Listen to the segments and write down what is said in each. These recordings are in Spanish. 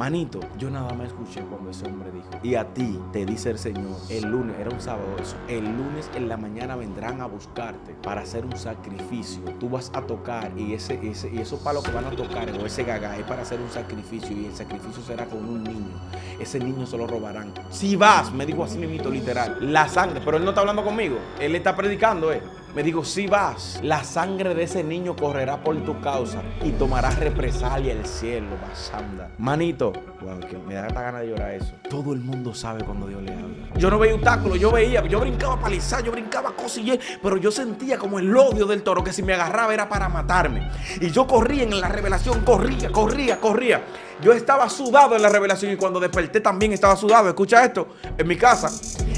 Manito, yo nada más escuché cuando ese hombre dijo, y a ti te dice el Señor, el lunes, era un sábado eso, el lunes en la mañana vendrán a buscarte para hacer un sacrificio. Tú vas a tocar y, ese, ese, y esos palos que van a tocar o ese gaga es para hacer un sacrificio y el sacrificio será con un niño. Ese niño se lo robarán. Si vas, me dijo así mito literal, la sangre, pero él no está hablando conmigo, él está predicando, eh. Me digo, si vas, la sangre de ese niño correrá por tu causa y tomarás represalia el cielo, basanda. Manito, me da esta gana de llorar eso. Todo el mundo sabe cuando Dios le habla. Yo no veía obstáculos, yo veía, yo brincaba palizar, yo brincaba cosillé, pero yo sentía como el odio del toro que si me agarraba era para matarme. Y yo corría en la revelación, corría, corría, corría. Yo estaba sudado en la revelación y cuando desperté también estaba sudado. Escucha esto, en mi casa.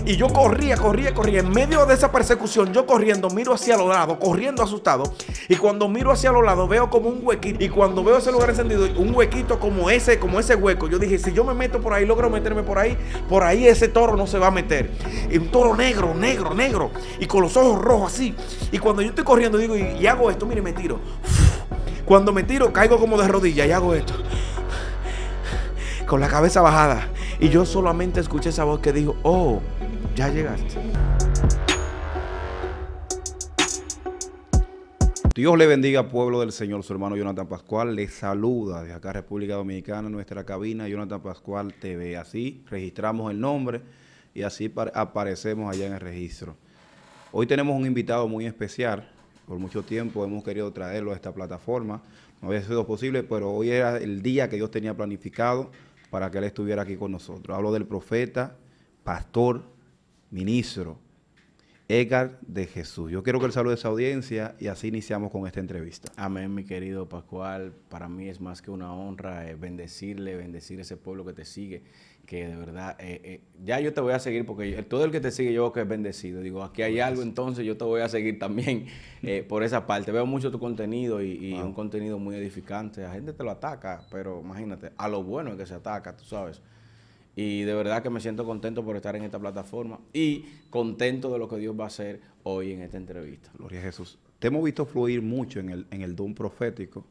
Y yo corría, corría, corría. En medio de esa persecución, yo corriendo, miro hacia los lados, corriendo asustado. Y cuando miro hacia los lados, veo como un huequito. Y cuando veo ese lugar encendido, un huequito como ese, como ese hueco. Yo dije, si yo me meto por ahí, logro meterme por ahí, por ahí ese toro no se va a meter. un toro negro, negro, negro. Y con los ojos rojos así. Y cuando yo estoy corriendo, digo, y, y hago esto, mire, me tiro. Cuando me tiro, caigo como de rodillas y hago esto. Con la cabeza bajada. Y yo solamente escuché esa voz que dijo, oh. Ya llegaste. Dios le bendiga, pueblo del Señor. Su hermano Jonathan Pascual le saluda desde acá, República Dominicana, nuestra cabina Jonathan Pascual TV. Así registramos el nombre y así aparecemos allá en el registro. Hoy tenemos un invitado muy especial. Por mucho tiempo hemos querido traerlo a esta plataforma. No había sido posible, pero hoy era el día que Dios tenía planificado para que él estuviera aquí con nosotros. Hablo del profeta, pastor, ministro Edgar de Jesús. Yo quiero que él salude a esa audiencia y así iniciamos con esta entrevista. Amén, mi querido Pascual. Para mí es más que una honra eh, bendecirle, bendecir a ese pueblo que te sigue, que de verdad, eh, eh, ya yo te voy a seguir porque todo el que te sigue yo que es bendecido. Digo, aquí hay algo, entonces yo te voy a seguir también por esa parte. Veo mucho tu contenido y, es un contenido muy edificante. La gente te lo ataca, pero imagínate, a lo bueno es que se ataca, tú sabes. Y de verdad que me siento contento por estar en esta plataforma y contento de lo que Dios va a hacer hoy en esta entrevista. Gloria a Jesús. Te hemos visto fluir mucho en el, en don profético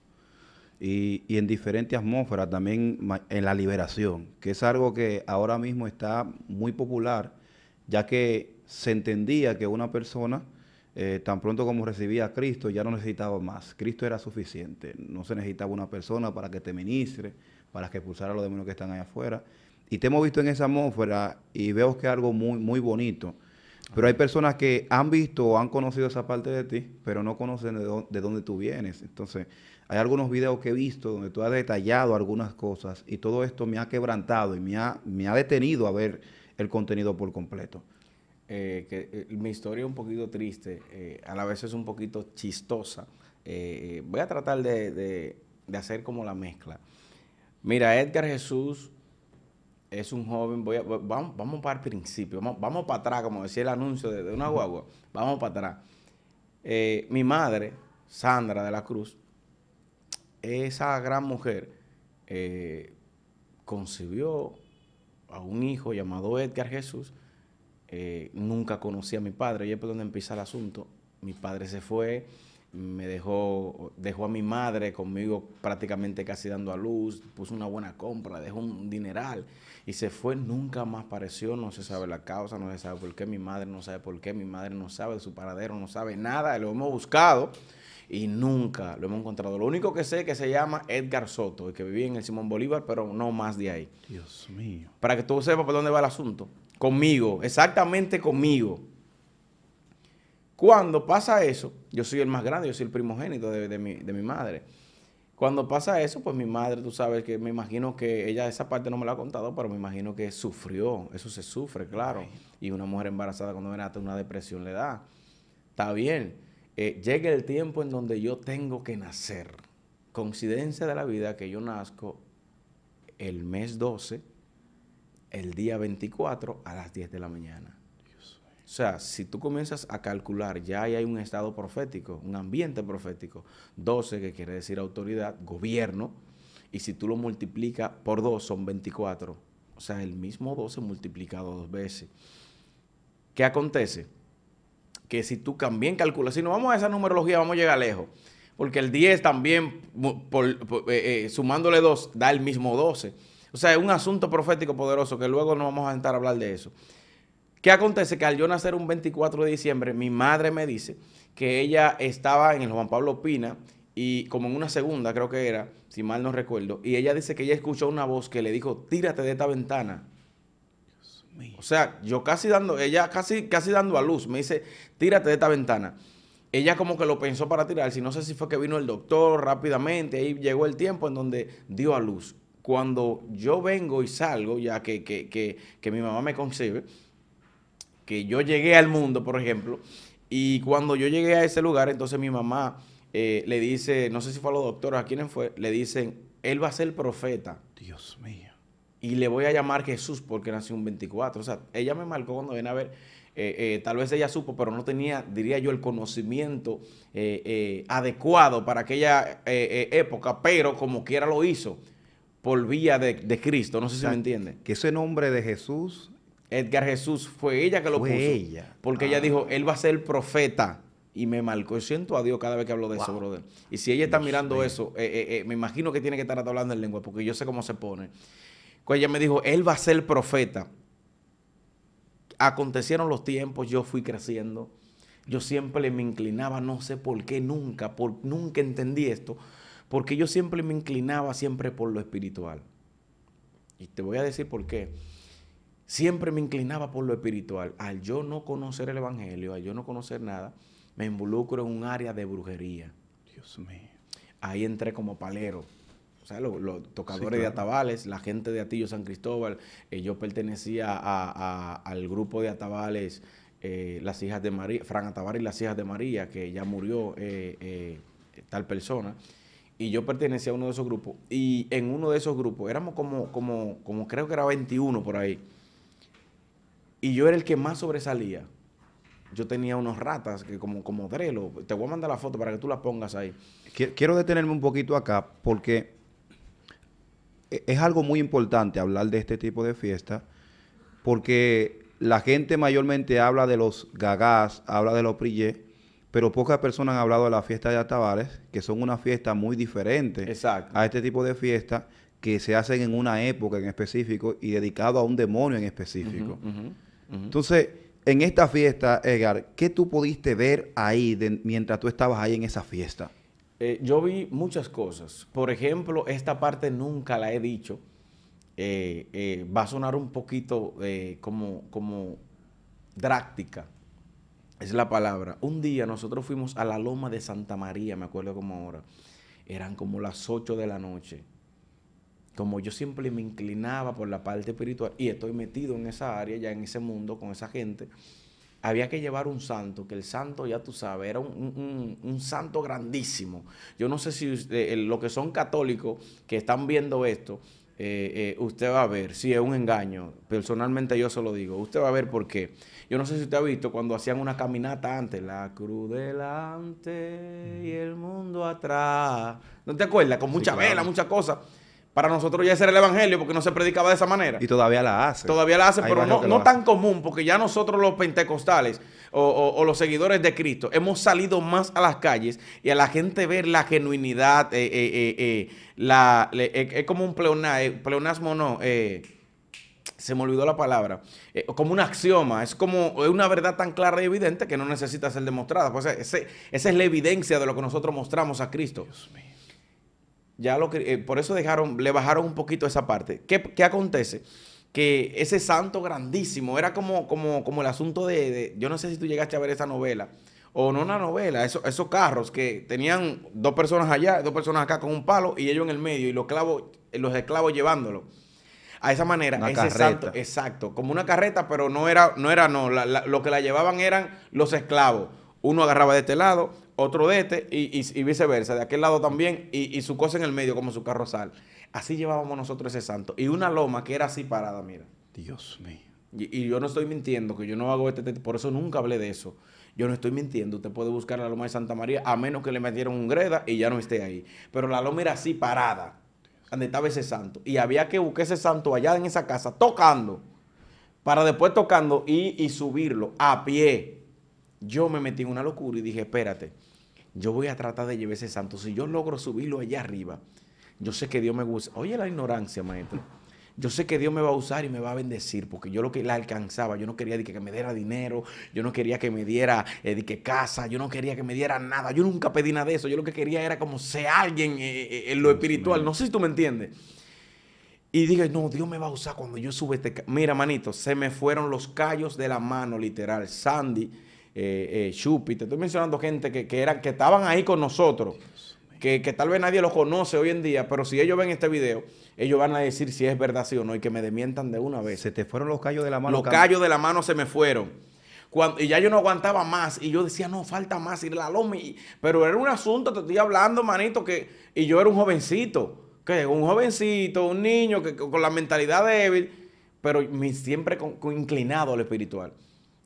y, en diferentes atmósferas, también en la liberación, que es algo que ahora mismo está muy popular, ya que se entendía que una persona, eh, tan pronto como recibía a Cristo, ya no necesitaba más. Cristo era suficiente. No se necesitaba una persona para que te ministre, para que expulsara a los demonios que están allá afuera y te hemos visto en esa atmósfera y veo que es algo muy, muy bonito. Pero hay personas que han visto o han conocido esa parte de ti, pero no conocen de, dónde, tú vienes. Entonces, hay algunos videos que he visto donde tú has detallado algunas cosas y todo esto me ha quebrantado y me ha, me ha detenido a ver el contenido por completo. Eh, que, eh, mi historia es un poquito triste, eh, a la vez es un poquito chistosa. voy a tratar de, de hacer como la mezcla. Mira, Edgar Jesús es un joven, voy vamos, vamos para el principio, vamos, para atrás, como decía el anuncio de, una guagua, vamos para atrás. Eh, mi madre, Sandra de la Cruz, esa gran mujer, eh, concibió a un hijo llamado Edgar Jesús. Eh, nunca conocí a mi padre, y es por donde empieza el asunto. Mi padre se fue, me dejó, dejó a mi madre conmigo prácticamente casi dando a luz, puso una buena compra, dejó un dineral y se fue, nunca más apareció, no se sabe la causa, no se sabe por qué, mi madre no sabe por qué, mi madre no sabe de su paradero, no sabe nada, lo hemos buscado y nunca lo hemos encontrado. Lo único que sé es que se llama Edgar Soto y que vivía en el Simón Bolívar, pero no más de ahí. Dios mío. Para que tú sepas por dónde va el asunto. Conmigo, exactamente conmigo. Cuando pasa eso, yo soy el más grande, yo soy el primogénito mi, de mi madre. Cuando pasa eso, pues mi madre, tú sabes que me imagino que ella esa parte no me la ha contado, pero me imagino que sufrió, eso se sufre, claro. Y una mujer embarazada cuando nace una depresión le da. Está bien, eh, llega el tiempo en donde yo tengo que nacer. Coincidencia de la vida que yo nazco el mes 12, el día 24 a las 10 de la mañana. O sea, si tú comienzas a calcular, ya hay un estado profético, un ambiente profético. 12, que quiere decir autoridad, gobierno. Y si tú lo multiplicas por 2, son 24. O sea, el mismo 12 multiplicado dos veces. ¿Qué acontece? Que si tú también calculas, si no vamos a esa numerología, vamos a llegar lejos. Porque el 10 también, eh, eh, sumándole 2, da el mismo 12. O sea, es un asunto profético poderoso que luego no vamos a entrar a hablar de eso. ¿Qué acontece? Que al yo nacer un 24 de diciembre, mi madre me dice que ella estaba en el Juan Pablo Pina y como en una segunda creo que era, si mal no recuerdo, y ella dice que ella escuchó una voz que le dijo, tírate de esta ventana. Dios mío. O sea, yo casi dando, ella casi, casi dando a luz, me dice, tírate de esta ventana. Ella como que lo pensó para tirar, si no sé si fue que vino el doctor rápidamente, ahí llegó el tiempo en donde dio a luz. Cuando yo vengo y salgo, ya que, que mi mamá me concibe, que yo llegué al mundo, por ejemplo, y cuando yo llegué a ese lugar, entonces mi mamá eh, le dice, no sé si fue a los doctores, a quién fue, le dicen, él va a ser profeta. Dios mío. Y le voy a llamar Jesús porque nació un 24. O sea, ella me marcó cuando viene a ver, eh, eh, tal vez ella supo, pero no tenía, diría yo, el conocimiento adecuado para aquella época, pero como quiera lo hizo por vía de, Cristo. No sé si me entiende. Que ese nombre de Jesús Edgar Jesús, fue ella que lo fue puso. Ella. Porque ella ah. dijo, él va a ser profeta. Y me marcó. Yo siento a Dios cada vez que hablo de eso, brother. Y si ella está mirando eso, eh, eh, eh, me imagino que tiene que estar hablando en lengua, porque yo sé cómo se pone. Pues ella me dijo, él va a ser profeta. Acontecieron los tiempos, yo fui creciendo. Yo siempre me inclinaba, no sé por qué, nunca, por, nunca entendí esto, porque yo siempre me inclinaba siempre por lo espiritual. Y te voy a decir por qué siempre me inclinaba por lo espiritual. Al yo no conocer el Evangelio, al yo no conocer nada, me involucro en un área de brujería. Dios mío. Ahí entré como palero. O sea, los, tocadores de atabales, la gente de Atillo San Cristóbal. Eh, yo pertenecía al grupo de atabales, eh, las hijas de María, Fran Atavales y las hijas de María, que ya murió eh, tal persona y yo pertenecía a uno de esos grupos. Y en uno de esos grupos, éramos como, como, como creo que era 21 por ahí y yo era el que más sobresalía. Yo tenía unos ratas que como, como Te voy a mandar la foto para que tú la pongas ahí. Quiero detenerme un poquito acá porque e, es algo muy importante hablar de este tipo de fiesta porque la gente mayormente habla de los gagás, habla de los prillés, pero pocas personas han hablado de la fiesta de Atabares, que son una fiesta muy diferente a este tipo de fiestas que se hacen en una época en específico y dedicado a un demonio en específico. Entonces, en esta fiesta, Edgar, ¿qué tú pudiste ver ahí mientras tú estabas ahí en esa fiesta? Eh, yo vi muchas cosas. Por ejemplo, esta parte nunca la he dicho. Eh, eh, va a sonar un poquito como, como dráctica. Es la palabra. Un día nosotros fuimos a la Loma de Santa María, me acuerdo como ahora. Eran como las 8 de la noche como yo siempre me inclinaba por la parte espiritual y estoy metido en esa área, ya en ese mundo, con esa gente, había que llevar un santo, que el santo, ya tú sabes, era un, santo grandísimo. Yo no sé si eh, eh, lo los que son católicos que están viendo esto, eh, usted va a ver, si es un engaño, personalmente yo se lo digo, usted va a ver por qué. Yo no sé si usted ha visto cuando hacían una caminata antes, la cruz delante y el mundo atrás. ¿No te acuerdas? Con mucha vela, muchas cosas para nosotros ya ese era el evangelio porque no se predicaba de esa manera. Y todavía la hace. Todavía la hace, pero no, tan común porque ya nosotros los pentecostales o, los seguidores de Cristo hemos salido más a las calles y a la gente ver la genuinidad, eh, eh, eh, la, es como un pleonasmo, no, se me olvidó la palabra, como un axioma, es como una verdad tan clara y evidente que no necesita ser demostrada. Pues esa es la evidencia de lo que nosotros mostramos a Cristo. Dios ya lo, eh, por eso dejaron, le bajaron un poquito esa parte. ¿Qué, acontece? Que ese santo grandísimo era como, como, como el asunto de, Yo no sé si tú llegaste a ver esa novela. O no una novela, esos carros que tenían dos personas allá, dos personas acá con un palo y ellos en el medio y los, clavos, los esclavos llevándolo a esa manera, exacto, como una carreta, pero no era, no era, no, lo que la llevaban eran los esclavos. Uno agarraba de este lado, otro de este y, viceversa, de aquel lado también, y, su cosa en el medio como su carrozal. Así llevábamos nosotros ese santo. Y una loma que era así parada, mira. Dios mío. Y, yo no estoy mintiendo, que yo no hago este, este, por eso nunca hablé de eso. Yo no estoy mintiendo, usted puede buscar la loma de Santa María, a menos que le metieron un greda y ya no esté ahí. Pero la loma era así parada, donde estaba ese santo. Y había que buscar ese santo allá en esa casa, tocando, para después tocando y, y subirlo a pie. Yo me metí en una locura y dije, espérate yo voy a tratar de llevar ese santo. Si yo logro subirlo allá arriba, yo sé que Dios me gusta. Oye la ignorancia, maestro. Yo sé que Dios me va a usar y me va a bendecir, porque yo lo que la alcanzaba, yo no quería que, me diera dinero, yo no quería que me diera eh, que casa, yo no quería que me diera nada, yo nunca pedí nada de eso, yo lo que quería era como ser alguien eh, eh, en lo espiritual, no sé si tú me entiendes. Y dije, no, Dios me va a usar cuando yo sube este... Mira, manito, se me fueron los callos de la mano, literal. Sandy, eh, Chupi, eh, te estoy mencionando gente que, que, eran, que estaban ahí con nosotros, que, tal vez nadie los conoce hoy en día, pero si ellos ven este video, ellos van a decir si es verdad sí o no y que me desmientan de una vez. Se te fueron los callos de la mano. Los callos de la mano se me fueron. Cuando, y ya yo no aguantaba más. Y yo decía, no, falta más, ir la lomi pero era un asunto, te estoy hablando, manito, que. Y yo era un jovencito. Que un jovencito, un niño que, con la mentalidad débil, pero mi, siempre inclinado al espiritual.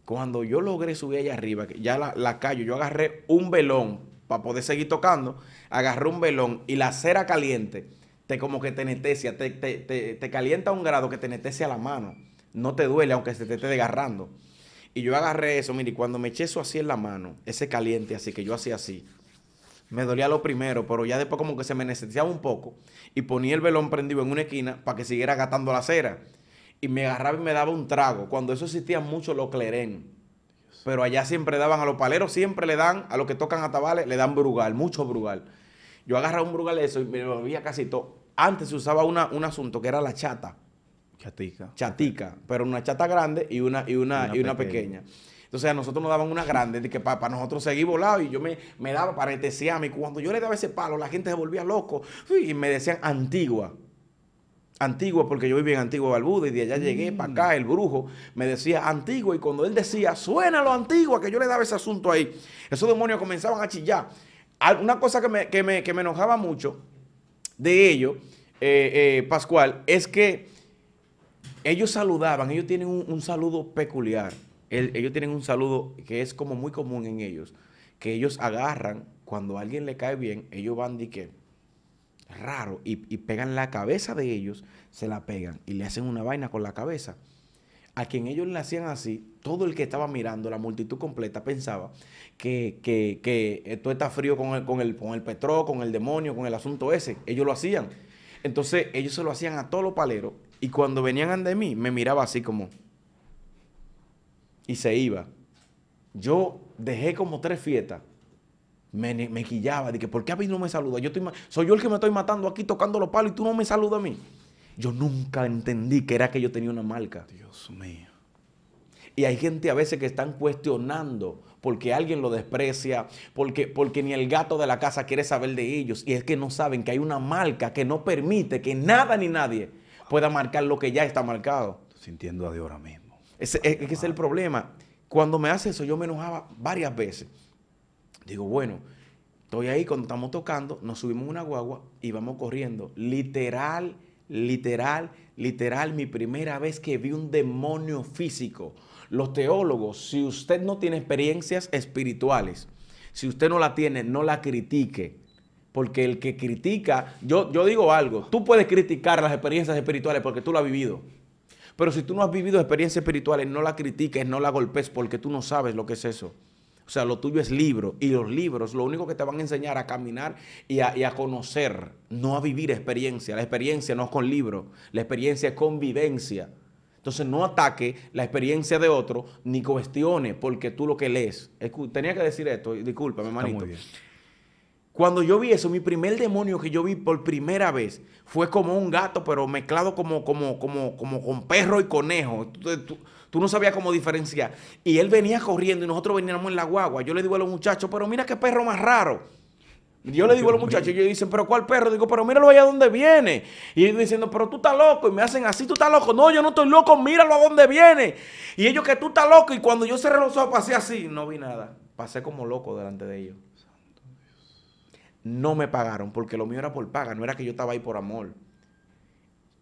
Cuando yo logré subir allá arriba, ya la, la callo, yo agarré un velón para poder seguir tocando, agarré un velón y la cera caliente te como que te anestesia, te, te, te calienta a un grado que te anestesia la mano. No te duele aunque se te esté desgarrando. Y yo agarré eso, mire, cuando me eché eso así en la mano, ese caliente así que yo hacía así, me dolía lo primero, pero ya después como que se me necesitaba un poco y ponía el velón prendido en una esquina para que siguiera agatando la cera y me agarraba y me daba un trago. Cuando eso existía mucho lo clerén. Pero allá siempre daban a los paleros, siempre le dan, a los que tocan a tabales le dan brugal, mucho brugal. Yo agarraba un brugal eso y me lo bebía casi todo. Antes se usaba una, un asunto que era la chata. Chatica. Chatica, pero una chata grande y una, y una, y una, pequeña. Entonces a nosotros nos daban una grande, de que para, nosotros seguir volado y yo me, me daba para anestesiarme. Y cuando yo le daba ese palo, la gente se volvía loco y me decían antigua. Antigua, porque yo vivía en Antigua Barbuda y de allá llegué para acá, el brujo me decía Antigua y cuando él decía, suena lo Antigua, que yo le daba ese asunto ahí, esos demonios comenzaban a chillar. Una cosa que me, enojaba mucho de ellos, eh, eh, Pascual, es que ellos saludaban, ellos tienen un, saludo peculiar, ellos tienen un saludo que es como muy común en ellos, que ellos agarran, cuando alguien le cae bien, ellos van de que raro y, pegan la cabeza de ellos, se la pegan y le hacen una vaina con la cabeza. A quien ellos le hacían así, todo el que estaba mirando, la multitud completa, pensaba que, que, esto eh, está frío con el, con, el, con el petró, con el demonio, con el asunto ese. Ellos lo hacían. Entonces ellos se lo hacían a todos los paleros y cuando venían ante mí me miraba así como... Y se iba. Yo dejé como tres fiestas me, me quillaba, de que ¿por qué a mí no me saluda? Yo estoy, soy yo el que me estoy matando aquí tocando los palos y tú no me saludas a mí. Yo nunca entendí que era que yo tenía una marca. Dios mío. Y hay gente a veces que están cuestionando porque alguien lo desprecia, porque, porque ni el gato de la casa quiere saber de ellos. Y es que no saben que hay una marca que no permite que nada ni nadie pueda marcar lo que ya está marcado. sintiendo a Dios ahora mismo. Ese, es, es el problema. Cuando me hace eso, yo me enojaba varias veces. Digo, bueno, estoy ahí cuando estamos tocando, nos subimos una guagua y vamos corriendo. Literal, literal, literal, mi primera vez que vi un demonio físico. Los teólogos, si usted no tiene experiencias espirituales, si usted no la tiene, no la critique. Porque el que critica, yo, yo digo algo, tú puedes criticar las experiencias espirituales porque tú lo has vivido. Pero si tú no has vivido experiencias espirituales, no la critiques, no la golpes porque tú no sabes lo que es eso. O sea, lo tuyo es libro y los libros lo único que te van a enseñar a caminar y a, conocer, no a vivir experiencia. La experiencia no es con libro, la experiencia es con vivencia. Entonces no ataque la experiencia de otro ni cuestione porque tú lo que lees. Tenía que decir esto, discúlpame, manito. Cuando yo vi eso, mi primer demonio que yo vi por primera vez fue como un gato, pero mezclado como, como, como, como con perro y conejo. tú, Tú no sabías cómo diferenciar. Y él venía corriendo y nosotros veníamos en la guagua. Yo le digo a los muchachos, pero mira qué perro más raro. Yo le digo a los muchachos, ellos dicen, pero ¿cuál perro? Digo, pero míralo a donde viene. Y ellos diciendo, pero tú estás loco. Y me hacen así, tú estás loco. No, yo no estoy loco, míralo a dónde viene. Y ellos que tú estás loco. Y cuando yo cerré los ojos, pasé así. No vi nada. Pasé como loco delante de ellos. No me pagaron porque lo mío era por paga, no era que yo estaba ahí por amor.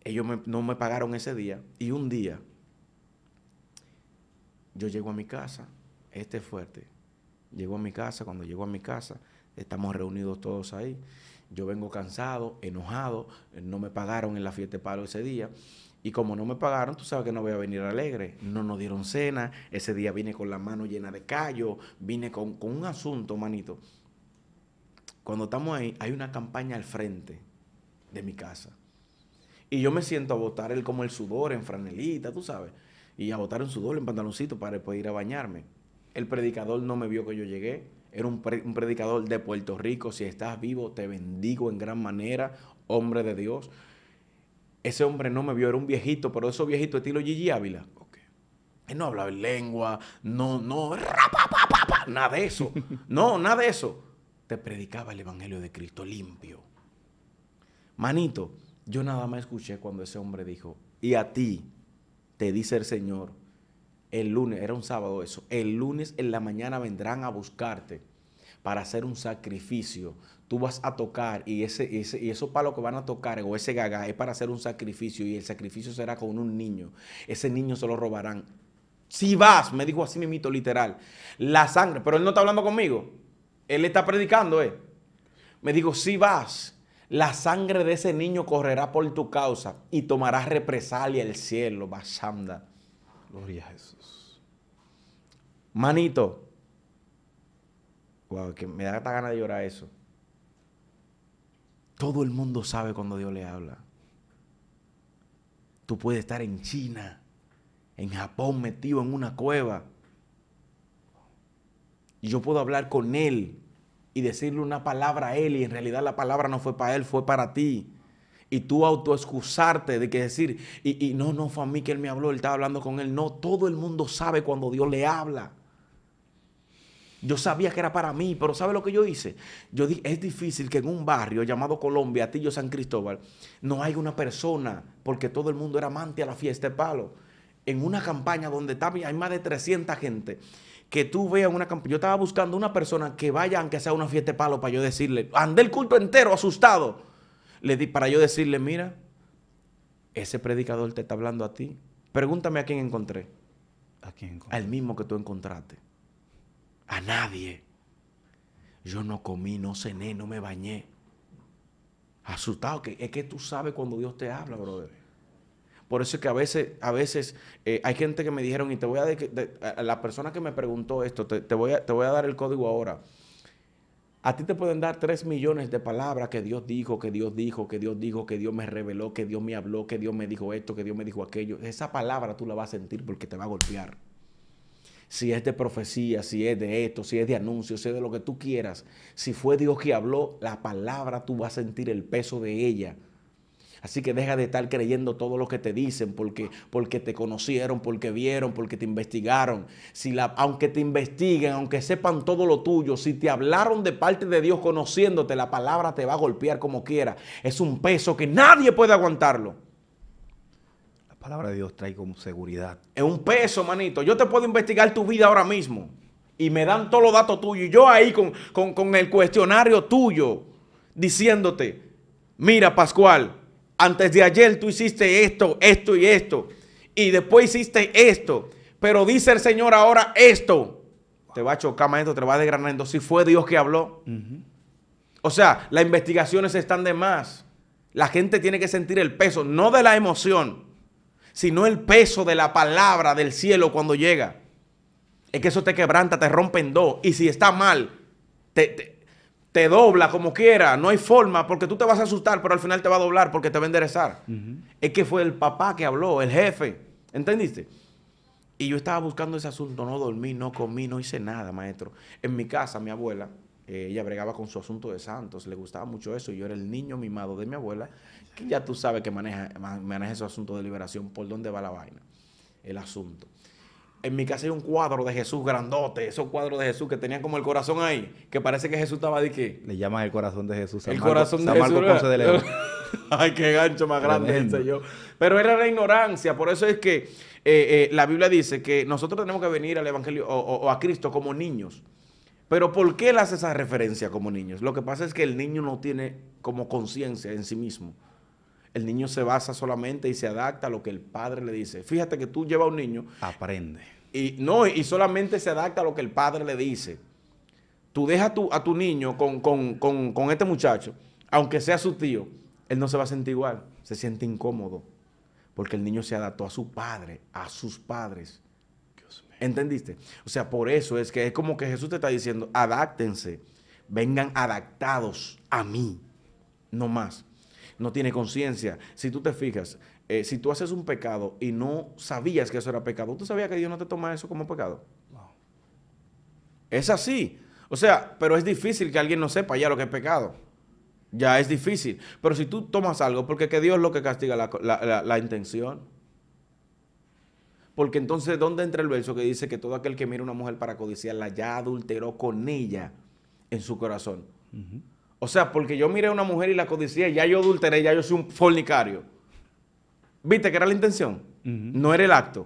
Ellos no me pagaron ese día. Y un día yo llego a mi casa, este es fuerte. Llego a mi casa, cuando llego a mi casa, estamos reunidos todos ahí. Yo vengo cansado, enojado, no me pagaron en la fiesta de palo ese día. Y como no me pagaron, tú sabes que no voy a venir alegre. No nos dieron cena. Ese día vine con la mano llena de callo. Vine con, un asunto, manito. Cuando estamos ahí, hay una campaña al frente de mi casa. Y yo me siento a votar el, como el sudor en franelita, tú sabes y en su doble en pantaloncito para poder ir a bañarme. El predicador no me vio que yo llegué. Era un, predicador de Puerto Rico. Si estás vivo, te bendigo en gran manera, hombre de Dios. Ese hombre no me vio, era un viejito, pero esos viejito estilo Gigi Ávila. Él no hablaba en lengua, no, no, nada de eso. No, nada de eso. Te predicaba el Evangelio de Cristo limpio. Manito, yo nada más escuché cuando ese hombre dijo, y a ti, dice el Señor, el lunes, era un sábado eso, el lunes en la mañana vendrán a buscarte para hacer un sacrificio. Tú vas a tocar y, ese, y esos palos que van a tocar o ese gaga es para hacer un sacrificio y el sacrificio será con un niño. Ese niño se lo robarán. Si vas, me dijo así mi mito literal, la sangre, pero él no está hablando conmigo, él está predicando, eh. Me dijo, si vas, la sangre de ese niño correrá por tu causa y tomarás represalia el cielo, Bashamda. Gloria a Jesús. Manito. que me da esta gana de llorar eso. Todo el mundo sabe cuando Dios le habla. Tú puedes estar en China, en Japón, metido en una cueva. Y yo puedo hablar con Él y decirle una palabra a él y en realidad la palabra no fue para él, fue para ti. Y tú autoexcusarte de que decir, y, no, no fue a mí que él me habló, él estaba hablando con él. No, todo el mundo sabe cuando Dios le habla. Yo sabía que era para mí, pero ¿sabe lo que yo hice? Yo dije, es difícil que en un barrio llamado Colombia, Tillo San Cristóbal, no haya una persona, porque todo el mundo era amante a la fiesta de palo. En una campaña donde está, hay más de 300 gente que tú veas una campaña. Yo estaba buscando una persona que vaya, aunque sea una fiesta de palo, para yo decirle, andé el culto entero asustado. Le di, para yo decirle, mira, ese predicador te está hablando a ti. Pregúntame a quién encontré. ¿A quién encontré? Al mismo que tú encontraste. A nadie. Yo no comí, no cené, no me bañé. Asustado, que es que tú sabes cuando Dios te habla, brother. Por eso es que a veces, a veces eh, hay gente que me dijeron, y te voy a, de, la persona que me preguntó esto, te, voy a, te voy a dar el código ahora. A ti te pueden dar tres millones de palabras que Dios dijo, que Dios dijo, que Dios dijo, que Dios me reveló, que Dios me habló, que Dios me dijo esto, que Dios me dijo aquello. Esa palabra tú la vas a sentir porque te va a golpear. Si es de profecía, si es de esto, si es de anuncio, si es de lo que tú quieras. Si fue Dios que habló, la palabra tú vas a sentir el peso de ella Así que deja de estar creyendo todo lo que te dicen porque, porque te conocieron, porque vieron, porque te investigaron. Si la, aunque te investiguen, aunque sepan todo lo tuyo, si te hablaron de parte de Dios conociéndote, la palabra te va a golpear como quiera. Es un peso que nadie puede aguantarlo. La palabra de Dios trae como seguridad. Es un peso, manito. Yo te puedo investigar tu vida ahora mismo y me dan todos los datos tuyos. Y yo ahí con, con el cuestionario tuyo diciéndote, mira Pascual, antes de ayer tú hiciste esto, esto y esto, y después hiciste esto, pero dice el Señor ahora esto, te va a chocar, maestro, te va a desgranando. Si fue Dios que habló. O sea, las investigaciones están de más. La gente tiene que sentir el peso, no de la emoción, sino el peso de la palabra del cielo cuando llega. Es que eso te quebranta, te rompe en dos. Y si está mal, te te dobla como quiera, no hay forma, porque tú te vas a asustar, pero al final te va a doblar porque te va a enderezar. Es que fue el papá que habló, el jefe, ¿entendiste? Y yo estaba buscando ese asunto, no dormí, no comí, no hice nada, maestro. En mi casa, mi abuela, eh, ella bregaba con su asunto de santos, le gustaba mucho eso, y yo era el niño mimado de mi abuela, que ya tú sabes que maneja, maneja asunto de liberación, por dónde va la vaina, el asunto en mi casa hay un cuadro de Jesús grandote, esos cuadros de Jesús que tenían como el corazón ahí, que parece que Jesús estaba de ¿qué? Le llaman el corazón de Jesús. el corazón de Jesús. Ay, qué gancho más grande ese yo. Pero era la ignorancia, por eso es que eh, eh, la Biblia dice que nosotros tenemos que venir al Evangelio o, o a Cristo como niños. Pero ¿por qué él hace esa referencia como niños? Lo que pasa es que el niño no tiene como conciencia en sí mismo. El niño se basa solamente y se adapta a lo que el padre le dice. Fíjate que tú llevas a un niño. Aprende. Y no, y solamente se adapta a lo que el padre le dice. Tú dejas a tu, a tu niño con, con este muchacho, aunque sea su tío, él no se va a sentir igual, se siente incómodo, porque el niño se adaptó a su padre, a sus padres. ¿Entendiste? O sea, por eso es que es como que Jesús te está diciendo, adáctense, vengan adaptados a mí, no más no tiene conciencia. Si tú te fijas, eh, si tú haces un pecado y no sabías que eso era pecado, ¿tú sabías que Dios no te toma eso como pecado? Es así. O sea, pero es difícil que alguien no sepa ya lo que es pecado. Ya es difícil. Pero si tú tomas algo, porque que Dios es lo que castiga la, intención. Porque entonces, ¿dónde entra el verso que dice que todo aquel que mira a una mujer para codiciarla ya adulteró con ella en su corazón? O sea, porque yo miré a una mujer y la codicié, ya yo adulteré, ya yo soy un fornicario. ¿Viste que era la intención? No era el acto.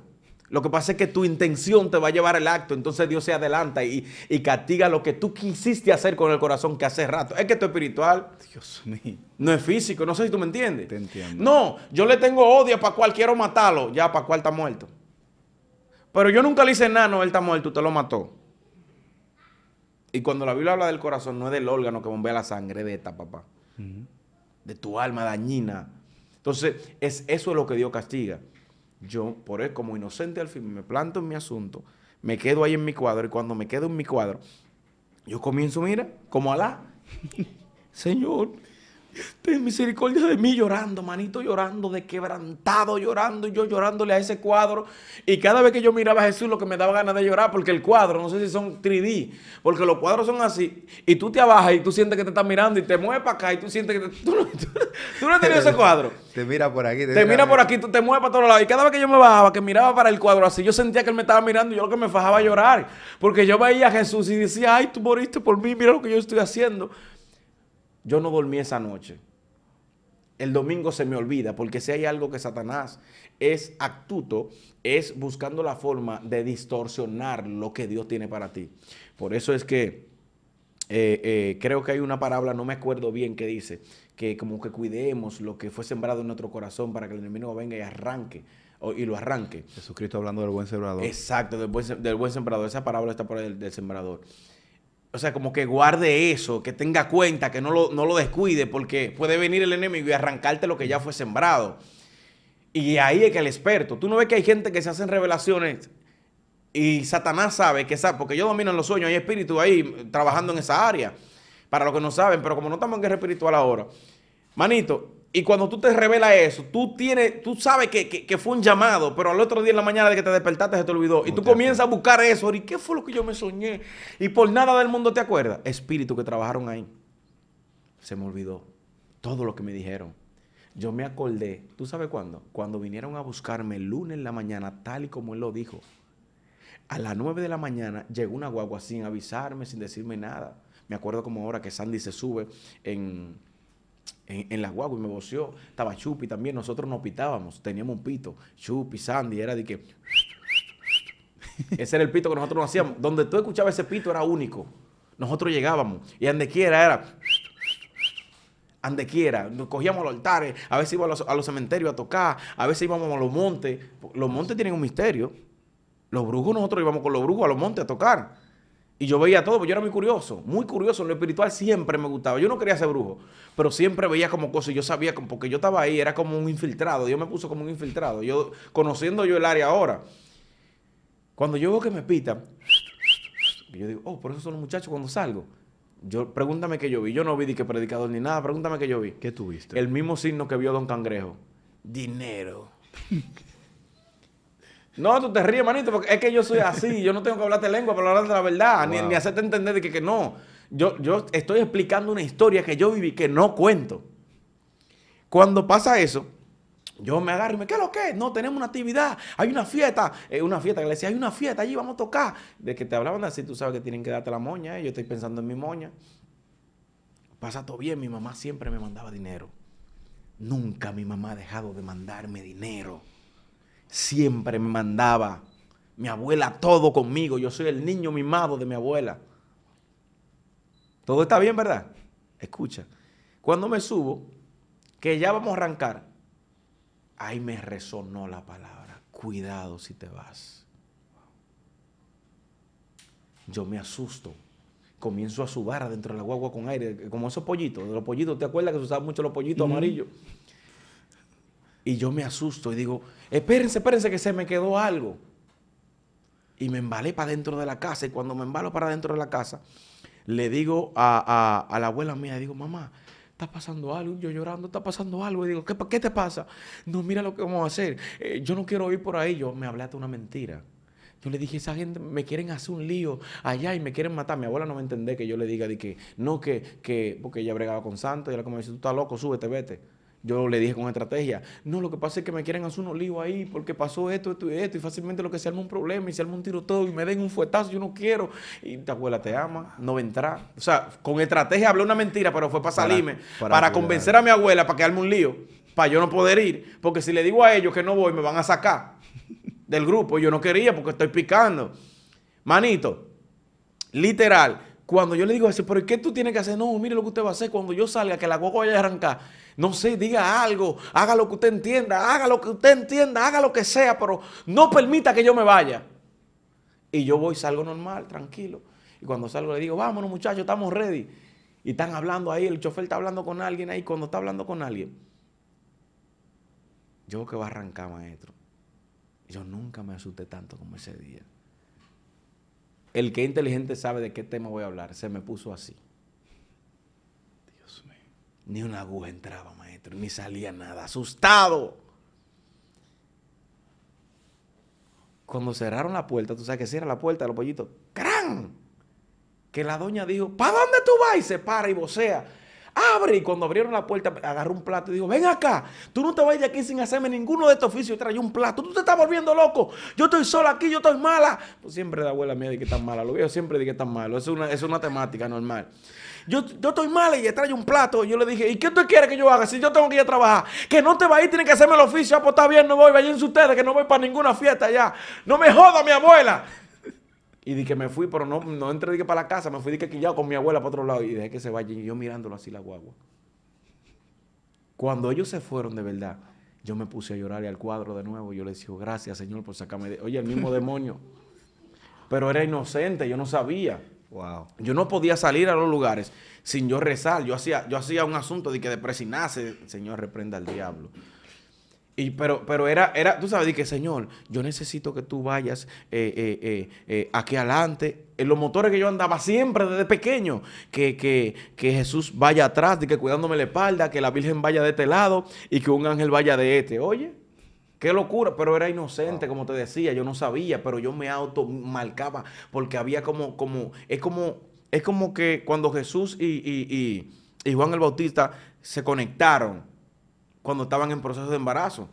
Lo que pasa es que tu intención te va a llevar al acto, entonces Dios se adelanta y, castiga lo que tú quisiste hacer con el corazón que hace rato. Es que esto es espiritual. Dios mío. No es físico, no sé si tú me entiendes. Te entiendo. No, yo le tengo odio ¿para Pascual, quiero matarlo. Ya, ¿para cual está muerto. Pero yo nunca le hice nada, no, él está muerto, usted lo mató. Y cuando la Biblia habla del corazón, no es del órgano que bombea la sangre, de esta, papá. De tu alma dañina. Entonces, es, eso es lo que Dios castiga. Yo, por eso, como inocente al fin, me planto en mi asunto, me quedo ahí en mi cuadro, y cuando me quedo en mi cuadro, yo comienzo, mira, como Alá. Señor, Ten misericordia de mí llorando, manito llorando, de quebrantado llorando, y yo llorándole a ese cuadro. Y cada vez que yo miraba a Jesús, lo que me daba ganas de llorar, porque el cuadro, no sé si son 3D, porque los cuadros son así. Y tú te abajas y tú sientes que te están mirando y te mueves para acá y tú sientes que tú, no, ese cuadro. Te mira por aquí. Te, mira, por aquí, tú te mueves para todos lados. Y cada vez que yo me bajaba, que miraba para el cuadro así, yo sentía que él me estaba mirando y yo lo que me fajaba a llorar. Porque yo veía a Jesús y decía, ay, tú moriste por mí, mira lo que yo estoy haciendo. Yo no dormí esa noche. El domingo se me olvida, porque si hay algo que Satanás es actuto, es buscando la forma de distorsionar lo que Dios tiene para ti. Por eso es que eh, eh, creo que hay una parábola, no me acuerdo bien, que dice que como que cuidemos lo que fue sembrado en nuestro corazón para que el enemigo venga y arranque y lo arranque. Jesucristo hablando del buen sembrador. Exacto, del buen, del buen sembrador. Esa parábola está por el del sembrador o sea, como que guarde eso, que tenga cuenta, que no lo, descuide, porque puede venir el enemigo y arrancarte lo que ya fue sembrado. Y ahí es que el experto, tú no ves que hay gente que se hacen revelaciones y Satanás sabe que sabe, porque yo domino en los sueños, hay espíritu ahí trabajando en esa área, para los que no saben, pero como no estamos en guerra espiritual ahora, manito, y cuando tú te revelas eso, tú tienes, tú sabes que, fue un llamado, pero al otro día en la mañana de que te despertaste se te olvidó. Y tú comienzas a buscar eso. ¿Y qué fue lo que yo me soñé? Y por nada del mundo te acuerdas. Espíritu que trabajaron ahí. Se me olvidó. Todo lo que me dijeron. Yo me acordé, ¿tú sabes cuándo? Cuando vinieron a buscarme el lunes en la mañana, tal y como él lo dijo. A las 9 de la mañana llegó una guagua sin avisarme, sin decirme nada. Me acuerdo como ahora que Sandy se sube en, en, en la guagua y me voció. Estaba Chupi también, nosotros nos pitábamos, teníamos un pito. Chupi, Sandy, era de que... ese era el pito que nosotros hacíamos. Donde tú escuchabas ese pito era único. Nosotros llegábamos y quiera era... Andequiera, nos cogíamos a los altares, a veces íbamos a a los cementerios a tocar, a veces íbamos a los montes. Los montes tienen un misterio. Los brujos, nosotros íbamos con los brujos a los montes a tocar. Y yo veía todo, porque yo era muy curioso, muy curioso. lo espiritual siempre me gustaba. Yo no quería ser brujo, pero siempre veía como cosas. yo sabía, porque yo estaba ahí, era como un infiltrado. Dios me puso como un infiltrado. Yo, conociendo yo el área ahora, cuando yo veo que me pita, yo digo, oh, por eso son los muchachos cuando salgo. Yo, pregúntame qué yo vi. Yo no vi ni que predicador ni nada. Pregúntame qué yo vi. ¿Qué tuviste? El mismo signo que vio Don Cangrejo. Dinero. No, tú te ríes, manito, porque es que yo soy así. yo no tengo que hablarte lengua para hablar de la verdad, ni, hacerte entender de que, que, no. Yo, yo estoy explicando una historia que yo viví que no cuento. Cuando pasa eso, yo me agarro y me, ¿qué es lo que? No, tenemos una actividad, hay una fiesta, eh, una fiesta, que le decía, hay una fiesta, allí vamos a tocar. De que te hablaban así, tú sabes que tienen que darte la moña, eh, yo estoy pensando en mi moña. Pasa todo bien, mi mamá siempre me mandaba dinero. Nunca mi mamá ha dejado de mandarme dinero siempre me mandaba. Mi abuela todo conmigo. Yo soy el niño mimado de mi abuela. Todo está bien, ¿verdad? Escucha. Cuando me subo, que ya vamos a arrancar, ahí me resonó la palabra. Cuidado si te vas. Yo me asusto. Comienzo a subar adentro de la guagua con aire, como esos pollitos, de los pollitos. ¿Te acuerdas que se usaban mucho los pollitos amarillos? Y yo me asusto y digo, espérense, espérense que se me quedó algo. Y me embalé para dentro de la casa. Y cuando me embalo para dentro de la casa, le digo a, a, la abuela mía, digo, mamá, está pasando algo, yo llorando, está pasando algo. Y digo, ¿qué, ¿qué te pasa? No, mira lo que vamos a hacer. Eh, yo no quiero ir por ahí. Yo me hablé hasta una mentira. Yo le dije, esa gente me quieren hacer un lío allá y me quieren matar. Mi abuela no me entendé que yo le diga de que no, que, que, porque ella bregaba con santo. Y era como dice, tú estás loco, súbete, vete. Yo le dije con estrategia, no, lo que pasa es que me quieren hacer unos líos ahí porque pasó esto, esto y esto, y fácilmente lo que se arma un problema y se arma un tiro todo y me den un fuetazo, yo no quiero. Y tu abuela te ama, no vendrá. O sea, con estrategia hablé una mentira, pero fue para, salirme, para, convencer a mi abuela para que arme un lío, para yo no poder ir, porque si le digo a ellos que no voy, me van a sacar del grupo. Yo no quería porque estoy picando. Manito, literal, cuando yo le digo así pero ¿qué tú tienes que hacer? No, mire lo que usted va a hacer cuando yo salga, que la guagua vaya a arrancar. No sé, diga algo, haga lo que usted entienda, haga lo que usted entienda, haga lo que sea, pero no permita que yo me vaya. Y yo voy, salgo normal, tranquilo. Y cuando salgo le digo, vámonos muchachos, estamos ready. Y están hablando ahí, el chofer está hablando con alguien ahí. Cuando está hablando con alguien, yo que va a arrancar, maestro. Yo nunca me asusté tanto como ese día el que es inteligente sabe de qué tema voy a hablar. Se me puso así. Dios mío. Ni una aguja entraba, maestro, ni salía nada. Asustado. Cuando cerraron la puerta, tú sabes que cierra la puerta, los pollitos. ¡cran! Que la doña dijo, ¿para dónde tú vas? Y se para y vocea abre. Y cuando abrieron la puerta, agarró un plato y dijo, ven acá, tú no te vayas de aquí sin hacerme ninguno de estos oficios. trae un plato, tú te estás volviendo loco. Yo estoy sola aquí, yo estoy mala. Pues siempre la abuela mía dice que está mala, lo veo siempre dije que está malo. Es una, es una temática normal. Yo, yo estoy mala y le trae un plato. yo le dije, ¿y qué tú quieres que yo haga si yo tengo que ir a trabajar? Que no te va a ir, tiene que hacerme el oficio. Ah, pues está bien, no voy, vayan ustedes, que no voy para ninguna fiesta ya. No me joda mi abuela. Y dije, que me fui, pero no, no entré di que para la casa, me fui di que quillado con mi abuela para otro lado y dejé que se vaya yo mirándolo así la guagua. Cuando ellos se fueron de verdad, yo me puse a llorar al cuadro de nuevo. Yo le decía, gracias Señor por sacarme de... Oye, el mismo demonio. Pero era inocente, yo no sabía. Wow. Yo no podía salir a los lugares sin yo rezar. Yo hacía, yo hacía un asunto de que de Señor, reprenda al diablo pero, era, era, tú sabes, dije, Señor, yo necesito que tú vayas eh, eh, eh, aquí adelante. En los motores que yo andaba siempre desde pequeño, que, Jesús vaya atrás, de que cuidándome la espalda, que la Virgen vaya de este lado y que un ángel vaya de este. Oye, Qué locura, pero era inocente, como te decía, yo no sabía, pero yo me automarcaba porque había como, como, es como, es como que cuando Jesús y Juan el Bautista se conectaron, cuando estaban en proceso de embarazo.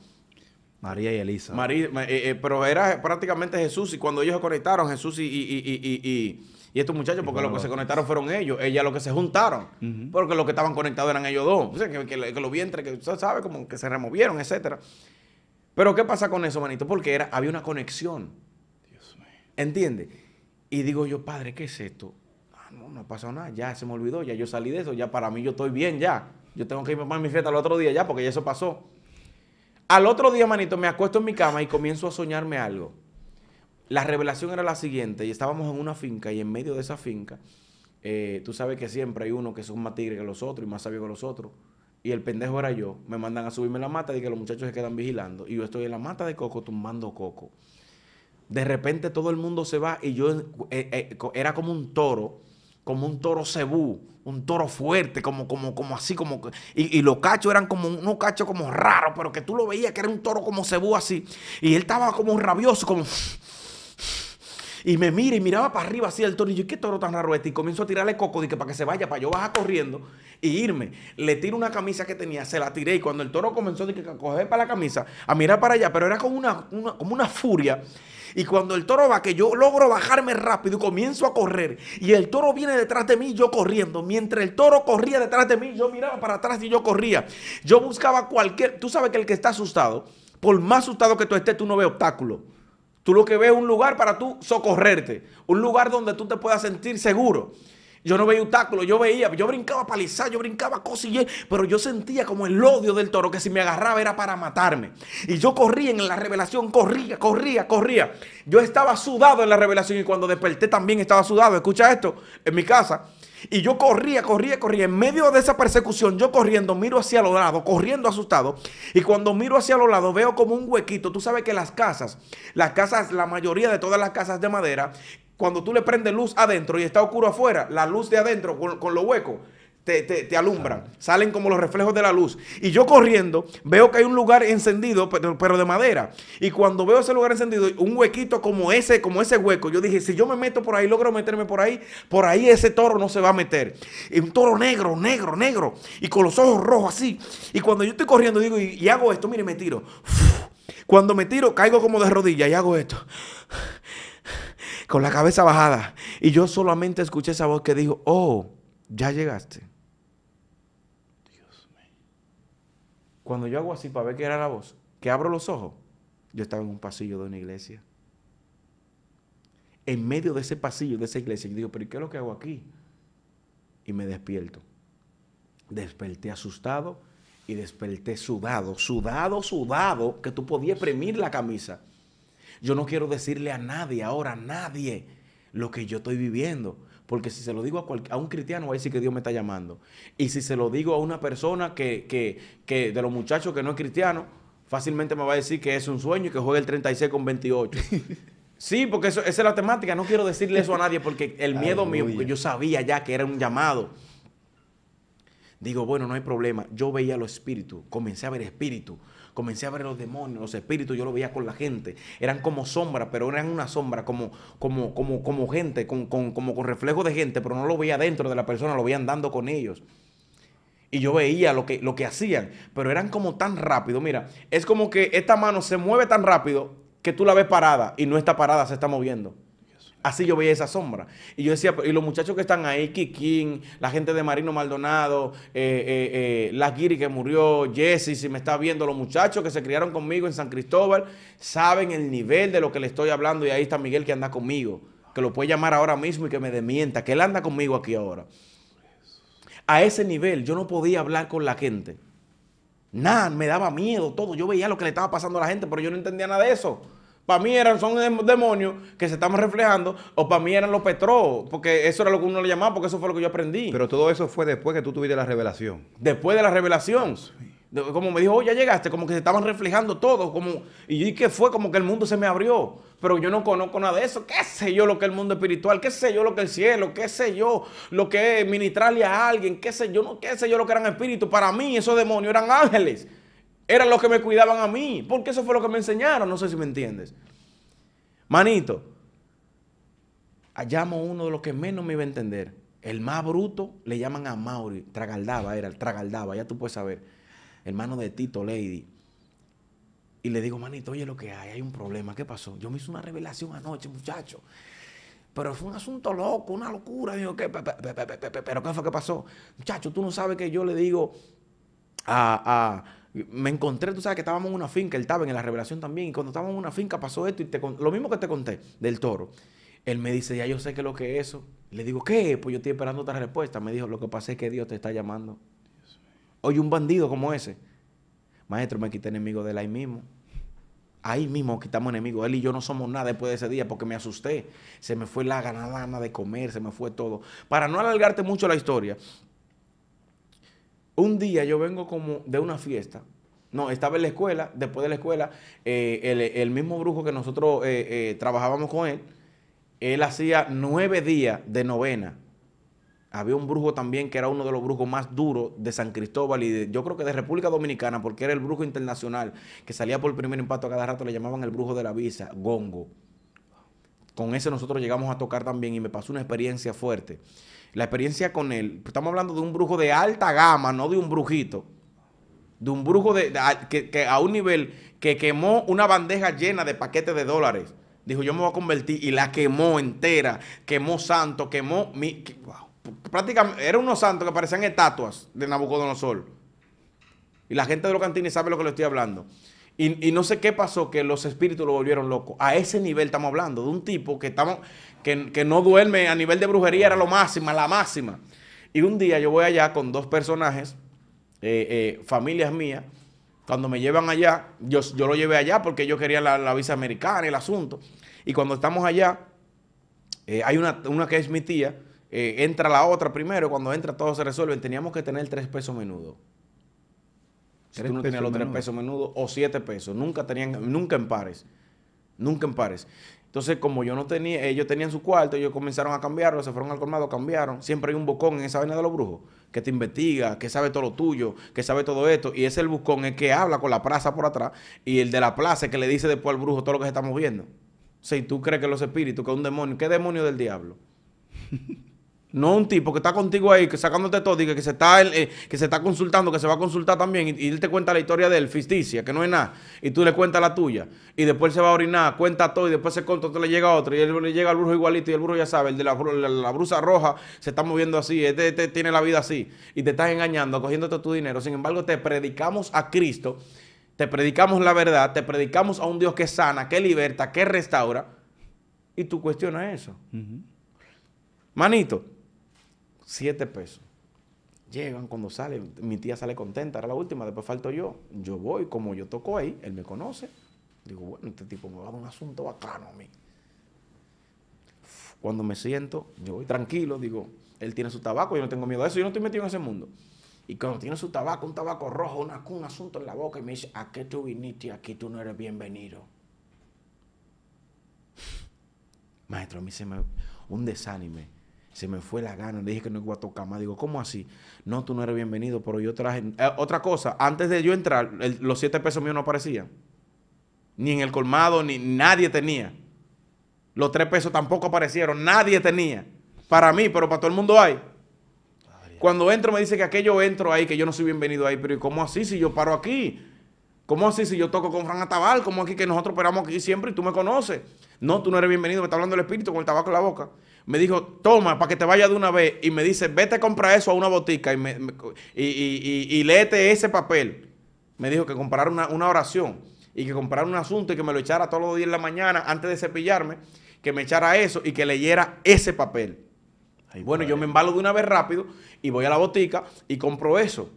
María y Elisa. Eh, eh, pero era prácticamente Jesús y cuando ellos se conectaron, Jesús y, estos muchachos, porque los que se conectaron fueron ellos, ella los que se juntaron, porque los que estaban conectados eran ellos dos. O sea, que, los vientres, que usted sabe, como que se removieron, etc. Pero, ¿qué pasa con eso, manito? Porque era, había una conexión. Dios mío. ¿Entiendes? Y digo yo, padre, ¿qué es esto? Ah, no, no ha pasado nada, ya se me olvidó, ya yo salí de eso, ya para mí yo estoy bien, ya. Yo tengo que irme para mi fiesta al otro día ya, porque ya eso pasó. Al otro día, manito, me acuesto en mi cama y comienzo a soñarme algo. La revelación era la siguiente, y estábamos en una finca y en medio de esa finca, eh, tú sabes que siempre hay uno que es más tigre que los otros y más sabio que los otros. Y el pendejo era yo. Me mandan a subirme la mata y que los muchachos se quedan vigilando. Y yo estoy en la mata de coco tumbando coco. De repente todo el mundo se va y yo eh, eh, era como un toro como un toro cebú, un toro fuerte, como, como, como así, como. Y, los cachos eran como unos cachos como raros, pero que tú lo veías que era un toro como cebú así. Y él estaba como rabioso, como. Y me mira y miraba para arriba así el toro. Y yo, ¿qué toro tan raro este? Y comienzo a tirarle coco dije, para que se vaya, para yo bajar corriendo y irme. Le tiro una camisa que tenía, se la tiré. Y cuando el toro comenzó de a coger para la camisa, a mirar para allá, pero era como una furia y cuando el toro va, que yo logro bajarme rápido y comienzo a correr, y el toro viene detrás de mí, yo corriendo. Mientras el toro corría detrás de mí, yo miraba para atrás y yo corría. Yo buscaba cualquier. Tú sabes que el que está asustado, por más asustado que tú estés, tú no ves obstáculo. Tú lo que ves es un lugar para tú socorrerte, un lugar donde tú te puedas sentir seguro. Yo no veía obstáculos, yo veía, yo brincaba palizar, yo brincaba cosillé, pero yo sentía como el odio del toro que si me agarraba era para matarme. Y yo corría en la revelación, corría, corría, corría. Yo estaba sudado en la revelación y cuando desperté también estaba sudado. Escucha esto, en mi casa. Y yo corría, corría, corría. En medio de esa persecución, yo corriendo, miro hacia los lados, corriendo asustado. Y cuando miro hacia los lados, veo como un huequito. Tú sabes que las casas, las casas, la mayoría de todas las casas de madera, cuando tú le prendes luz adentro y está oscuro afuera, la luz de adentro con, los huecos te, te, alumbran, salen como los reflejos de la luz. Y yo corriendo veo que hay un lugar encendido, pero, pero, de madera. Y cuando veo ese lugar encendido, un huequito como ese, como ese hueco, yo dije, si yo me meto por ahí, logro meterme por ahí, por ahí ese toro no se va a meter. un toro negro, negro, negro, y con los ojos rojos así. Y cuando yo estoy corriendo, digo, y, y hago esto, mire, me tiro. Cuando me tiro, caigo como de rodillas y hago esto con la cabeza bajada. Y yo solamente escuché esa voz que dijo, oh, ya llegaste. Dios mío. Cuando yo hago así para ver qué era la voz, que abro los ojos, yo estaba en un pasillo de una iglesia. En medio de ese pasillo, de esa iglesia, y digo, pero ¿qué es lo que hago aquí? Y me despierto. Desperté asustado y desperté sudado, sudado, sudado, que tú podías premir la camisa. Yo no quiero decirle a nadie ahora, a nadie, lo que yo estoy viviendo. Porque si se lo digo a, un cristiano, va a decir que Dios me está llamando. Y si se lo digo a una persona que, que, que de los muchachos que no es cristiano, fácilmente me va a decir que es un sueño y que juegue el 36 con 28. Sí, porque eso, esa es la temática. No quiero decirle eso a nadie porque el miedo mío, porque yo sabía ya que era un llamado. Digo, bueno, no hay problema. Yo veía lo espíritu comencé a ver espíritu comencé a ver los demonios, los espíritus, yo lo veía con la gente. Eran como sombras, pero eran una sombra, como, como, como, como gente, con, con, como con reflejo de gente, pero no lo veía dentro de la persona, lo veía andando con ellos. Y yo veía lo que, lo que hacían, pero eran como tan rápido. Mira, es como que esta mano se mueve tan rápido que tú la ves parada y no está parada, se está moviendo. Así yo veía esa sombra. Y yo decía, y los muchachos que están ahí, Kikín, la gente de Marino Maldonado, eh, eh, eh La Guiri que murió, Jesse, si me está viendo, los muchachos que se criaron conmigo en San Cristóbal, saben el nivel de lo que le estoy hablando. Y ahí está Miguel que anda conmigo, que lo puede llamar ahora mismo y que me demienta, que él anda conmigo aquí ahora. A ese nivel yo no podía hablar con la gente. Nada, me daba miedo todo. Yo veía lo que le estaba pasando a la gente, pero yo no entendía nada de eso. Para mí eran, son demonios que se estaban reflejando, o para mí eran los petróleos, porque eso era lo que uno le llamaba, porque eso fue lo que yo aprendí. Pero todo eso fue después que tú tuviste la revelación. Después de la revelación. Como me dijo, hoy oh, ya llegaste, como que se estaban reflejando todos, como, y que fue como que el mundo se me abrió, pero yo no conozco nada de eso, qué sé yo lo que es el mundo espiritual, qué sé yo lo que es el cielo, qué sé yo lo que es ministrarle a alguien, qué sé yo, no, qué sé yo lo que eran espíritus, para mí esos demonios eran ángeles, eran los que me cuidaban a mí, porque eso fue lo que me enseñaron, no sé si me entiendes. Manito, hallamos uno de los que menos me iba a entender. El más bruto le llaman a Mauri, Tragaldaba era, el Tragaldaba, ya tú puedes saber, hermano de Tito Lady. Y le digo, manito, oye lo que hay, hay un problema, ¿qué pasó? Yo me hice una revelación anoche, muchacho. Pero fue un asunto loco, una locura. Digo, ¿qué? ¿Pero qué fue que pasó? Muchacho, tú no sabes que yo le digo a me encontré, tú sabes que estábamos en una finca, él estaba en la revelación también, y cuando estábamos en una finca pasó esto, y te, lo mismo que te conté del toro. Él me dice, ya yo sé que lo que es eso. Le digo, ¿qué? Pues yo estoy esperando otra respuesta. Me dijo, lo que pasa es que Dios te está llamando. Oye, un bandido como ese. Maestro, me quité enemigo de él ahí mismo. Ahí mismo quitamos enemigo. Él y yo no somos nada después de ese día porque me asusté. Se me fue la ganadana de comer, se me fue todo. Para no alargarte mucho la historia, un día yo vengo como de una fiesta. No, estaba en la escuela, después de la escuela, eh, el, mismo brujo que nosotros eh, eh, trabajábamos con él, él hacía nueve días de novena. Había un brujo también que era uno de los brujos más duros de San Cristóbal y de, yo creo que de República Dominicana, porque era el brujo internacional que salía por el primer impacto a cada rato, le llamaban el brujo de la visa, Gongo. Con ese nosotros llegamos a tocar también y me pasó una experiencia fuerte. La experiencia con él, estamos hablando de un brujo de alta gama, no de un brujito. De un brujo de, a, que, a un nivel que quemó una bandeja llena de paquetes de dólares. Dijo, yo me voy a convertir y la quemó entera, quemó santo, quemó mi... prácticamente, eran unos santos que parecían estatuas de Nabucodonosor. Y la gente de los cantines sabe lo que le estoy hablando. Y, no sé qué pasó que los espíritus lo volvieron loco. A ese nivel estamos hablando, de un tipo que, que, no duerme a nivel de brujería, era lo máximo, la máxima. Y un día yo voy allá con dos personajes, eh, eh, familias mías, cuando me llevan allá, yo, yo lo llevé allá porque yo quería la, visa americana, el asunto. Y cuando estamos allá, eh, hay una, una, que es mi tía, entra la otra primero, cuando entra todo se resuelve. Teníamos que tener tres pesos menudo. Si tú no tenías los tres pesos menudo o siete pesos, nunca tenían, nunca en pares. Nunca en pares. Entonces, como yo no tenía, ellos tenían su cuarto, ellos comenzaron a cambiarlo, se fueron al colmado, cambiaron. Siempre hay un bocón en esa vaina de los brujos que te investiga, que sabe todo lo tuyo, que sabe todo esto. Y ese el buscón el que habla con la plaza por atrás y el de la plaza es que le dice después al brujo todo lo que se está moviendo. tú crees que los espíritus, que es un demonio, ¿qué demonio del diablo? No un tipo que está contigo ahí, que sacándote todo que, se está, eh, que se está consultando, que se va a consultar también, y, él te cuenta la historia de él, fisticia, que no es nada, y tú le cuentas la tuya, y después se va a orinar, cuenta todo, y después se contó, te le llega a otro, y él le llega al brujo igualito, y el brujo ya sabe, el de la, brusa roja se está moviendo así, este, este, tiene la vida así, y te estás engañando, cogiéndote tu dinero. Sin embargo, te predicamos a Cristo, te predicamos la verdad, te predicamos a un Dios que sana, que liberta, que restaura, y tú cuestionas eso. Manito, Siete pesos. Llegan cuando sale mi tía sale contenta, era la última, después falto yo. Yo voy, como yo toco ahí, él me conoce. Digo, bueno, este tipo me va a dar un asunto bacano a mí. Cuando me siento, yo voy tranquilo, digo, él tiene su tabaco, yo no tengo miedo a eso, yo no estoy metido en ese mundo. Y cuando tiene su tabaco, un tabaco rojo, un asunto en la boca, y me dice, ¿a qué tú viniste? Aquí tú no eres bienvenido. Maestro, a mí se me... un desánime. Se me fue la gana, le dije que no iba a tocar más. Digo, ¿cómo así? No, tú no eres bienvenido, pero yo traje. Eh, otra cosa, antes de yo entrar, los siete pesos míos no aparecían. Ni en el colmado, ni nadie tenía. Los tres pesos tampoco aparecieron, nadie tenía. Para mí, pero para todo el mundo hay. Cuando entro me dice que aquello entro ahí, que yo no soy bienvenido ahí. Pero cómo así si yo paro aquí? ¿Cómo así si yo toco con Fran Atabal? ¿Cómo aquí que nosotros operamos aquí siempre y tú me conoces? No, tú no eres bienvenido, me está hablando el espíritu con el tabaco en la boca me dijo, toma, para que te vaya de una vez. Y me dice, vete a comprar eso a una botica y, y, léete ese papel. Me dijo que comprara una, oración y que comprar un asunto y que me lo echara todos los días en la mañana antes de cepillarme, que me echara eso y que leyera ese papel. Y bueno, yo me embalo de una vez rápido y voy a la botica y compro eso.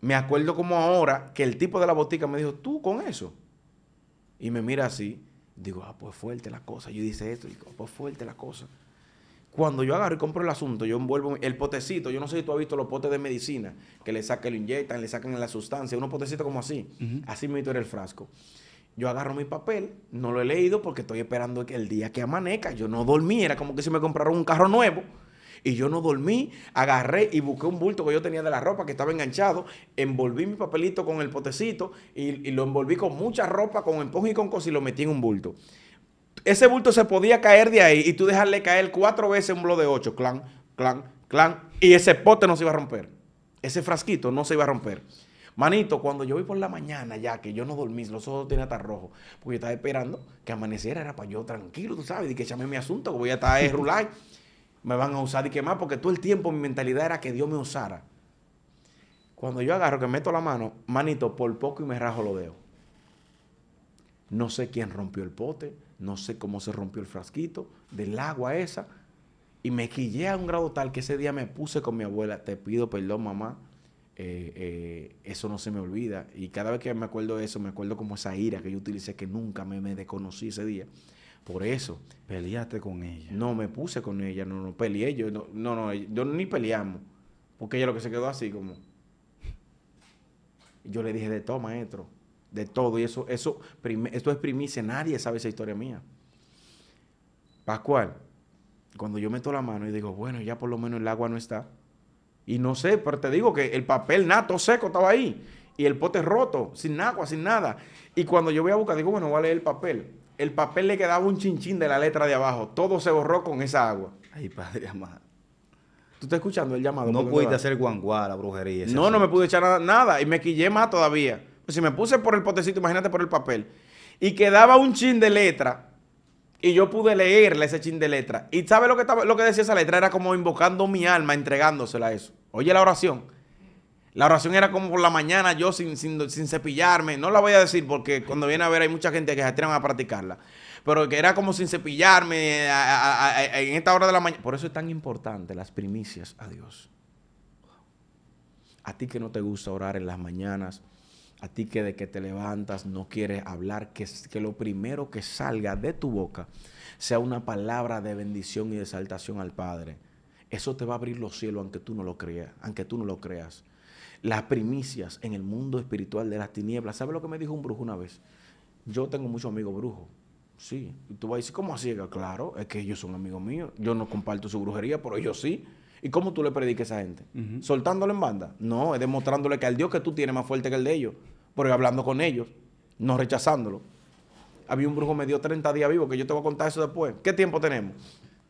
Me acuerdo como ahora que el tipo de la botica me dijo, tú con eso. Y me mira así. Digo, ah, pues fuerte la cosa. Yo dice esto, digo, ah, pues fuerte la cosa. Cuando yo agarro y compro el asunto, yo envuelvo el potecito. Yo no sé si tú has visto los potes de medicina que le sacan, lo inyectan, le sacan la sustancia. Unos potecitos como así. Así me era el frasco. Yo agarro mi papel, no lo he leído porque estoy esperando que el día que amanezca. Yo no dormí, era como que si me compraron un carro nuevo. Y yo no dormí, agarré y busqué un bulto que yo tenía de la ropa que estaba enganchado, envolví mi papelito con el potecito y, lo envolví con mucha ropa, con empuje y con cosas y lo metí en un bulto ese bulto se podía caer de ahí y tú dejarle caer cuatro veces un blo de ocho, clan, clan, clan, y ese pote no se iba a romper. Ese frasquito no se iba a romper. Manito, cuando yo voy por la mañana ya, que yo no dormí, los ojos tienen hasta rojo, porque yo estaba esperando que amaneciera, era para yo tranquilo, tú sabes, y que llame mi asunto, que voy a estar ahí me van a usar y qué más, porque todo el tiempo mi mentalidad era que Dios me usara. Cuando yo agarro, que meto la mano, manito, por poco y me rajo lo dedos. No sé quién rompió el pote, no sé cómo se rompió el frasquito del agua esa. Y me quillé a un grado tal que ese día me puse con mi abuela, te pido perdón mamá, eh, eh, eso no se me olvida. Y cada vez que me acuerdo de eso, me acuerdo como esa ira que yo utilicé, que nunca me, desconocí ese día. Por eso. ¿Peleaste con ella? No, me puse con ella, no, no, peleé yo, no, no, yo ni peleamos. Porque ella lo que se quedó así como... Yo le dije de toma, maestro de todo. Y eso, eso esto es primicia, nadie sabe esa historia mía. Pascual, cuando yo meto la mano y digo, bueno, ya por lo menos el agua no está. Y no sé, pero te digo que el papel nato seco estaba ahí. Y el pote roto, sin agua, sin nada. Y cuando yo voy a buscar, digo, bueno, voy a leer el papel. El papel le quedaba un chinchín de la letra de abajo. Todo se borró con esa agua. Ay, padre amado. ¿Tú estás escuchando el llamado? No pudiste hacer guanguá, la brujería. No, no me pude echar nada, nada. Y me quillé más todavía. Pues si me puse por el potecito, imagínate por el papel, y quedaba un chin de letra, y yo pude leerle ese chin de letra. Y ¿sabe lo que, estaba, lo que decía esa letra? Era como invocando mi alma, entregándosela a eso. Oye la oración. La oración era como por la mañana, yo sin, sin, cepillarme. No la voy a decir porque cuando viene a ver hay mucha gente que se atreven a practicarla. Pero que era como sin cepillarme eh, en esta hora de la mañana. Por eso es tan importante las primicias a Dios. A ti que no te gusta orar en las mañanas, a ti que de que te levantas no quieres hablar, que, que lo primero que salga de tu boca sea una palabra de bendición y de exaltación al Padre. Eso te va a abrir los cielos aunque tú no lo creas, aunque tú no lo creas. Las primicias en el mundo espiritual de las tinieblas. ¿Sabes lo que me dijo un brujo una vez? Yo tengo muchos amigos brujos. Sí. Y tú vas a decir, ¿cómo así? Claro, es que ellos son amigos míos. Yo no comparto su brujería, pero ellos sí. ¿Y cómo tú le prediques a esa gente? ¿Soltándolo en banda? No, es demostrándole que al Dios que tú tienes más fuerte que el de ellos, Porque hablando con ellos, no rechazándolo. Había un brujo me dio 30 días vivo, que yo te voy a contar eso después. ¿Qué tiempo tenemos?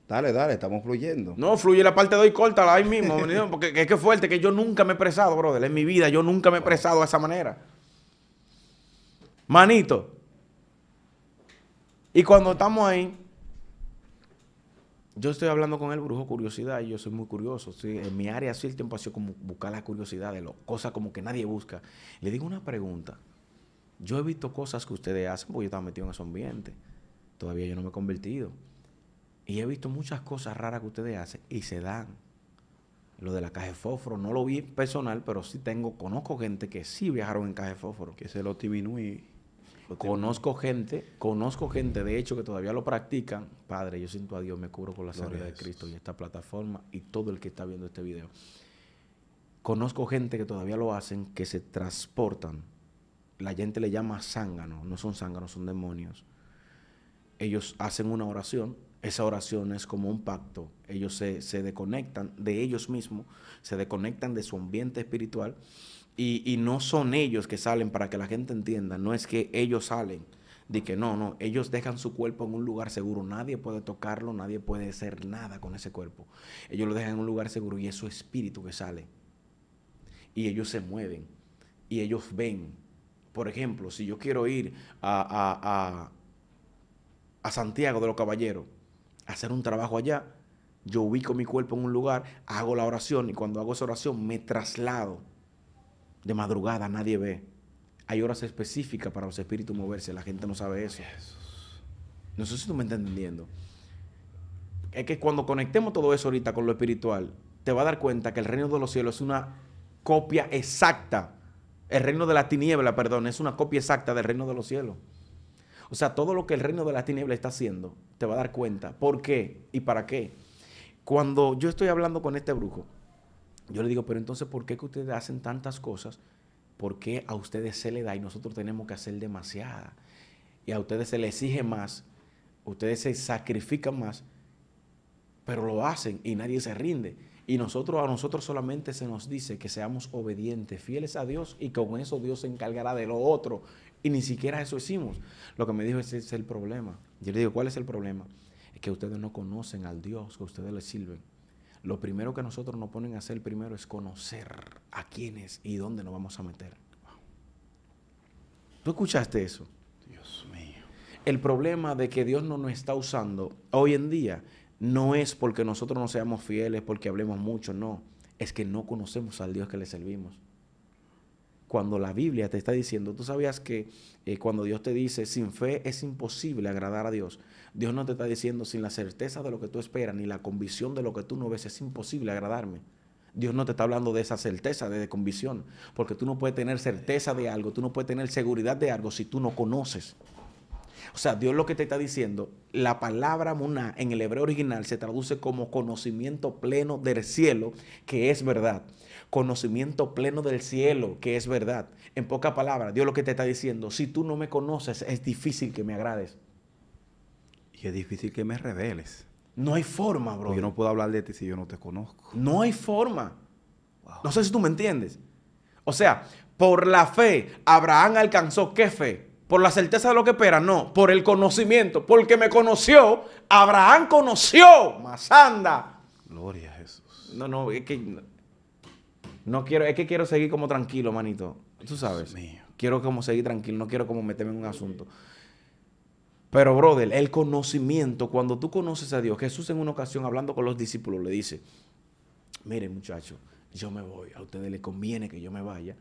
Dale, dale, estamos fluyendo. No, fluye la parte de hoy, córtala ahí mismo. porque es que es fuerte, que yo nunca me he presado, brother. En mi vida yo nunca me he presado de esa manera. Manito. Y cuando estamos ahí, yo estoy hablando con el brujo curiosidad y yo soy muy curioso. En mi área sí el tiempo ha sido como buscar la curiosidad de cosas como que nadie busca. Le digo una pregunta. Yo he visto cosas que ustedes hacen porque yo estaba metido en ese ambiente. Todavía yo no me he convertido. Y he visto muchas cosas raras que ustedes hacen y se dan. Lo de la caja de fósforo, no lo vi personal, pero sí tengo, conozco gente que sí viajaron en caja de fósforo. Que se lo y... Conozco gente, conozco gente, de hecho, que todavía lo practican. Padre, yo siento a Dios, me cubro con la sangre de Cristo y esta plataforma y todo el que está viendo este video. Conozco gente que todavía lo hacen, que se transportan. La gente le llama zángano, no son zánganos, son demonios. Ellos hacen una oración, esa oración es como un pacto. Ellos se, se desconectan de ellos mismos, se desconectan de su ambiente espiritual y, no son ellos que salen para que la gente entienda, no es que ellos salen, de que no, no, ellos dejan su cuerpo en un lugar seguro, nadie puede tocarlo, nadie puede hacer nada con ese cuerpo. Ellos lo dejan en un lugar seguro y es su espíritu que sale. Y ellos se mueven y ellos ven. Por ejemplo, si yo quiero ir a, a, a, a Santiago de los Caballeros a hacer un trabajo allá, yo ubico mi cuerpo en un lugar, hago la oración y cuando hago esa oración me traslado de madrugada nadie ve. Hay horas específicas para los espíritus moverse, la gente no sabe eso. No sé si tú me estás entendiendo. Es que cuando conectemos todo eso ahorita con lo espiritual, te va a dar cuenta que el reino de los cielos es una copia exacta. El reino de la tiniebla, perdón, es una copia exacta del reino de los cielos. O sea, todo lo que el reino de la tiniebla está haciendo, te va a dar cuenta. ¿Por qué y para qué? Cuando yo estoy hablando con este brujo, yo le digo, pero entonces, ¿por qué que ustedes hacen tantas cosas? ¿Por qué a ustedes se le da y nosotros tenemos que hacer demasiada? Y a ustedes se les exige más, ustedes se sacrifican más, pero lo hacen y nadie se rinde. Y nosotros a nosotros solamente se nos dice que seamos obedientes, fieles a Dios y con eso Dios se encargará de lo otro. Y ni siquiera eso hicimos. Lo que me dijo es, es el problema. Yo le digo, ¿cuál es el problema? Es que ustedes no conocen al Dios que ustedes le sirven lo primero que nosotros nos ponen a hacer primero es conocer a quiénes y dónde nos vamos a meter. ¿Tú escuchaste eso? Dios mío. El problema de que Dios no nos está usando hoy en día no es porque nosotros no seamos fieles, porque hablemos mucho, no. Es que no conocemos al Dios que le servimos. Cuando la Biblia te está diciendo, tú sabías que eh, cuando Dios te dice, sin fe es imposible agradar a Dios, Dios no te está diciendo sin la certeza de lo que tú esperas ni la convicción de lo que tú no ves, es imposible agradarme. Dios no te está hablando de esa certeza, de, convicción, porque tú no puedes tener certeza de algo, tú no puedes tener seguridad de algo si tú no conoces. O sea, Dios lo que te está diciendo, la palabra muná en el hebreo original se traduce como conocimiento pleno del cielo, que es verdad. Conocimiento pleno del cielo, que es verdad. En pocas palabras, Dios lo que te está diciendo, si tú no me conoces, es difícil que me agrades. Y es difícil que me reveles. No hay forma, bro. Yo no puedo hablar de ti si yo no te conozco. No hay forma. No sé si tú me entiendes. O sea, por la fe, Abraham alcanzó qué fe? Por la certeza de lo que espera, no, por el conocimiento, porque me conoció, Abraham conoció, más anda. Gloria a Jesús. No, no, es que no quiero, es que quiero seguir como tranquilo, manito. Tú sabes. Quiero como seguir tranquilo, no quiero como meterme en un asunto. Pero, brother, el conocimiento, cuando tú conoces a Dios, Jesús en una ocasión hablando con los discípulos le dice, miren muchachos, yo me voy, a ustedes les conviene que yo me vaya,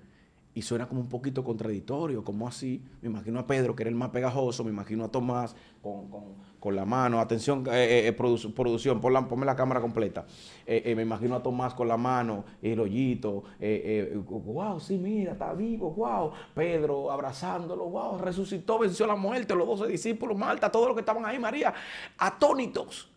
y suena como un poquito contradictorio, como así. Me imagino a Pedro, que era el más pegajoso, me imagino a Tomás con, la mano. Atención, eh, eh, eh producción, la, ponme la cámara completa. Eh, me imagino a Tomás con la mano, el hoyito. wow, sí, mira, está vivo, wow. Pedro abrazándolo, wow, resucitó, venció la muerte. Los doce discípulos, Malta, todos los que estaban ahí, María, atónitos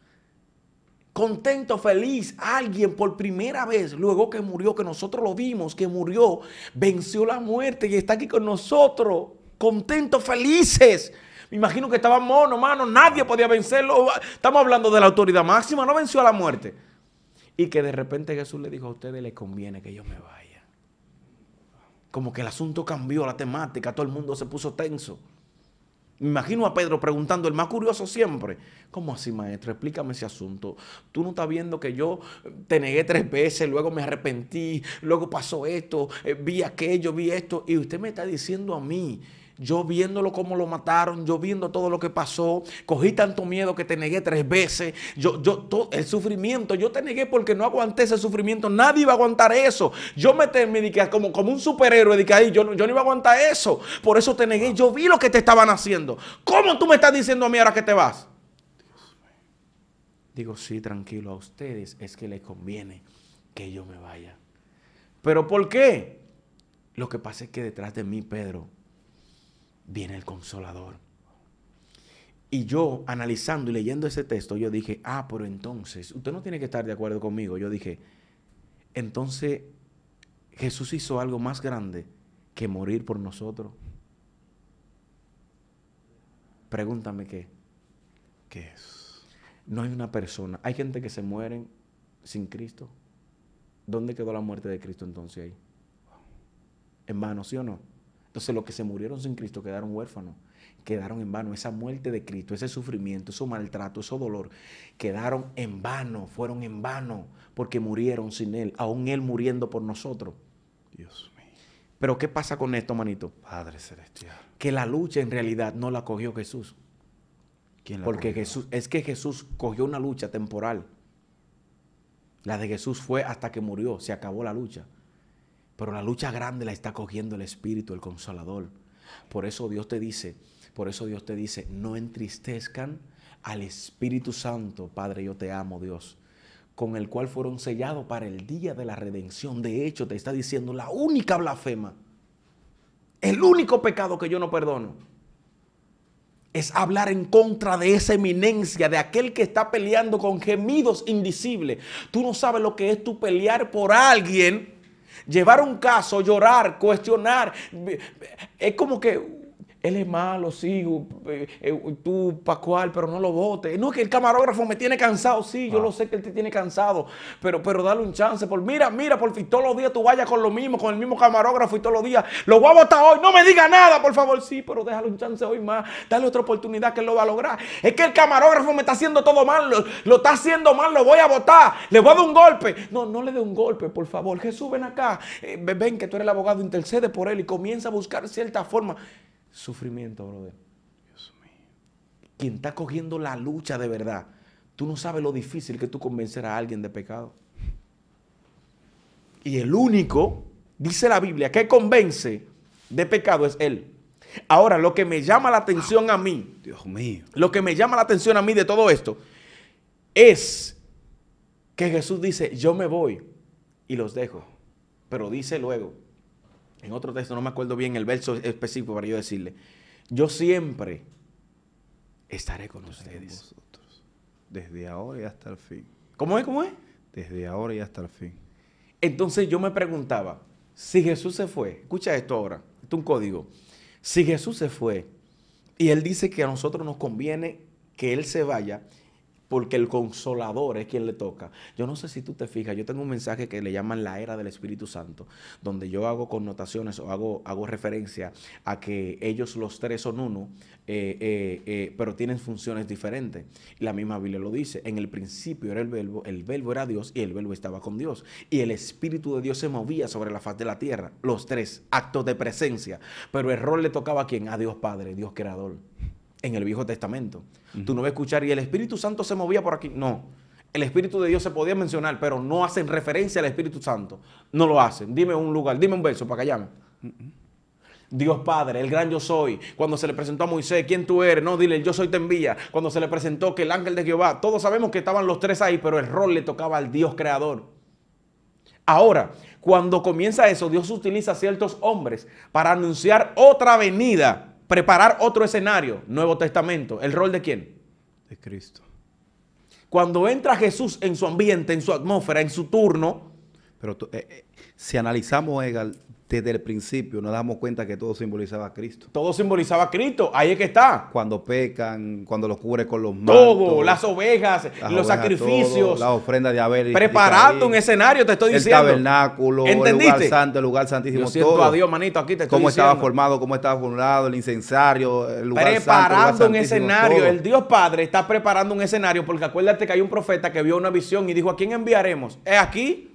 contento, feliz. Alguien por primera vez, luego que murió, que nosotros lo vimos, que murió, venció la muerte y está aquí con nosotros, contentos, felices. Me imagino que estaba mono, mano, nadie podía vencerlo. Estamos hablando de la autoridad máxima, no venció a la muerte. Y que de repente Jesús le dijo a ustedes, le conviene que yo me vaya. Como que el asunto cambió, la temática, todo el mundo se puso tenso. Me imagino a Pedro preguntando, el más curioso siempre, ¿cómo así, maestro? Explícame ese asunto. Tú no estás viendo que yo te negué tres veces, luego me arrepentí, luego pasó esto, eh, vi aquello, vi esto, y usted me está diciendo a mí yo viéndolo como lo mataron, yo viendo todo lo que pasó, cogí tanto miedo que te negué tres veces. Yo, yo, el sufrimiento, yo te negué porque no aguanté ese sufrimiento. Nadie iba a aguantar eso. Yo me, terminé como, como un superhéroe, dije, ahí, yo, yo no iba a aguantar eso. Por eso te negué. Yo vi lo que te estaban haciendo. ¿Cómo tú me estás diciendo a mí ahora que te vas? Digo, sí, tranquilo, a ustedes es que les conviene que yo me vaya. ¿Pero por qué? Lo que pasa es que detrás de mí, Pedro, viene el consolador. Y yo analizando y leyendo ese texto, yo dije, ah, pero entonces, usted no tiene que estar de acuerdo conmigo. Yo dije, entonces Jesús hizo algo más grande que morir por nosotros. Pregúntame qué. ¿Qué es? No hay una persona. Hay gente que se mueren sin Cristo. ¿Dónde quedó la muerte de Cristo entonces ahí? en vano, ¿sí o no? Entonces los que se murieron sin Cristo quedaron huérfanos, quedaron en vano. Esa muerte de Cristo, ese sufrimiento, ese maltrato, ese dolor, quedaron en vano, fueron en vano, porque murieron sin Él, aún Él muriendo por nosotros. Dios mío. Pero ¿qué pasa con esto, manito? Padre Celestial. Que la lucha en realidad no la cogió Jesús. ¿Quién porque Jesús, es que Jesús cogió una lucha temporal. La de Jesús fue hasta que murió, se acabó la lucha. Pero la lucha grande la está cogiendo el Espíritu, el Consolador. Por eso Dios te dice, por eso Dios te dice, no entristezcan al Espíritu Santo, Padre, yo te amo, Dios, con el cual fueron sellados para el día de la redención. De hecho, te está diciendo la única blasfema, el único pecado que yo no perdono, es hablar en contra de esa eminencia, de aquel que está peleando con gemidos invisibles. Tú no sabes lo que es tu pelear por alguien llevar un caso, llorar, cuestionar. Es como que él es malo, sí, eh, eh, tú Pascual, pero no lo votes. No es que el camarógrafo me tiene cansado, sí, yo ah. lo sé que él te tiene cansado, pero, pero dale un chance. Por, mira, mira, por fin todos los días tú vayas con lo mismo, con el mismo camarógrafo y todos los días, lo voy a votar hoy, no me diga nada, por favor, sí, pero déjale un chance hoy más, dale otra oportunidad que él lo va a lograr. Es que el camarógrafo me está haciendo todo mal, lo, está haciendo mal, lo voy a votar, le voy a dar un golpe. No, no le dé un golpe, por favor. Jesús, ven acá, eh, ven que tú eres el abogado, intercede por él y comienza a buscar cierta forma sufrimiento, brother. Dios mío. Quien está cogiendo la lucha de verdad, tú no sabes lo difícil que tú convencer a alguien de pecado. Y el único, dice la Biblia, que convence de pecado es Él. Ahora, lo que me llama la atención a mí, Dios mío, lo que me llama la atención a mí de todo esto es que Jesús dice, yo me voy y los dejo, pero dice luego, en otro texto, no me acuerdo bien el verso específico para yo decirle, yo siempre estaré con ustedes. Desde ahora y hasta el fin. ¿Cómo es? ¿Cómo es? Desde ahora y hasta el fin. Entonces yo me preguntaba, si Jesús se fue, escucha esto ahora, esto es un código, si Jesús se fue y él dice que a nosotros nos conviene que él se vaya, porque el consolador es quien le toca. Yo no sé si tú te fijas, yo tengo un mensaje que le llaman la era del Espíritu Santo, donde yo hago connotaciones o hago, hago referencia a que ellos los tres son uno, eh, eh, eh, pero tienen funciones diferentes. La misma Biblia lo dice, en el principio era el verbo, el verbo era Dios y el verbo estaba con Dios. Y el Espíritu de Dios se movía sobre la faz de la tierra, los tres, actos de presencia, pero el rol le tocaba a quién? A Dios Padre, Dios Creador en el Viejo Testamento. Tú no vas a escuchar, y el Espíritu Santo se movía por aquí. No, el Espíritu de Dios se podía mencionar, pero no hacen referencia al Espíritu Santo. No lo hacen. Dime un lugar, dime un verso para que Dios Padre, el gran yo soy. Cuando se le presentó a Moisés, ¿quién tú eres? No, dile, yo soy te envía. Cuando se le presentó que el ángel de Jehová, todos sabemos que estaban los tres ahí, pero el rol le tocaba al Dios creador. Ahora, cuando comienza eso, Dios utiliza ciertos hombres para anunciar otra venida preparar otro escenario, Nuevo Testamento, ¿el rol de quién? De Cristo. Cuando entra Jesús en su ambiente, en su atmósfera, en su turno. Pero eh, eh, si analizamos, Egal, desde el principio nos damos cuenta que todo simbolizaba a Cristo. Todo simbolizaba a Cristo, ahí es que está. Cuando pecan, cuando los cubre con los mantos. Todo, las ovejas, los sacrificios. La ofrenda de Abel. Preparando un escenario, te estoy diciendo. El tabernáculo, el lugar santo, el lugar santísimo. Yo siento a Dios, manito, aquí te estoy cómo estaba formado, cómo estaba formulado el incensario, el lugar preparando santo, un escenario. El Dios Padre está preparando un escenario, porque acuérdate que hay un profeta que vio una visión y dijo, ¿a quién enviaremos? Es aquí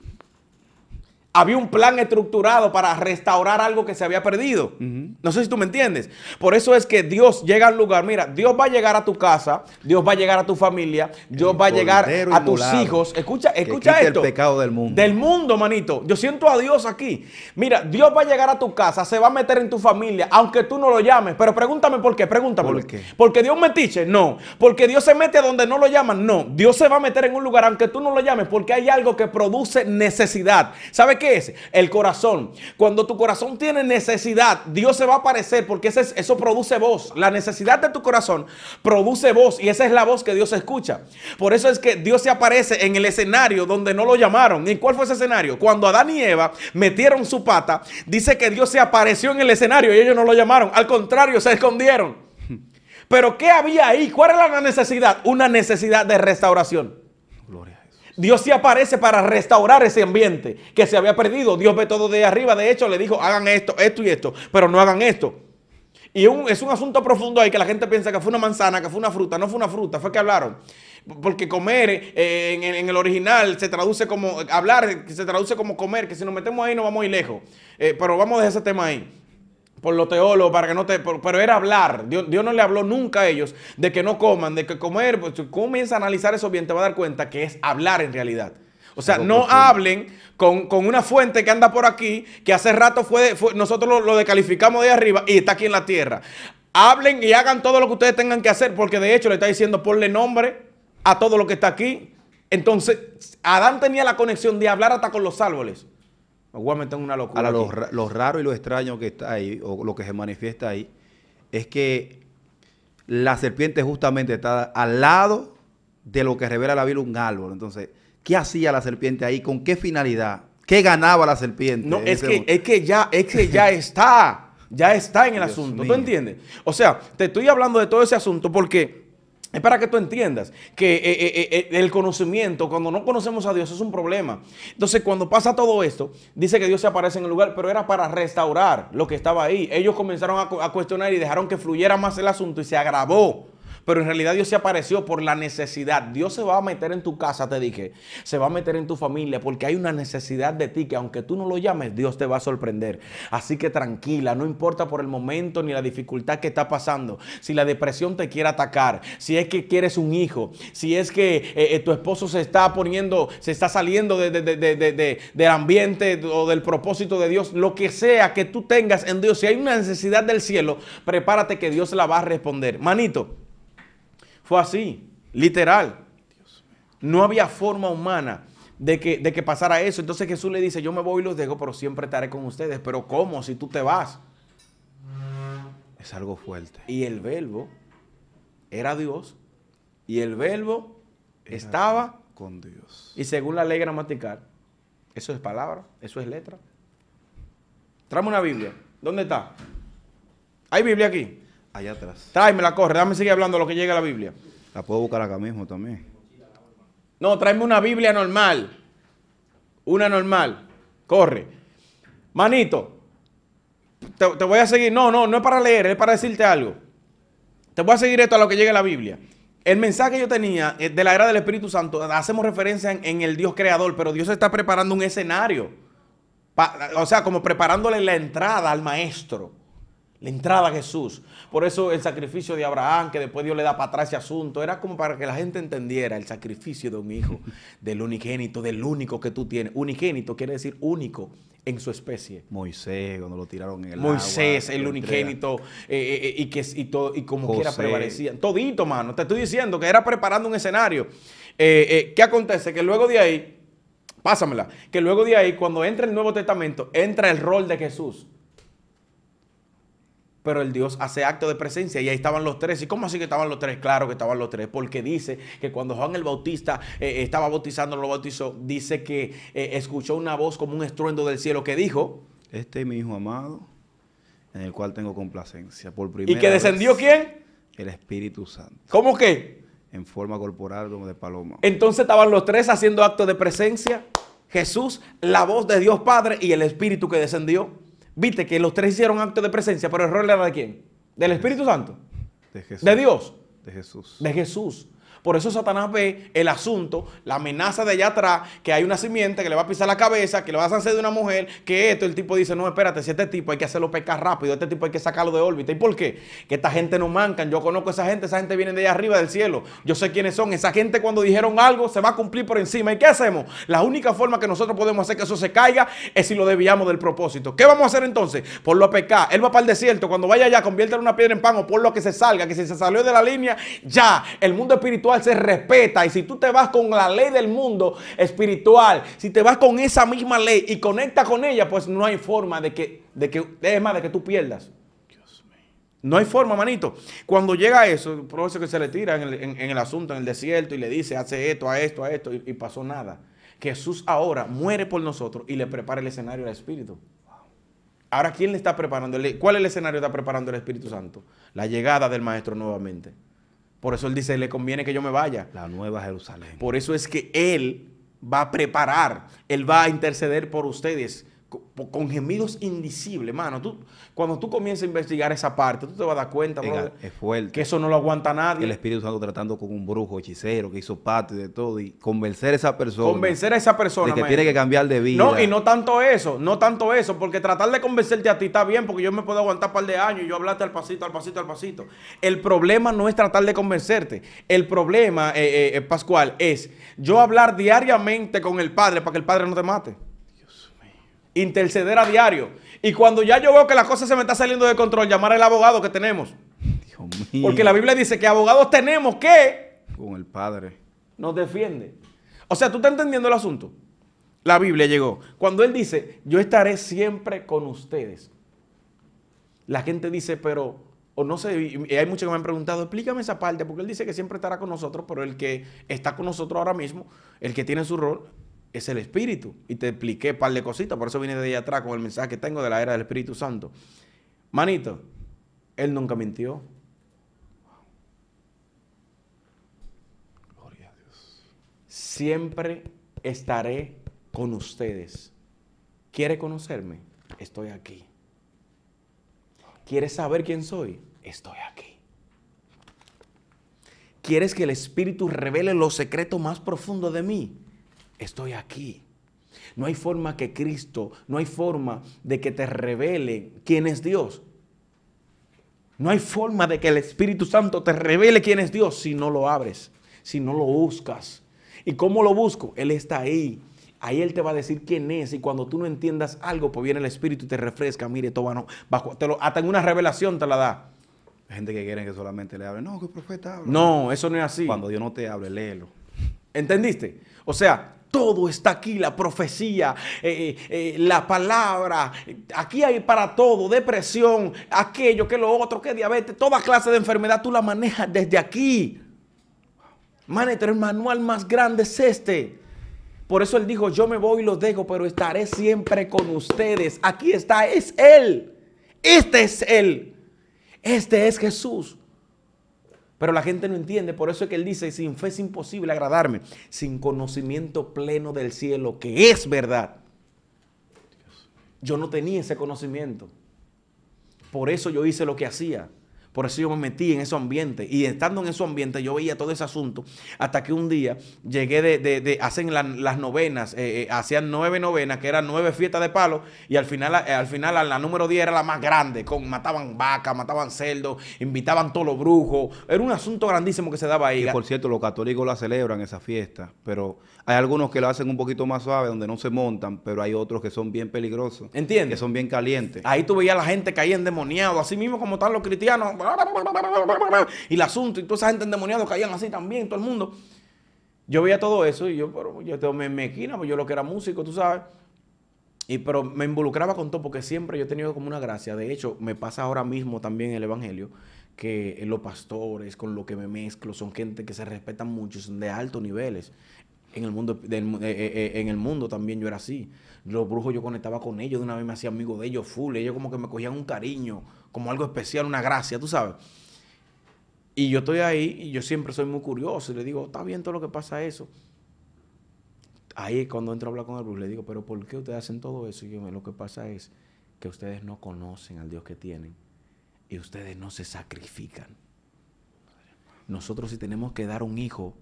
había un plan estructurado para restaurar algo que se había perdido. No sé si tú me entiendes. Por eso es que Dios llega al lugar. Mira, Dios va a llegar a tu casa, Dios va a llegar a tu familia, Dios va a llegar a tus hijos. Escucha, escucha esto. El pecado del mundo. Del mundo, manito. Yo siento a Dios aquí. Mira, Dios va a llegar a tu casa, se va a meter en tu familia, aunque tú no lo llames. Pero pregúntame por qué, pregúntame. ¿Por qué? Porque Dios metiche, no. Porque Dios se mete donde no lo llaman, no. Dios se va a meter en un lugar aunque tú no lo llames, porque hay algo que produce necesidad. ¿Sabes qué? es? El corazón. Cuando tu corazón tiene necesidad, Dios se va a aparecer porque eso, eso produce voz. La necesidad de tu corazón produce voz y esa es la voz que Dios escucha. Por eso es que Dios se aparece en el escenario donde no lo llamaron. ¿Y cuál fue ese escenario? Cuando Adán y Eva metieron su pata, dice que Dios se apareció en el escenario y ellos no lo llamaron. Al contrario, se escondieron. Pero ¿qué había ahí? ¿Cuál era la necesidad? Una necesidad de restauración. Dios sí aparece para restaurar ese ambiente que se había perdido. Dios ve todo de arriba. De hecho, le dijo, hagan esto, esto y esto, pero no hagan esto. Y es un asunto profundo ahí que la gente piensa que fue una manzana, que fue una fruta. No fue una fruta, fue que hablaron. Porque comer eh, en, el original se traduce como hablar, se traduce como comer, que si nos metemos ahí no vamos a ir lejos. Eh, pero vamos a dejar ese tema ahí por los teólogos, para que no te. Pero era hablar. Dios, no le habló nunca a ellos de que no coman, de que comer. Pues tú comienzas a analizar eso bien, te vas a dar cuenta que es hablar en realidad. O sea, no hablen con, una fuente que anda por aquí, que hace rato fue, nosotros lo, lo decalificamos de arriba y está aquí en la tierra. Hablen y hagan todo lo que ustedes tengan que hacer, porque de hecho le está diciendo ponle nombre a todo lo que está aquí. Entonces, Adán tenía la conexión de hablar hasta con los árboles me en una locura. lo, raro y lo extraño que está ahí, o lo que se manifiesta ahí, es que la serpiente justamente está al lado de lo que revela la Biblia un árbol. Entonces, ¿qué hacía la serpiente ahí? ¿Con qué finalidad? ¿Qué ganaba la serpiente? No, es que, es que ya, es que ya está. Ya está en el asunto. ¿Tú entiendes? O sea, te estoy hablando de todo ese asunto porque es para que tú entiendas que eh, eh, eh, el conocimiento, cuando no conocemos a Dios, es un problema. Entonces, cuando pasa todo esto, dice que Dios se aparece en el lugar, pero era para restaurar lo que estaba ahí. Ellos comenzaron a cuestionar y dejaron que fluyera más el asunto y se agravó. Pero en realidad Dios se apareció por la necesidad. Dios se va a meter en tu casa, te dije. Se va a meter en tu familia porque hay una necesidad de ti que aunque tú no lo llames, Dios te va a sorprender. Así que tranquila, no importa por el momento ni la dificultad que está pasando. Si la depresión te quiere atacar, si es que quieres un hijo, si es que eh, eh, tu esposo se está poniendo, se está saliendo de, del ambiente o del propósito de Dios, lo que sea que tú tengas en Dios, si hay una necesidad del cielo, prepárate que Dios la va a responder. Manito. Fue así, literal. No había forma humana de que, de que pasara eso. Entonces Jesús le dice, yo me voy y los dejo, pero siempre estaré con ustedes. Pero ¿cómo si tú te vas? Es algo fuerte. Y el verbo era Dios. Y el verbo estaba con Dios. Y según la ley gramatical, eso es palabra, eso es letra. Trame una Biblia. ¿Dónde está? ¿Hay Biblia aquí? Allá atrás. Tráeme la corre, dame seguir hablando lo que llegue a la Biblia. La puedo buscar acá mismo también. No, tráeme una Biblia normal. Una normal. Corre. Manito, te, voy a seguir. No, no, no es para leer, es para decirte algo. Te voy a seguir esto a lo que llegue a la Biblia. El mensaje que yo tenía eh, de la era del Espíritu Santo, hacemos referencia en, el Dios creador, pero Dios está preparando un escenario. o sea, como preparándole la entrada al maestro. La entrada a Jesús. Por eso el sacrificio de Abraham, que después Dios le da para atrás ese asunto, era como para que la gente entendiera el sacrificio de un hijo, del unigénito, del único que tú tienes. Unigénito quiere decir único en su especie. Moisés, cuando lo tiraron en el Moisés, el unigénito, eh, eh, eh, y, que, y, todo, y como quiera prevalecían. Todito, mano. Te estoy diciendo que era preparando un escenario. ¿Qué acontece? Que luego de ahí, pásamela, que luego de ahí, cuando entra el Nuevo Testamento, entra el rol de Jesús pero el Dios hace acto de presencia y ahí estaban los tres. ¿Y cómo así que estaban los tres? Claro que estaban los tres, porque dice que cuando Juan el Bautista eh, eh, estaba bautizando, lo bautizó, dice que eh, escuchó una voz como un estruendo del cielo que dijo, este es mi hijo amado, en el cual tengo complacencia por primera ¿Y que descendió quién? El Espíritu Santo. ¿Cómo que? En forma corporal como de paloma. Entonces estaban los tres haciendo acto de presencia, Jesús, la voz de Dios Padre y el Espíritu que descendió. Viste que los tres hicieron acto de presencia, pero el rol era de quién? ¿Del Espíritu Santo? De Jesús. ¿De Dios? De Jesús. De Jesús. Por eso Satanás ve el asunto, la amenaza de allá atrás, que hay una simiente que le va a pisar la cabeza, que le va a hacer de una mujer, que esto, el tipo dice, no, espérate, si este tipo hay que hacerlo pecar rápido, este tipo hay que sacarlo de órbita. ¿Y por qué? Que esta gente no mancan, yo conozco esa gente, esa gente viene de allá arriba del cielo, yo sé quiénes son, esa gente cuando dijeron algo se va a cumplir por encima. ¿Y qué hacemos? La única forma que nosotros podemos hacer que eso se caiga es si lo desviamos del propósito. ¿Qué vamos a hacer entonces? Por lo pecar, él va para el desierto, cuando vaya allá, conviértelo en una piedra en pan o por lo que se salga, que si se salió de la línea, ya, el mundo espiritual se respeta y si tú te vas con la ley del mundo espiritual, si te vas con esa misma ley y conectas con ella, pues no hay forma de que, de que es más, de que tú pierdas. No hay forma, manito. Cuando llega eso, el eso que se le tira en el, asunto, en el desierto, y le dice, hace esto, a esto, a esto, y, y pasó nada. Jesús ahora muere por nosotros y le prepara el escenario al Espíritu. Ahora, ¿quién le está preparando? ¿Cuál es el escenario que está preparando el Espíritu Santo? La llegada del Maestro nuevamente. Por eso él dice, le conviene que yo me vaya. La nueva Jerusalén. Por eso es que él va a preparar, él va a interceder por ustedes con, gemidos indicibles, mano. Tú, cuando tú comienzas a investigar esa parte, tú te vas a dar cuenta, que eso no lo aguanta nadie. El Espíritu Santo tratando con un brujo, hechicero, que hizo parte de todo, y convencer a esa persona. Convencer a esa persona. De que tiene que cambiar de vida. No, y no tanto eso, no tanto eso, porque tratar de convencerte a ti está bien, porque yo me puedo aguantar un par de años y yo hablarte al pasito, al pasito, al pasito. El problema no es tratar de convencerte. El problema, eh, eh, eh, Pascual, es yo hablar diariamente con el Padre para que el Padre no te mate interceder a diario. Y cuando ya yo veo que la cosa se me está saliendo de control, llamar al abogado que tenemos. Dios mío. Porque la Biblia dice que abogados tenemos que... Con el Padre. Nos defiende. O sea, ¿tú estás entendiendo el asunto? La Biblia llegó. Cuando Él dice, yo estaré siempre con ustedes. La gente dice, pero, o no sé, y hay muchos que me han preguntado, explícame esa parte, porque Él dice que siempre estará con nosotros, pero el que está con nosotros ahora mismo, el que tiene su rol, es el Espíritu. Y te expliqué un par de cositas, por eso vine de allá atrás con el mensaje que tengo de la era del Espíritu Santo. Manito, él nunca mintió. Gloria a Dios. Siempre estaré con ustedes. ¿Quiere conocerme? Estoy aquí. ¿Quieres saber quién soy? Estoy aquí. ¿Quieres que el Espíritu revele los secretos más profundos de mí? estoy aquí. No hay forma que Cristo, no hay forma de que te revele quién es Dios. No hay forma de que el Espíritu Santo te revele quién es Dios si no lo abres, si no lo buscas. ¿Y cómo lo busco? Él está ahí. Ahí Él te va a decir quién es. Y cuando tú no entiendas algo, pues viene el Espíritu y te refresca. Mire, todo no, te lo, hasta en una revelación te la da. Hay gente que quiere que solamente le hable. No, que el profeta hable. No, eso no es así. Cuando Dios no te hable, léelo. ¿Entendiste? O sea, todo está aquí, la profecía, eh, eh, eh, la palabra. Aquí hay para todo, depresión, aquello, que lo otro, que diabetes, toda clase de enfermedad tú la manejas desde aquí. pero el manual más grande es este. Por eso él dijo, yo me voy y los dejo, pero estaré siempre con ustedes. Aquí está, es él. Este es él. Este es Jesús. Pero la gente no entiende, por eso es que él dice, sin fe es imposible agradarme, sin conocimiento pleno del cielo, que es verdad. Yo no tenía ese conocimiento. Por eso yo hice lo que hacía. Por eso yo me metí en ese ambiente. Y estando en ese ambiente, yo veía todo ese asunto. Hasta que un día llegué de. de, hacen las novenas, eh, eh, hacían nueve novenas, que eran nueve fiestas de palo. Y al final, eh, al final, la, número 10 era la más grande. Con, mataban vacas, mataban cerdos, invitaban todos los brujos. Era un asunto grandísimo que se daba ahí. Y por cierto, los católicos la celebran esa fiesta. Pero hay algunos que lo hacen un poquito más suave, donde no se montan. Pero hay otros que son bien peligrosos. ¿Entiendes? Que son bien calientes. Ahí tú veías a la gente ahí endemoniado. Así mismo como están los cristianos y el asunto, y toda esa gente endemoniada caían así también, todo el mundo. Yo veía todo eso y yo, pero yo me pues yo lo que era músico, tú sabes. Y pero me involucraba con todo porque siempre yo he tenido como una gracia. De hecho, me pasa ahora mismo también el evangelio que los pastores con lo que me mezclo son gente que se respetan mucho, son de altos niveles. En el mundo, eh, eh, eh, en el mundo también yo era así. Los brujos yo conectaba con ellos, de una vez me hacía amigo de ellos, full. Ellos como que me cogían un cariño, como algo especial, una gracia, tú sabes. Y yo estoy ahí y yo siempre soy muy curioso y le digo, está bien todo lo que pasa eso. Ahí cuando entro a hablar con el le digo, pero ¿por qué ustedes hacen todo eso? Y yo, lo que pasa es que ustedes no conocen al Dios que tienen y ustedes no se sacrifican. Nosotros si tenemos que dar un hijo,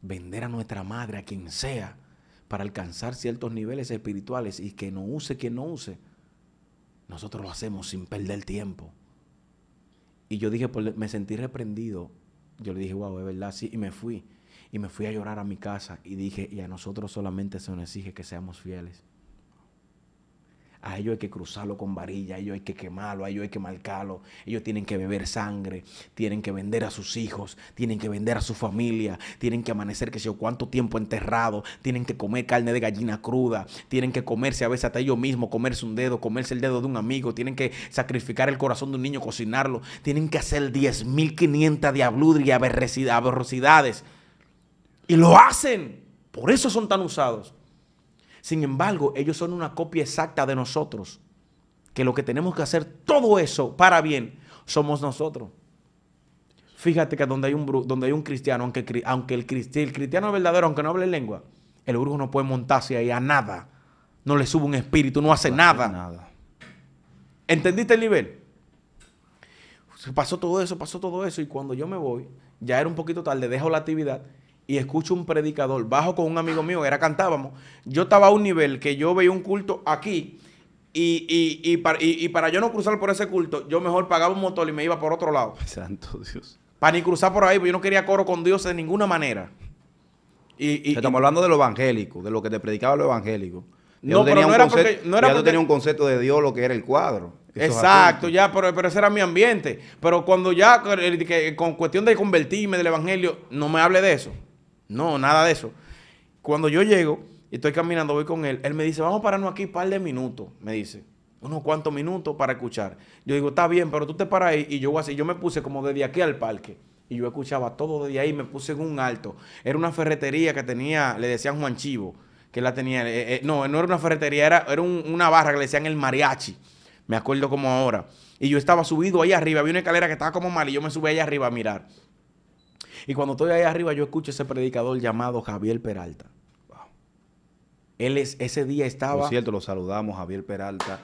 vender a nuestra madre, a quien sea, para alcanzar ciertos niveles espirituales y que no use quien no use, nosotros lo hacemos sin perder tiempo. Y yo dije, me sentí reprendido. Yo le dije, wow, es verdad, sí, y me fui. Y me fui a llorar a mi casa y dije, y a nosotros solamente se nos exige que seamos fieles a ellos hay que cruzarlo con varilla, a ellos hay que quemarlo, a ellos hay que marcarlo, ellos tienen que beber sangre, tienen que vender a sus hijos, tienen que vender a su familia, tienen que amanecer que sé yo cuánto tiempo enterrado, tienen que comer carne de gallina cruda, tienen que comerse a veces hasta ellos mismos, comerse un dedo, comerse el dedo de un amigo, tienen que sacrificar el corazón de un niño, cocinarlo, tienen que hacer 10.500 diabludri y aberrosidades. Y lo hacen. Por eso son tan usados. Sin embargo, ellos son una copia exacta de nosotros, que lo que tenemos que hacer todo eso para bien somos nosotros. Fíjate que donde hay un, donde hay un cristiano, aunque, el, cristiano, es verdadero, aunque no hable lengua, el brujo no puede montarse ahí a nada. No le sube un espíritu, no hace, nada. hace nada. ¿Entendiste el nivel? Pasó todo eso, pasó todo eso. Y cuando yo me voy, ya era un poquito tarde, dejo la actividad y escucho un predicador, bajo con un amigo mío, era cantábamos, yo estaba a un nivel que yo veía un culto aquí y, para, para, yo no cruzar por ese culto, yo mejor pagaba un motor y me iba por otro lado. Santo Dios. Para ni cruzar por ahí, porque yo no quería coro con Dios de ninguna manera. Y, Estamos hablando de lo evangélico, de lo que te predicaba lo evangélico. no, pero no era porque... No tenía un concepto de Dios, lo que era el cuadro. Exacto, ya, pero, pero, ese era mi ambiente. Pero cuando ya, con cuestión de convertirme del evangelio, no me hable de eso. No, nada de eso. Cuando yo llego y estoy caminando, voy con él, él me dice, vamos a pararnos aquí un par de minutos, me dice. Unos cuantos minutos para escuchar. Yo digo, está bien, pero tú te paras ahí y yo voy así, yo me puse como desde aquí al parque. Y yo escuchaba todo desde ahí, me puse en un alto. Era una ferretería que tenía, le decían Juan Chivo, que la tenía. Eh, eh, no, no era una ferretería, era, era una barra que le decían el mariachi. Me acuerdo como ahora. Y yo estaba subido ahí arriba, había una escalera que estaba como mal y yo me subí ahí arriba a mirar. Y cuando estoy ahí arriba, yo escucho ese predicador llamado Javier Peralta. Él es, ese día estaba. Por cierto, lo saludamos, Javier Peralta.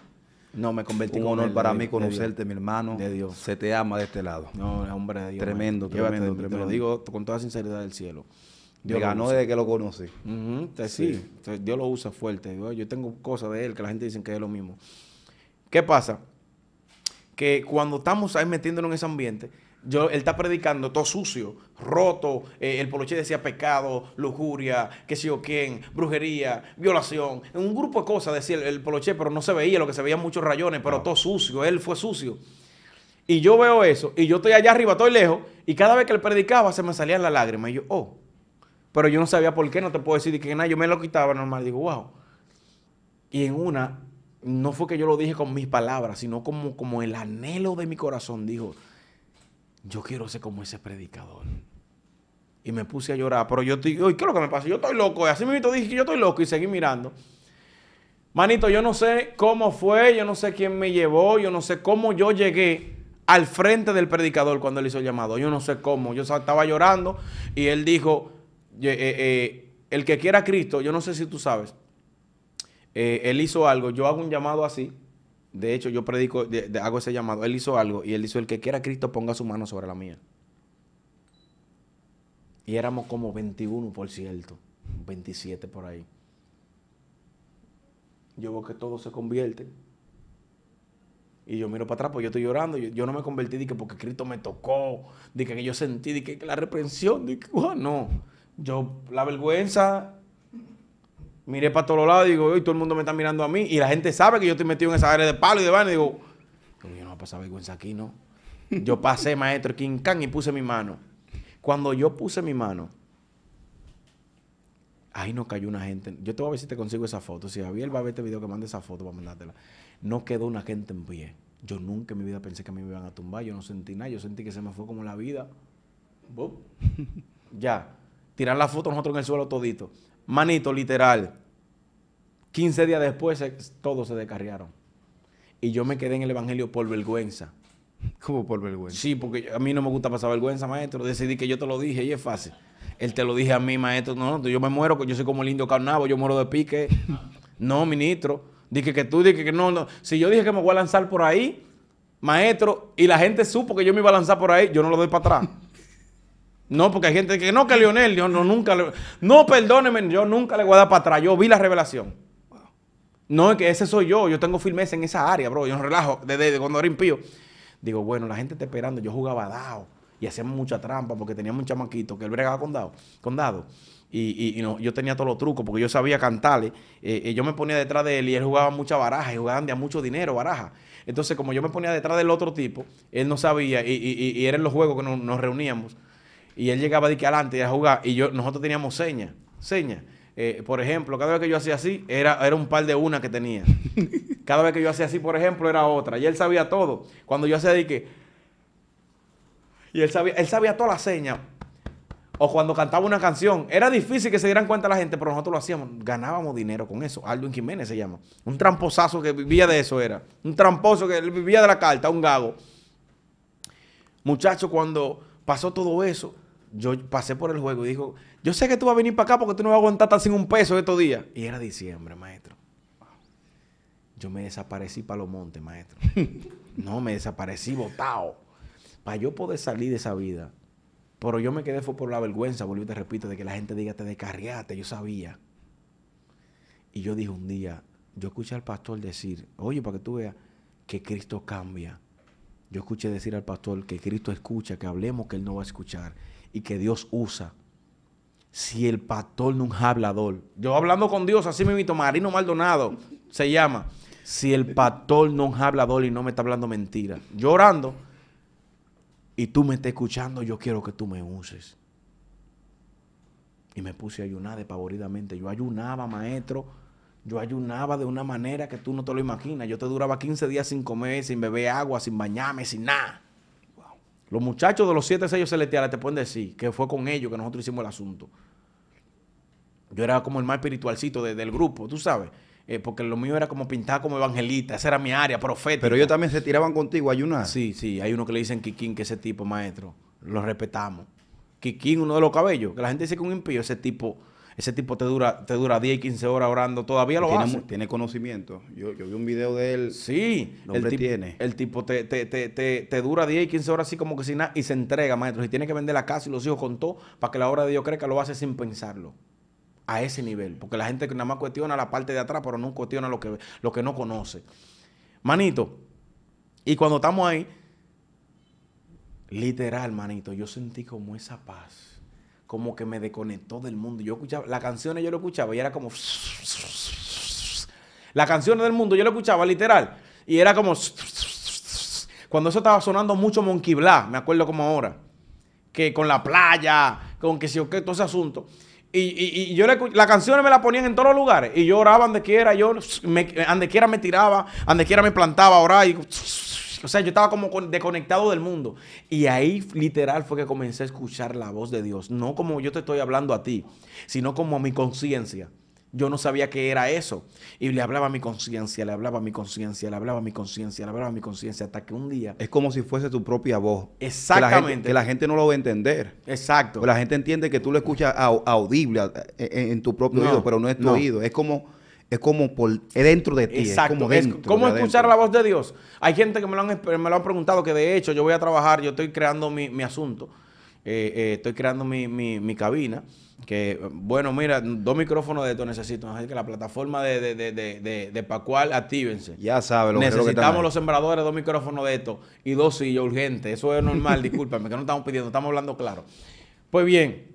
No, me convertí en un honor para mí conocerte, mi hermano. De Dios. Se te ama de este lado. No, hombre de Dios. Tremendo, tremendo, tremendo, Te lo digo con toda sinceridad del cielo. Dios me ganó desde que lo conocí. sí, Dios lo usa fuerte. Yo tengo cosas de él que la gente dice que es lo mismo. ¿Qué pasa? Que cuando estamos ahí metiéndonos en ese ambiente, yo, él está predicando todo sucio, roto. Eh, el poloche decía pecado, lujuria, qué sé yo quién, brujería, violación. Un grupo de cosas decía el, poloche, pero no se veía, lo que se veía muchos rayones, pero todo sucio. Él fue sucio. Y yo veo eso, y yo estoy allá arriba, estoy lejos, y cada vez que él predicaba se me salían las lágrimas. Y yo, oh, pero yo no sabía por qué, no te puedo decir que nada. Yo me lo quitaba normal, digo, wow. Y en una, no fue que yo lo dije con mis palabras, sino como, como el anhelo de mi corazón, dijo yo quiero ser como ese predicador. Y me puse a llorar, pero yo estoy, ¿qué es lo que me pasa? Yo estoy loco. Y así mismo dije que yo estoy loco y seguí mirando. Manito, yo no sé cómo fue, yo no sé quién me llevó, yo no sé cómo yo llegué al frente del predicador cuando él hizo el llamado. Yo no sé cómo. Yo estaba llorando y él dijo, eh, eh, el que quiera a Cristo, yo no sé si tú sabes, eh, él hizo algo, yo hago un llamado así de hecho, yo predico, de, hago ese llamado. Él hizo algo y él hizo, el que quiera Cristo ponga su mano sobre la mía. Y éramos como 21, por cierto. 27 por ahí. Yo veo que todos se convierten. Y yo miro para atrás, pues yo estoy llorando. Yo, no me convertí de porque Cristo me tocó, Dije que yo sentí, de que la reprensión, Dije, no. Yo, la vergüenza, miré para todos lados y digo, hoy todo el mundo me está mirando a mí y la gente sabe que yo estoy metido en esa área de palo y de vaina y digo, yo no va a pasar vergüenza aquí, ¿no? Yo pasé maestro King Kang y puse mi mano. Cuando yo puse mi mano, ahí no cayó una gente. Yo te voy a ver si te consigo esa foto. Si Javier va a ver este video que mande esa foto para mandártela. No quedó una gente en pie. Yo nunca en mi vida pensé que a mí me iban a tumbar. Yo no sentí nada. Yo sentí que se me fue como la vida. ya. Tirar la foto nosotros en el suelo todito. Manito, literal, 15 días después todos se descarriaron. Y yo me quedé en el Evangelio por vergüenza. ¿Cómo por vergüenza? Sí, porque a mí no me gusta pasar vergüenza, maestro. Decidí que yo te lo dije y es fácil. Él te lo dije a mí, maestro. No, yo me muero, yo soy como el indio carnavo, yo muero de pique. no, ministro. Dije que tú, dije que no, no. Si yo dije que me voy a lanzar por ahí, maestro, y la gente supo que yo me iba a lanzar por ahí, yo no lo doy para atrás. No, porque hay gente que no, que Lionel, yo no, nunca No, perdóneme, yo nunca le voy a dar para atrás. Yo vi la revelación. No, es que ese soy yo. Yo tengo firmeza en esa área, bro. Yo no relajo desde, cuando era impío. Digo, bueno, la gente está esperando. Yo jugaba dado y hacíamos mucha trampa porque teníamos un chamaquito que él bregaba con dado. Con dado. Y, yo tenía todos los trucos porque yo sabía cantarle. Eh, eh, yo me ponía detrás de él y él jugaba mucha baraja y jugaban de mucho dinero baraja. Entonces, como yo me ponía detrás del otro tipo, él no sabía y, y eran los juegos que nos reuníamos. Y él llegaba de que adelante y a jugar. Y yo, nosotros teníamos señas. Señas. Eh, por ejemplo, cada vez que yo hacía así, era, era un par de una que tenía. Cada vez que yo hacía así, por ejemplo, era otra. Y él sabía todo. Cuando yo hacía de que. Y él sabía, él sabía todas las señas. O cuando cantaba una canción. Era difícil que se dieran cuenta la gente, pero nosotros lo hacíamos. Ganábamos dinero con eso. Aldo Jiménez se llama. Un tramposazo que vivía de eso era. Un tramposo que vivía de la carta, un gago. Muchacho, cuando pasó todo eso, yo pasé por el juego y dijo, yo sé que tú vas a venir para acá porque tú no vas a aguantar tan sin un peso estos días. Y era diciembre, maestro. Yo me desaparecí para los montes, maestro. no, me desaparecí botado. Para yo poder salir de esa vida. Pero yo me quedé por la vergüenza, volví te repito, de que la gente diga te descargaste yo sabía. Y yo dije un día, yo escuché al pastor decir, oye, para que tú veas que Cristo cambia. Yo escuché decir al pastor que Cristo escucha, que hablemos que Él no va a escuchar y que Dios usa. Si el pastor no es hablador, yo hablando con Dios, así me invito, Marino Maldonado se llama. Si el pastor no es hablador y no me está hablando mentira, llorando y tú me estás escuchando, yo quiero que tú me uses. Y me puse a ayunar despavoridamente. Yo ayunaba, maestro. Yo ayunaba de una manera que tú no te lo imaginas. Yo te duraba 15 días sin comer, sin beber agua, sin bañarme, sin nada. Los muchachos de los siete sellos celestiales te pueden decir que fue con ellos que nosotros hicimos el asunto. Yo era como el más espiritualcito de, del grupo, tú sabes. Eh, porque lo mío era como pintar como evangelista, esa era mi área, profeta. Pero ellos también se tiraban contigo hay ayunar. Sí, sí, hay uno que le dicen Kikín, que ese tipo, maestro, lo respetamos. Kikín, uno de los cabellos, que la gente dice que un impío, ese tipo, ese tipo te dura, te dura 10, 15 horas orando, todavía lo tiene, hace. Tiene conocimiento. Yo, vi un video de él. Sí, el, tipo, tiene. El tipo te, dura 10, y 15 horas así como que sin nada y se entrega, maestro. Y tiene que vender la casa y los hijos con todo para que la obra de Dios que lo hace sin pensarlo. A ese nivel. Porque la gente nada más cuestiona la parte de atrás, pero no cuestiona lo que, lo que no conoce. Manito, y cuando estamos ahí, literal, manito, yo sentí como esa paz como que me desconectó del mundo. Yo escuchaba, las canciones yo lo escuchaba y era como... Las canciones del mundo yo lo escuchaba literal y era como... Cuando eso estaba sonando mucho Monkey me acuerdo como ahora, que con la playa, con que si o qué, todo ese asunto. Y, y, y yo le, las canciones me las ponían en todos los lugares y yo oraba donde quiera, yo me, donde quiera me tiraba, donde quiera me plantaba Oraba y o sea, yo estaba como desconectado del mundo. Y ahí literal fue que comencé a escuchar la voz de Dios. No como yo te estoy hablando a ti, sino como a mi conciencia. Yo no sabía qué era eso. Y le hablaba a mi conciencia, le hablaba a mi conciencia, le hablaba a mi conciencia, le hablaba a mi conciencia, hasta que un día... Es como si fuese tu propia voz. Exactamente. Que la gente, no lo va a entender. Exacto. Pero pues la gente entiende que tú lo escuchas audible eh, en, tu propio oído, pero no es tu oído. Es como es como por, es dentro de ti. como ¿Cómo escuchar la voz de Dios? Hay gente que me lo, han, me lo han preguntado, que de hecho yo voy a trabajar, yo estoy creando mi, asunto, eh, eh, estoy creando mi, cabina, que bueno, mira, dos micrófonos de esto necesito, que la plataforma de, de, de, de, Pacual, actívense. Ya sabes, lo Necesitamos los sembradores, dos micrófonos de esto y dos sillas urgentes. Eso es normal, discúlpame, que no estamos pidiendo, estamos hablando claro. Pues bien,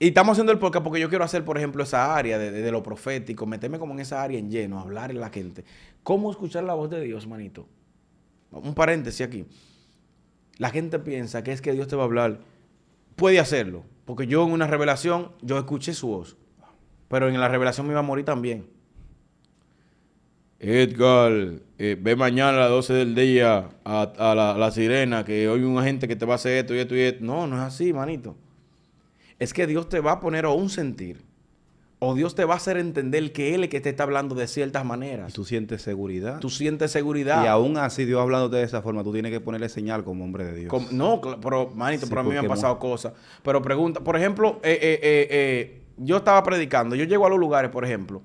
y estamos haciendo el podcast porque yo quiero hacer, por ejemplo, esa área de, lo profético, meterme como en esa área en lleno, hablar a la gente. ¿Cómo escuchar la voz de Dios, manito? Un paréntesis aquí. La gente piensa que es que Dios te va a hablar. Puede hacerlo, porque yo en una revelación, yo escuché su voz. Pero en la revelación me iba a morir también. Edgar, eh, ve mañana a las 12 del día a, la, sirena, que hoy hay un agente que te va a hacer esto y esto y esto. No, no es así, manito es que Dios te va a poner a un sentir. O Dios te va a hacer entender que Él es que te está hablando de ciertas maneras. Y tú sientes seguridad. Tú sientes seguridad. Y aún así, Dios hablándote de esa forma, tú tienes que ponerle señal como hombre de Dios. no, pero, manito, a mí me han pasado cosas. Pero pregunta, por ejemplo, eh, eh, eh, yo estaba predicando. Yo llego a los lugares, por ejemplo.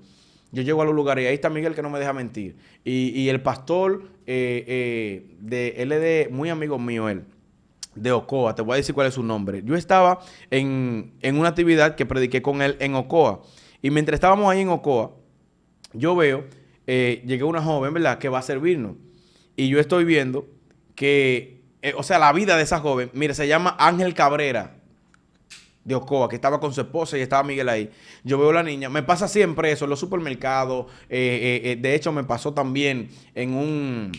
Yo llego a los lugares y ahí está Miguel que no me deja mentir. Y, el pastor, de, él es de, muy amigo mío, él de Ocoa. Te voy a decir cuál es su nombre. Yo estaba en, una actividad que prediqué con él en Ocoa. Y mientras estábamos ahí en Ocoa, yo veo, eh, una joven, ¿verdad?, que va a servirnos. Y yo estoy viendo que, eh, o sea, la vida de esa joven, mire, se llama Ángel Cabrera de Ocoa, que estaba con su esposa y estaba Miguel ahí. Yo veo a la niña, me pasa siempre eso en los supermercados. Eh, eh, de hecho, me pasó también en un,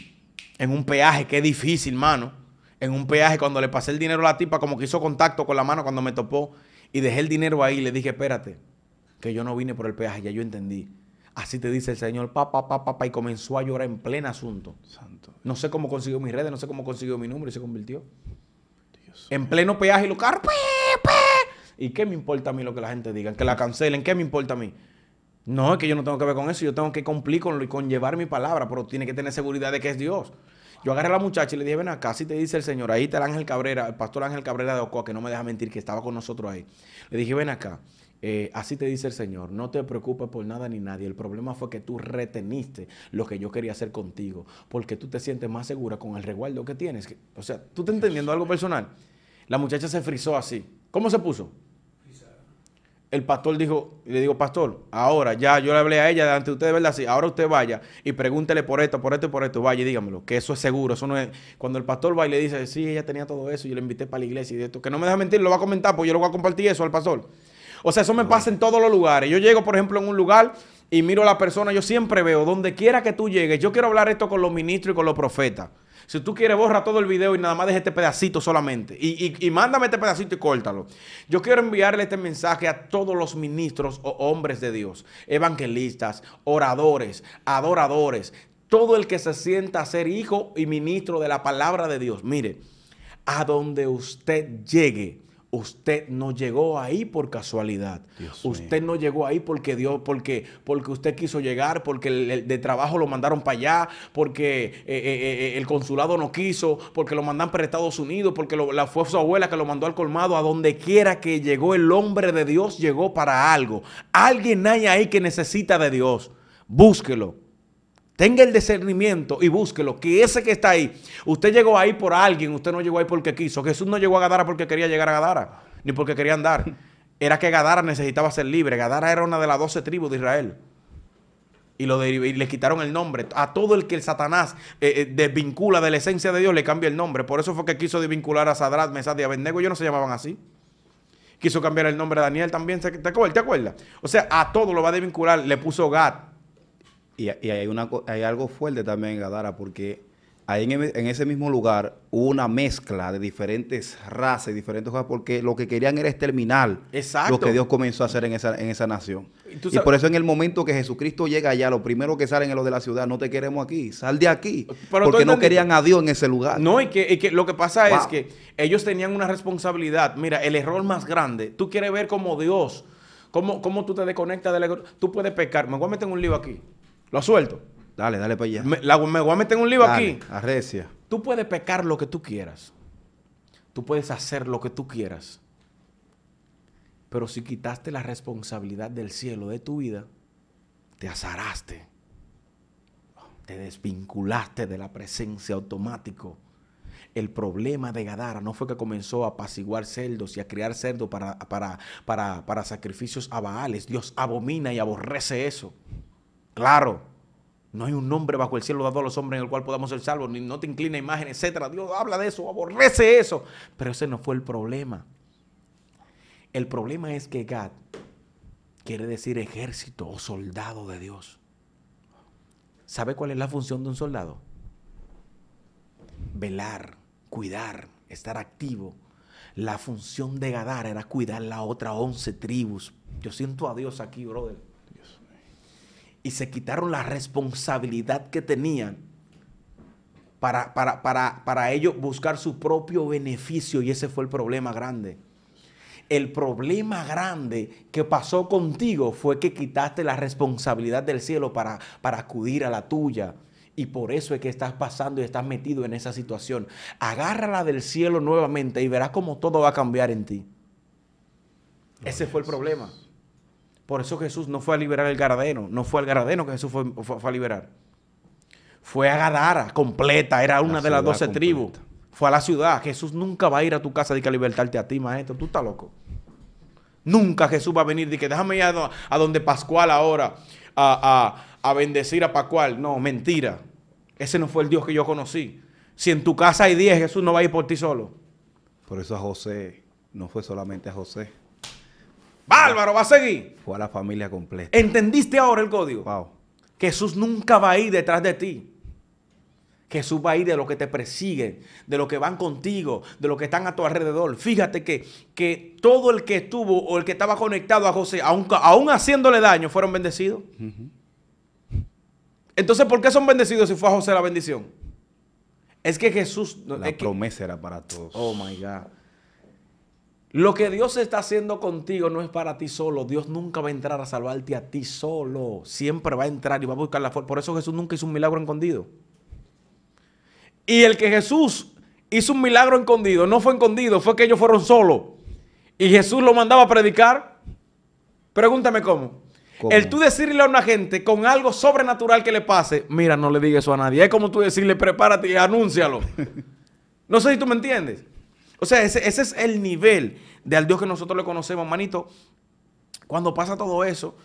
en un peaje que es difícil, mano en un peaje cuando le pasé el dinero a la tipa, como que hizo contacto con la mano cuando me topó y dejé el dinero ahí. Le dije, espérate, que yo no vine por el peaje, ya yo entendí. Así te dice el Señor, papá, papá, papá, y comenzó a llorar en pleno asunto. Santo. No sé cómo consiguió mis redes, no sé cómo consiguió mi número y se convirtió. en pleno peaje y lo ¿Y qué me importa a mí lo que la gente diga? Que la cancelen, ¿qué me importa a mí? No, es que yo no tengo que ver con eso, yo tengo que cumplir con, con llevar mi palabra, pero tiene que tener seguridad de que es Dios. Yo agarré a la muchacha y le dije, ven acá, así te dice el señor, ahí está el Ángel Cabrera, el pastor Ángel Cabrera de Ocoa, que no me deja mentir, que estaba con nosotros ahí. Le dije, ven acá, eh, así te dice el Señor, no te preocupes por nada ni nadie. El problema fue que tú reteniste lo que yo quería hacer contigo, porque tú te sientes más segura con el resguardo que tienes. O sea, tú te entendiendo algo personal. La muchacha se frizó así. ¿Cómo se puso? el pastor dijo, le digo, pastor, ahora ya yo le hablé a ella delante de usted, de verdad, sí, ahora usted vaya y pregúntele por esto, por esto y por esto, vaya y dígamelo, que eso es seguro, eso no es... Cuando el pastor va y le dice, sí, ella tenía todo eso, yo le invité para la iglesia y de esto, que no me deja mentir, lo va a comentar, pues yo lo voy a compartir eso al pastor. O sea, eso me pasa en todos los lugares. Yo llego, por ejemplo, en un lugar y miro a la persona, yo siempre veo, donde quiera que tú llegues, yo quiero hablar esto con los ministros y con los profetas. Si tú quieres, borra todo el video y nada más deja este pedacito solamente. Y, y mándame este pedacito y córtalo. Yo quiero enviarle este mensaje a todos los ministros o hombres de Dios, evangelistas, oradores, adoradores, todo el que se sienta a ser hijo y ministro de la palabra de Dios. Mire, a donde usted llegue, Usted no llegó ahí por casualidad. usted no llegó ahí porque Dios, porque, porque usted quiso llegar, porque de trabajo lo mandaron para allá, porque eh, eh, eh, el consulado no quiso, porque lo mandan para Estados Unidos, porque la fue su abuela que lo mandó al colmado. A donde quiera que llegó el hombre de Dios, llegó para algo. Alguien hay ahí que necesita de Dios. Búsquelo Tenga el discernimiento y búsquelo, que ese que está ahí, usted llegó ahí por alguien, usted no llegó ahí porque quiso. Jesús no llegó a Gadara porque quería llegar a Gadara, ni porque quería andar. Era que Gadara necesitaba ser libre. Gadara era una de las doce tribus de Israel. Y, lo le quitaron el nombre. A todo el que el Satanás eh, eh, desvincula de la esencia de Dios le cambia el nombre. Por eso fue que quiso desvincular a Sadrat, Mesad y Abednego. Ellos no se llamaban así. Quiso cambiar el nombre de Daniel también. ¿Te acuerdas? O sea, a todo lo va a desvincular. Le puso Gad. Y, hay, algo fuerte también en Gadara, porque ahí en, ese mismo lugar hubo una mezcla de diferentes razas y diferentes cosas, porque lo que querían era exterminar lo que Dios comenzó a hacer en esa, en esa nación. Y, por eso en el momento que Jesucristo llega allá, lo primero que salen es los de la ciudad, no te queremos aquí, sal de aquí, porque no querían a Dios en ese lugar. No, y que, lo que pasa es que ellos tenían una responsabilidad. Mira, el error más grande, tú quieres ver como Dios, cómo, cómo tú te desconectas de la... Tú puedes pecar, me voy a meter un lío aquí. Lo suelto. Dale, dale para allá. Me, voy a meter un libro aquí. Arrecia. Tú puedes pecar lo que tú quieras. Tú puedes hacer lo que tú quieras. Pero si quitaste la responsabilidad del cielo de tu vida, te azaraste. Te desvinculaste de la presencia automático. El problema de Gadara no fue que comenzó a apaciguar cerdos y a criar cerdos para, para, para sacrificios a Baales. Dios abomina y aborrece eso. Claro, no hay un nombre bajo el cielo dado a los hombres en el cual podamos ser salvos, ni no te inclina imagen, etcétera. Dios habla de eso, aborrece eso. Pero ese no fue el problema. El problema es que Gad quiere decir ejército o soldado de Dios. ¿Sabe cuál es la función de un soldado? Velar, cuidar, estar activo. La función de Gadar era cuidar las otras once tribus. Yo siento a Dios aquí, brother y se quitaron la responsabilidad que tenían para, para, para, ellos buscar su propio beneficio y ese fue el problema grande. El problema grande que pasó contigo fue que quitaste la responsabilidad del cielo para, para acudir a la tuya. Y por eso es que estás pasando y estás metido en esa situación. Agárrala del cielo nuevamente y verás cómo todo va a cambiar en ti. Ese fue el problema. Por eso Jesús no fue a liberar el Gardeno. no fue al Gardeno que Jesús fue, a liberar. Fue a Gadara completa, era una de las doce tribus. Fue a la ciudad. Jesús nunca va a ir a tu casa de que a libertarte a ti, maestro. Tú estás loco. Nunca Jesús va a venir de que déjame ir a, donde Pascual ahora a, a bendecir a Pascual. No, mentira. Ese no fue el Dios que yo conocí. Si en tu casa hay diez, Jesús no va a ir por ti solo. Por eso a José, no fue solamente a José. Bárbaro, va a seguir. Fue a la familia completa. ¿Entendiste ahora el código? Wow. Jesús nunca va a ir detrás de ti. Jesús va a ir de los que te persiguen, de los que van contigo, de los que están a tu alrededor. Fíjate que, todo el que estuvo o el que estaba conectado a José, aún, haciéndole daño, fueron bendecidos. Entonces, ¿por qué son bendecidos si fue a José la bendición? Es que Jesús... La promesa era para todos. Oh, my God. Lo que Dios está haciendo contigo no es para ti solo. Dios nunca va a entrar a salvarte a ti solo. Siempre va a entrar y va a buscar la fuerza. Por eso Jesús nunca hizo un milagro escondido. Y el que Jesús hizo un milagro escondido, no fue escondido, fue que ellos fueron solos. Y Jesús lo mandaba a predicar. Pregúntame cómo. El tú decirle a una gente con algo sobrenatural que le pase, mira, no le digas eso a nadie. Es como tú decirle, prepárate y anúncialo. no sé si tú me entiendes. O sea, ese, es el nivel del Dios que nosotros le conocemos, manito. Cuando pasa todo eso,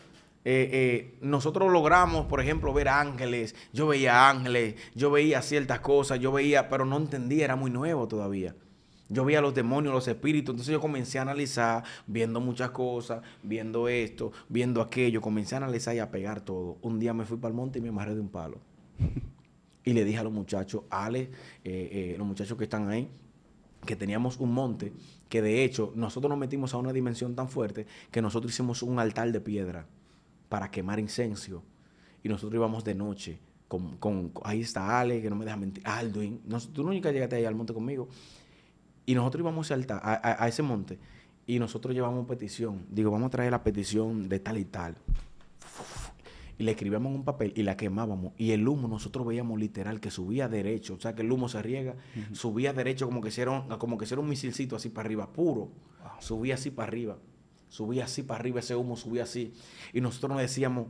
eh, eh, nosotros logramos, por ejemplo, ver ángeles. Yo veía ángeles, yo veía ciertas cosas, yo veía, pero no entendía, era muy nuevo todavía. Yo veía los demonios, los espíritus. Entonces yo comencé a analizar, viendo muchas cosas, viendo esto, viendo aquello. Comencé a analizar y a pegar todo. Un día me fui para el monte y me amarré de un palo. y le dije a los muchachos, Ale, eh, los muchachos que están ahí, que teníamos un monte, que de hecho nosotros nos metimos a una dimensión tan fuerte que nosotros hicimos un altar de piedra para quemar incenso. Y nosotros íbamos de noche. Con, ahí está Ale, que no me deja mentir, Alduin. tú nunca llegaste ahí al monte conmigo. Y nosotros íbamos a, a, a ese monte y nosotros llevamos petición. Digo, vamos a traer la petición de tal y tal y le escribíamos un papel y la quemábamos. Y el humo nosotros veíamos literal que subía derecho, o sea que el humo se riega, subía derecho como que hicieron, como que un misilcito así para arriba, puro. Subía así para arriba, subía así para arriba ese humo, subía así. Y nosotros nos decíamos,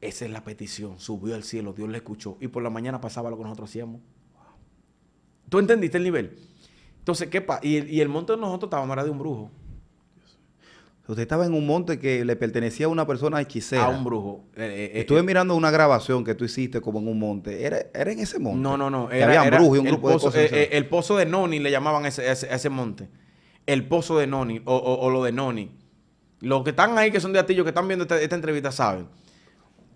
esa es la petición, subió al cielo, Dios le escuchó. Y por la mañana pasaba lo que nosotros hacíamos. ¿Tú entendiste el nivel? Entonces, ¿qué pasa? Y, el monte de nosotros estábamos era de un brujo. Usted estaba en un monte que le pertenecía a una persona hechicera. A un brujo. Eh, eh, eh, Estuve mirando una grabación que tú hiciste como en un monte. ¿Era, en ese monte? No, no, no. Era, había un brujo y un grupo de el pozo de Noni le llamaban ese, monte. El pozo de Noni o, lo de Noni. Los que están ahí, que son de Atillo, que están viendo esta, esta entrevista, saben.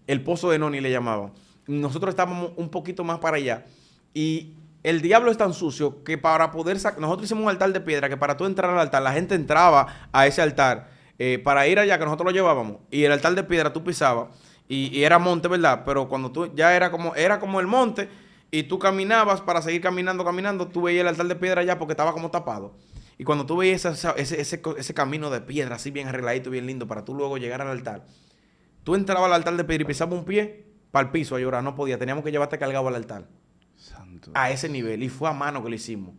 El pozo de Noni le llamaban. Nosotros estábamos un poquito más para allá. Y el diablo es tan sucio que para poder sacar... Nosotros hicimos un altar de piedra que para tú entrar al altar, la gente entraba a ese altar eh, para ir allá, que nosotros lo llevábamos, y el altar de piedra tú pisabas, y, era monte, ¿verdad? Pero cuando tú ya era como, era como el monte, y tú caminabas para seguir caminando, caminando, tú veías el altar de piedra allá porque estaba como tapado. Y cuando tú veías ese, camino de piedra así bien arregladito, bien lindo, para tú luego llegar al altar, tú entrabas al altar de piedra y pisabas un pie para el piso a llorar, no podía, teníamos que llevarte cargado al altar. A ese nivel, y fue a mano que lo hicimos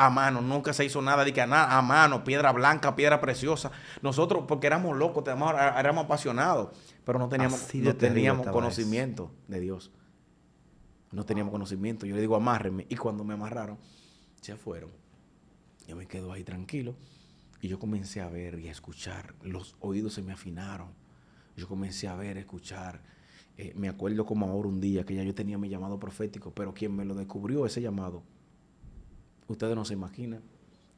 a mano, nunca se hizo nada de que a, ah, nada, a mano, piedra blanca, piedra preciosa. Nosotros, porque éramos locos, éramos, apasionados, pero no teníamos, teníamos conocimiento de Dios. No teníamos conocimiento. Yo le digo, amárrenme. Y cuando me amarraron, se fueron. Yo me quedo ahí tranquilo. Y yo comencé a ver y a escuchar. Los oídos se me afinaron. Yo comencé a ver, a escuchar. Eh, me acuerdo como ahora un día que ya yo tenía mi llamado profético, pero quien me lo descubrió ese llamado Ustedes no se imaginan.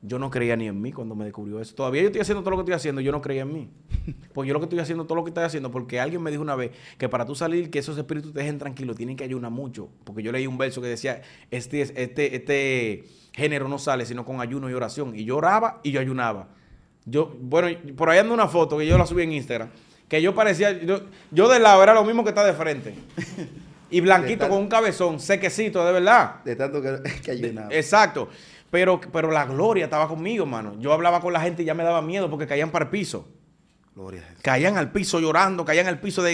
Yo no creía ni en mí cuando me descubrió eso. Todavía yo estoy haciendo todo lo que estoy haciendo, yo no creía en mí. Porque yo lo que estoy haciendo, todo lo que estoy haciendo, porque alguien me dijo una vez que para tú salir, que esos espíritus te dejen tranquilo, tienen que ayunar mucho. Porque yo leí un verso que decía, este, este, este género no sale sino con ayuno y oración. Y yo oraba y yo ayunaba. Yo, bueno, por ahí ando una foto que yo la subí en Instagram, que yo parecía, yo, yo de lado era lo mismo que está de frente. Y blanquito con un cabezón, sequecito, de verdad. De tanto que, que exacto. Pero, pero la gloria estaba conmigo, mano. Yo hablaba con la gente y ya me daba miedo porque caían para el piso. Gloria Caían al piso llorando, caían al piso de,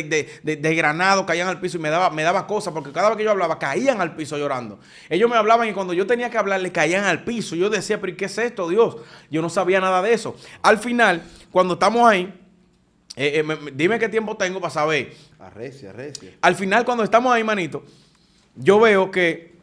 granado, caían al piso y me daba, me daba cosas porque cada vez que yo hablaba, caían al piso llorando. Ellos me hablaban y cuando yo tenía que hablar, caían al piso. Yo decía, pero ¿y qué es esto, Dios? Yo no sabía nada de eso. Al final, cuando estamos ahí, eh, eh, dime qué tiempo tengo para saber. Al final, cuando estamos ahí, manito, yo veo que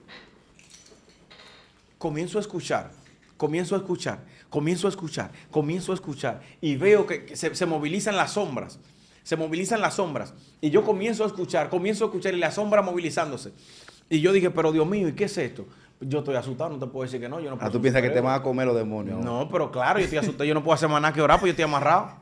comienzo a escuchar, comienzo a escuchar, comienzo a escuchar, comienzo a escuchar. Y veo que se, se movilizan las sombras se movilizan las sombras. Y yo comienzo a escuchar, comienzo a escuchar y la sombra movilizándose. Y yo dije, pero Dios mío, ¿y qué es esto? Yo estoy asustado, no te puedo decir que no. Yo no ah, tú piensas que te van a comer los demonios. No, pero claro, yo estoy asustado, yo no puedo hacer nada que orar, porque yo estoy amarrado.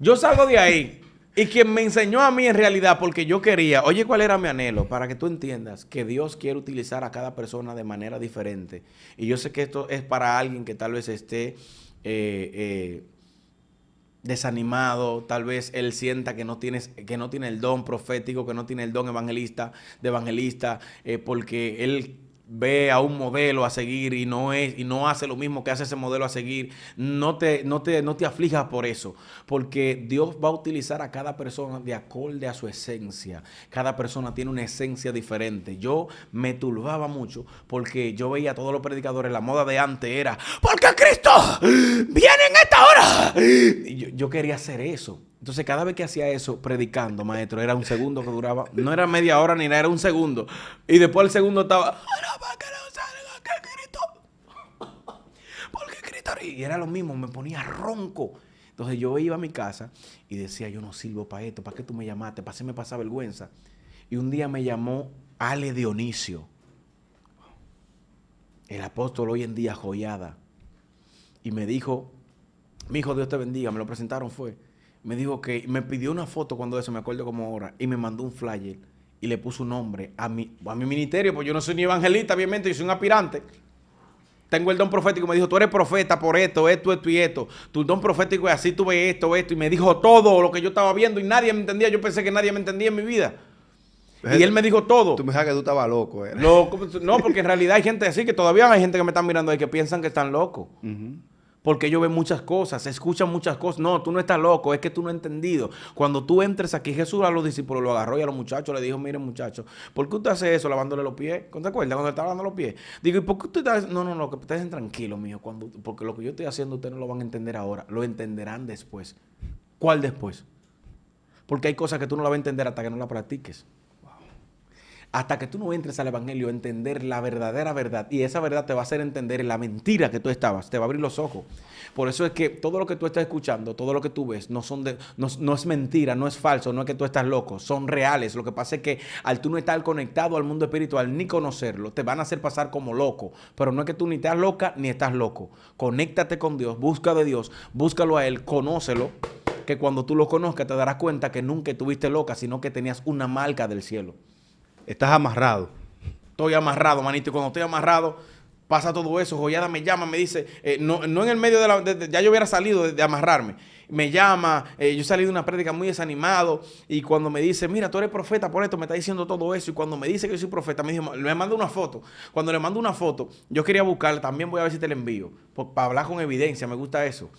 Yo salgo de ahí. Y quien me enseñó a mí en realidad, porque yo quería, oye, ¿cuál era mi anhelo? Para que tú entiendas que Dios quiere utilizar a cada persona de manera diferente. Y yo sé que esto es para alguien que tal vez esté eh, eh, desanimado, tal vez él sienta que no, tienes, que no tiene el don profético, que no tiene el don evangelista, de evangelista, eh, porque él ve a un modelo a seguir y no es y no hace lo mismo que hace ese modelo a seguir, no te, no te, no te aflijas por eso, porque Dios va a utilizar a cada persona de acorde a su esencia. Cada persona tiene una esencia diferente. Yo me turbaba mucho porque yo veía a todos los predicadores, la moda de antes era, porque Cristo viene en esta hora. yo quería hacer eso. Entonces, cada vez que hacía eso, predicando, maestro, era un segundo que duraba. No era media hora ni nada, era un segundo. Y después el segundo estaba. no, Y era lo mismo, me ponía ronco. Entonces yo iba a mi casa y decía, yo no sirvo para esto, ¿para qué tú me llamaste? ¿Para qué me pasa vergüenza? Y un día me llamó Ale Dionisio, el apóstol hoy en día joyada, y me dijo, mi hijo Dios te bendiga, me lo presentaron fue. Me dijo que me pidió una foto cuando eso, me acuerdo como ahora, y me mandó un flyer y le puso un nombre a mi, a mi ministerio, porque yo no soy ni evangelista, obviamente, yo soy un aspirante. Tengo el don profético, me dijo, tú eres profeta por esto, esto, esto y esto. Tu don profético es así, tú ves esto, esto. Y me dijo todo lo que yo estaba viendo y nadie me entendía. Yo pensé que nadie me entendía en mi vida. Pues y él me dijo todo. Tú me que tú estabas loco, ¿eh? Pues, no, porque en realidad hay gente así que todavía hay gente que me está mirando ahí que piensan que están locos porque ellos ven muchas cosas, escuchan muchas cosas. No, tú no estás loco, es que tú no has entendido. Cuando tú entres aquí, Jesús a los discípulos lo agarró y a los muchachos le dijo, miren muchachos, ¿por qué usted hace eso lavándole los pies? ¿Te acuerdas cuando estaba lavando los pies? Digo, ¿y por qué usted está No, no, no, que estén tranquilos, mijo, cuando, porque lo que yo estoy haciendo ustedes no lo van a entender ahora, lo entenderán después. ¿Cuál después? Porque hay cosas que tú no las vas a entender hasta que no las practiques hasta que tú no entres al Evangelio a entender la verdadera verdad. Y esa verdad te va a hacer entender la mentira que tú estabas, te va a abrir los ojos. Por eso es que todo lo que tú estás escuchando, todo lo que tú ves, no, son de, no, es mentira, no es falso, no es que tú estás loco, son reales. Lo que pasa es que al tú no estar conectado al mundo espiritual ni conocerlo, te van a hacer pasar como loco. Pero no es que tú ni estás loca ni estás loco. Conéctate con Dios, busca de Dios, búscalo a Él, conócelo que cuando tú lo conozcas te darás cuenta que nunca estuviste loca, sino que tenías una marca del cielo estás amarrado. Estoy amarrado, manito. Y cuando estoy amarrado, pasa todo eso. Joyada me llama, me dice, eh, no, no, en el medio de la... ya yo hubiera salido de, amarrarme. Me llama, eh, yo salí de una práctica muy desanimado y cuando me dice, mira, tú eres profeta por esto, me está diciendo todo eso. Y cuando me dice que yo soy profeta, me, dijo, me manda una foto. Cuando le mando una foto, yo quería buscarla, también voy a ver si te la envío, para hablar con evidencia, me gusta eso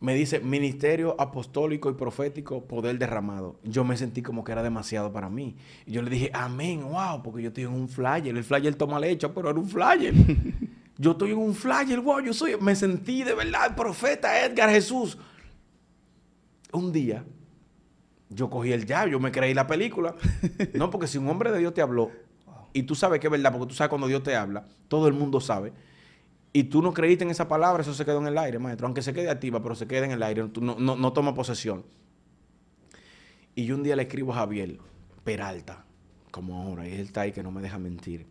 me dice ministerio apostólico y profético, poder derramado. Yo me sentí como que era demasiado para mí. Y yo le dije, amén, wow, porque yo estoy en un flyer. El flyer toma leche, pero era un flyer. yo estoy en un flyer, wow, yo soy, me sentí de verdad el profeta Edgar Jesús. Un día, yo cogí el llave, yo me creí la película. no, porque si un hombre de Dios te habló, y tú sabes que es verdad, porque tú sabes cuando Dios te habla, todo el mundo sabe y tú no creíste en esa palabra, eso se quedó en el aire, maestro. Aunque se quede activa, pero se queda en el aire, no, no, toma posesión. Y yo un día le escribo a Javier Peralta, como ahora, y él está ahí que no me deja mentir.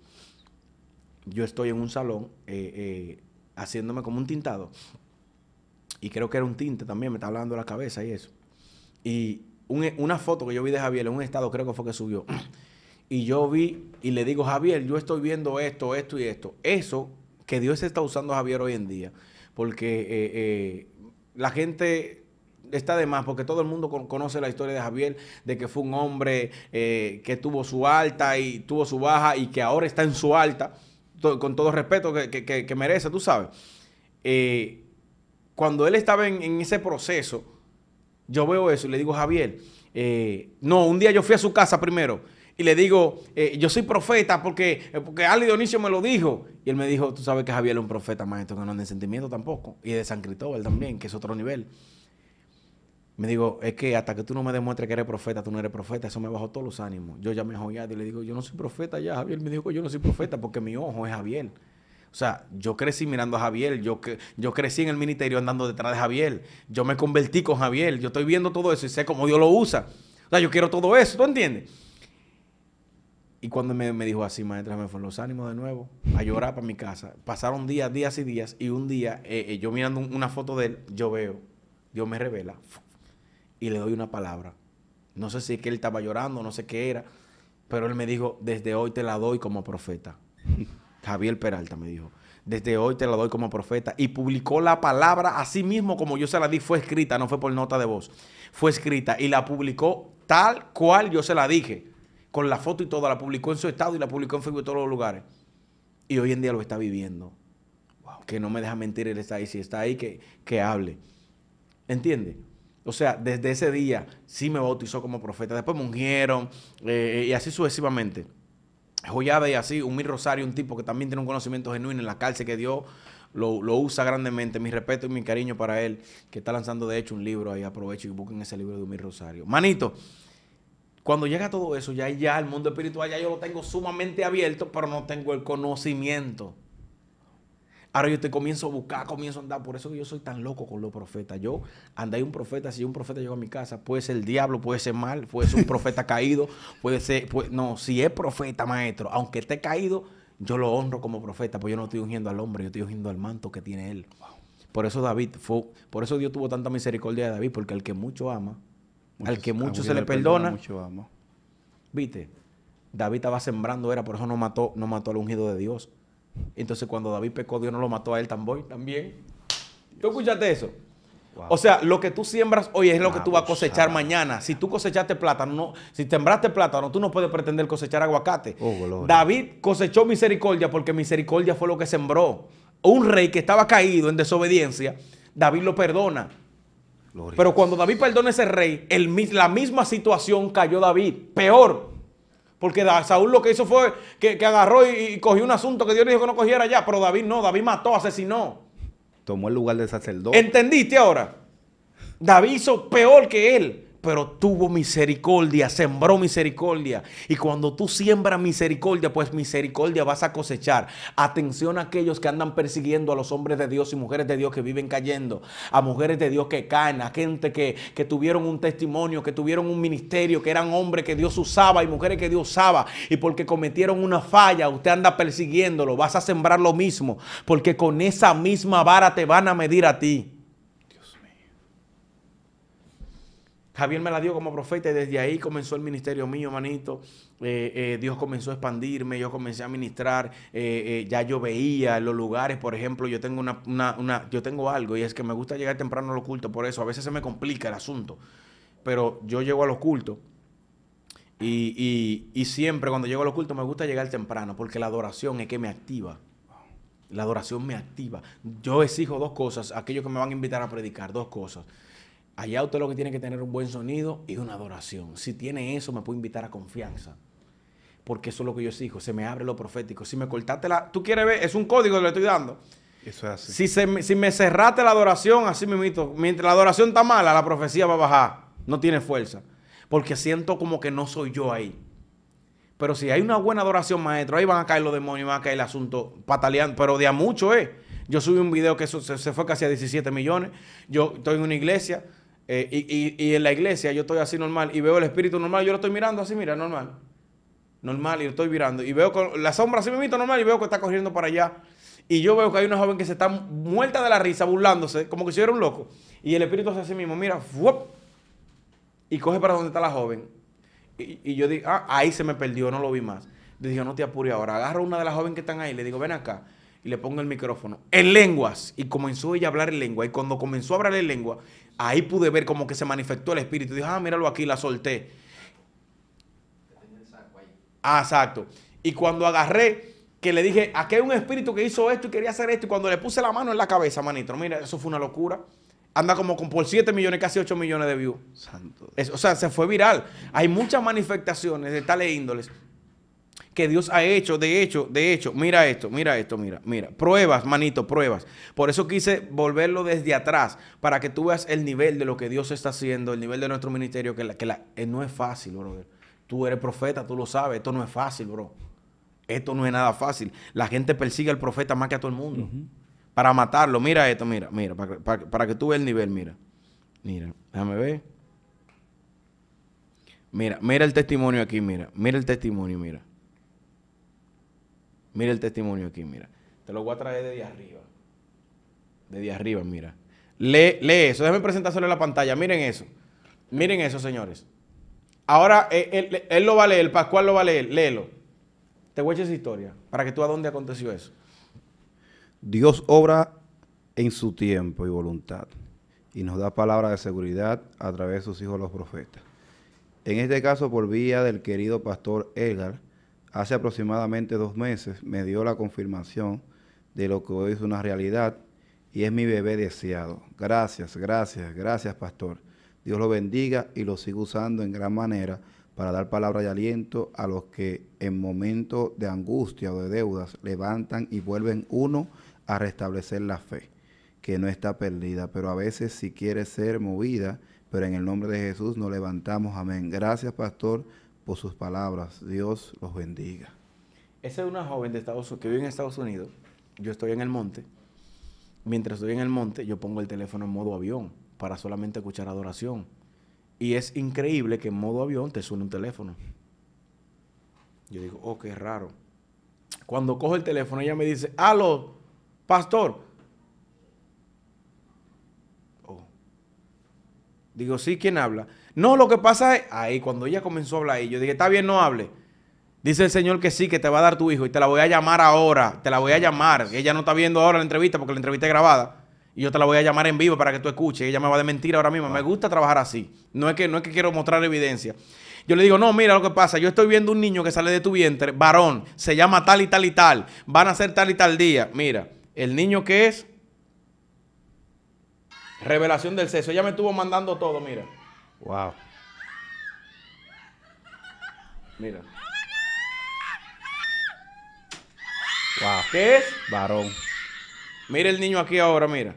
Yo estoy en un salón eh, eh, haciéndome como un tintado. Y creo que era un tinte también, me está hablando la cabeza y eso. Y una foto que yo vi de Javier en un estado, creo que fue que subió. Y yo vi y le digo, Javier, yo estoy viendo esto, esto y esto. Eso que Dios está usando a Javier hoy en día. Porque eh, eh, la gente está de más, porque todo el mundo conoce la historia de Javier, de que fue un hombre eh, que tuvo su alta y tuvo su baja y que ahora está en su alta, con todo respeto que, merece, tú sabes. cuando él estaba en, ese proceso, yo veo eso y le digo, Javier, no, un día yo fui a su casa primero y le digo, eh, yo soy profeta porque, eh, porque Ali Dionisio me lo dijo. Y él me dijo, tú sabes que Javier es un profeta, maestro, que no es de sentimiento tampoco. Y de San Cristóbal también, que es otro nivel. Me digo, es que hasta que tú no me demuestres que eres profeta, tú no eres profeta, eso me bajó todos los ánimos. Yo ya me joyado y le digo, yo no soy profeta ya, Javier. Me dijo yo no soy profeta porque mi ojo es Javier. O sea, yo crecí mirando a Javier, yo, yo crecí en el ministerio andando detrás de Javier, yo me convertí con Javier, yo estoy viendo todo eso y sé cómo Dios lo usa. O sea, yo quiero todo eso, ¿tú entiendes? Y cuando me, dijo así, maestra, me fue los ánimos de nuevo a llorar para mi casa. Pasaron días, días y días. Y un día, eh, eh, yo mirando una foto de él, yo veo, Dios me revela y le doy una palabra. No sé si es que él estaba llorando, no sé qué era, pero él me dijo, desde hoy te la doy como profeta. Javier Peralta me dijo, desde hoy te la doy como profeta. Y publicó la palabra así mismo como yo se la di, fue escrita, no fue por nota de voz, fue escrita y la publicó tal cual yo se la dije con la foto y todo, la publicó en su estado y la publicó en Facebook en todos los lugares. Y hoy en día lo está viviendo. Wow. Que no me deja mentir, él está ahí. Si está ahí, que, que hable. ¿Entiendes? O sea, desde ese día sí me bautizó como profeta. Después me eh, y así sucesivamente. Joyada y así, Humil Rosario, un tipo que también tiene un conocimiento genuino en la cárcel que Dios lo, lo, usa grandemente. Mi respeto y mi cariño para él, que está lanzando de hecho un libro ahí. Aprovecho y busquen ese libro de Humil Rosario. Manito, cuando llega todo eso, ya, ya el mundo espiritual, ya yo lo tengo sumamente abierto, pero no tengo el conocimiento. Ahora yo te comienzo a buscar, comienzo a andar. Por eso que yo soy tan loco con los profetas. Yo andé un profeta, si un profeta llegó a mi casa, puede ser el diablo, puede ser mal, puede ser un profeta caído, puede ser, no, si es profeta, maestro, aunque esté caído, yo lo honro como profeta, pues yo no estoy ungiendo al hombre, yo estoy ungiendo al manto que tiene él. Por eso David fue, por eso Dios tuvo tanta misericordia de David, porque el que mucho ama, al que mucho se le perdona, vamos. ¿Viste? David estaba sembrando, era por eso no mató, no mató al ungido de Dios. Entonces, cuando David pecó, Dios no lo mató a él también. también. ¿Tú escuchaste eso? O sea, lo que tú siembras hoy es lo que tú vas a cosechar mañana. Si tú cosechaste plátano, si sembraste plátano, tú no puedes pretender cosechar aguacate. Oh, David cosechó misericordia porque misericordia fue lo que sembró. Un rey que estaba caído en desobediencia, David lo perdona. Pero cuando David perdona a ese rey, la misma situación cayó David, peor. Porque Saúl lo que hizo fue que, agarró y, y, cogió un asunto que Dios le dijo que no cogiera ya, pero David no, David mató, asesinó. Tomó el lugar del sacerdote. ¿Entendiste ahora? David hizo peor que él pero tuvo misericordia, sembró misericordia. Y cuando tú siembras misericordia, pues misericordia vas a cosechar. Atención a aquellos que andan persiguiendo a los hombres de Dios y mujeres de Dios que viven cayendo, a mujeres de Dios que caen, a gente que, que tuvieron un testimonio, que tuvieron un ministerio, que eran hombres que Dios usaba y mujeres que Dios usaba. Y porque cometieron una falla, usted anda persiguiéndolo, vas a sembrar lo mismo, porque con esa misma vara te van a medir a ti. Javier me la dio como profeta y desde ahí comenzó el ministerio mío, manito. Eh, eh, Dios comenzó a expandirme, yo comencé a ministrar, eh, ya yo veía los lugares, por ejemplo, yo tengo una, yo tengo algo y es que me gusta llegar temprano a los por eso a veces se me complica el asunto, pero yo llego a los cultos y, siempre cuando llego a los cultos me gusta llegar temprano porque la adoración es que me activa. La adoración me activa. Yo exijo dos cosas, aquellos que me van a invitar a predicar, dos cosas Allá usted lo que tiene que tener un buen sonido y una adoración. Si tiene eso, me puedo invitar a confianza. Porque eso es lo que yo exijo. Se me abre lo profético. Si me cortaste la... Tú quieres ver, es un código que le estoy dando. Eso es así. Si, si me cerraste la adoración, así me Mientras la adoración está mala, la profecía va a bajar. No tiene fuerza. Porque siento como que no soy yo ahí. Pero si hay una buena adoración, maestro, ahí van a caer los demonios, van a caer el asunto pataleando. Pero de a mucho, ¿eh? Yo subí un video que se, se fue casi a 17 millones. Yo estoy en una iglesia eh, y, en la iglesia yo estoy así normal y veo el espíritu normal, yo lo estoy mirando así, mira, normal. Normal, y lo estoy mirando. Y veo la sombra así me normal y veo que está corriendo para allá. Y yo veo que hay una joven que se está muerta de la risa, burlándose, como que si era un loco. Y el espíritu hace así mismo, mira, y coge para donde está la joven. Y, yo digo, ah, ahí se me perdió, no lo vi más. Le no te apure ahora. Agarro una de las jóvenes que están ahí, le digo, ven acá y le pongo el micrófono en lenguas y comenzó ella a hablar en lengua y cuando comenzó a hablar en lengua, ahí pude ver como que se manifestó el espíritu. Dijo, ah, míralo aquí, la solté. Ah, exacto. Y cuando agarré, que le dije, aquí hay un espíritu que hizo esto y quería hacer esto. Y cuando le puse la mano en la cabeza, manito, mira, eso fue una locura. Anda como con por 7 millones, casi 8 millones de views. Santo. o sea, se fue viral. Hay muchas manifestaciones de tales índoles que Dios ha hecho. De hecho, de hecho, mira esto, mira esto, mira, mira. Pruebas, manito, pruebas. Por eso quise volverlo desde atrás, para que tú veas el nivel de lo que Dios está haciendo, el nivel de nuestro ministerio, que, que eh, no es fácil, brother. Tú eres profeta, tú lo sabes, esto no es fácil, bro. Esto no es nada fácil. La gente persigue al profeta más que a todo el mundo. Para matarlo. Mira esto, mira, mira. Para, para que tú veas el nivel, mira. Mira, déjame ver. Mira, mira el testimonio aquí, mira. Mira el testimonio, mira. Mira el testimonio aquí, mira. Te lo voy a traer de, arriba. Desde arriba, mira. Lee, lee eso. Déjame presentárselo en la pantalla. Miren eso. Miren eso, señores. Ahora eh, él, lo va a leer, Pascual lo va a leer. Léelo. Te voy a echar esa historia para que tú a dónde aconteció eso. Dios obra en su tiempo y voluntad y nos da palabra de seguridad a través de sus hijos los profetas. En este caso, por vía del querido pastor Edgar, hace aproximadamente dos meses me dio la confirmación de lo que hoy es una realidad y es mi bebé deseado. Gracias, gracias, gracias, pastor. Dios lo bendiga y lo sigo usando en gran manera para dar palabra y aliento a los que en momentos de angustia o de deudas levantan y vuelven uno a restablecer la fe, que no está perdida, pero a veces si quiere ser movida, pero en el nombre de Jesús nos levantamos. Amén. Gracias, pastor por sus palabras. Dios los bendiga. Esa es una joven de Estados Unidos que vive en Estados Unidos. Yo estoy en el monte. Mientras estoy en el monte, yo pongo el teléfono en modo avión para solamente escuchar adoración. Y es increíble que en modo avión te suene un teléfono. Yo digo, oh, qué raro. Cuando cojo el teléfono, ella me dice, aló, pastor. Oh. Digo, sí, ¿quién habla? No, lo que pasa es, ahí cuando ella comenzó a hablar, ahí, yo dije, está bien, no hable. Dice el Señor que sí, que te va a dar tu hijo y te la voy a llamar ahora, te la voy a llamar. Ella no está viendo ahora la entrevista porque la entrevista es grabada y yo te la voy a llamar en vivo para que tú escuches. Ella me va a mentir ahora mismo. Me gusta trabajar así. No es que, no es que quiero mostrar evidencia. Yo le digo, no, mira lo que pasa. Yo estoy viendo un niño que sale de tu vientre, varón, se llama tal y tal y tal. Van a ser tal y tal día. Mira, el niño que es revelación del sexo. Ella me estuvo mandando todo, mira. Wow. Mira. Wow. ¿Qué es? Varón. Mira el niño aquí ahora, mira.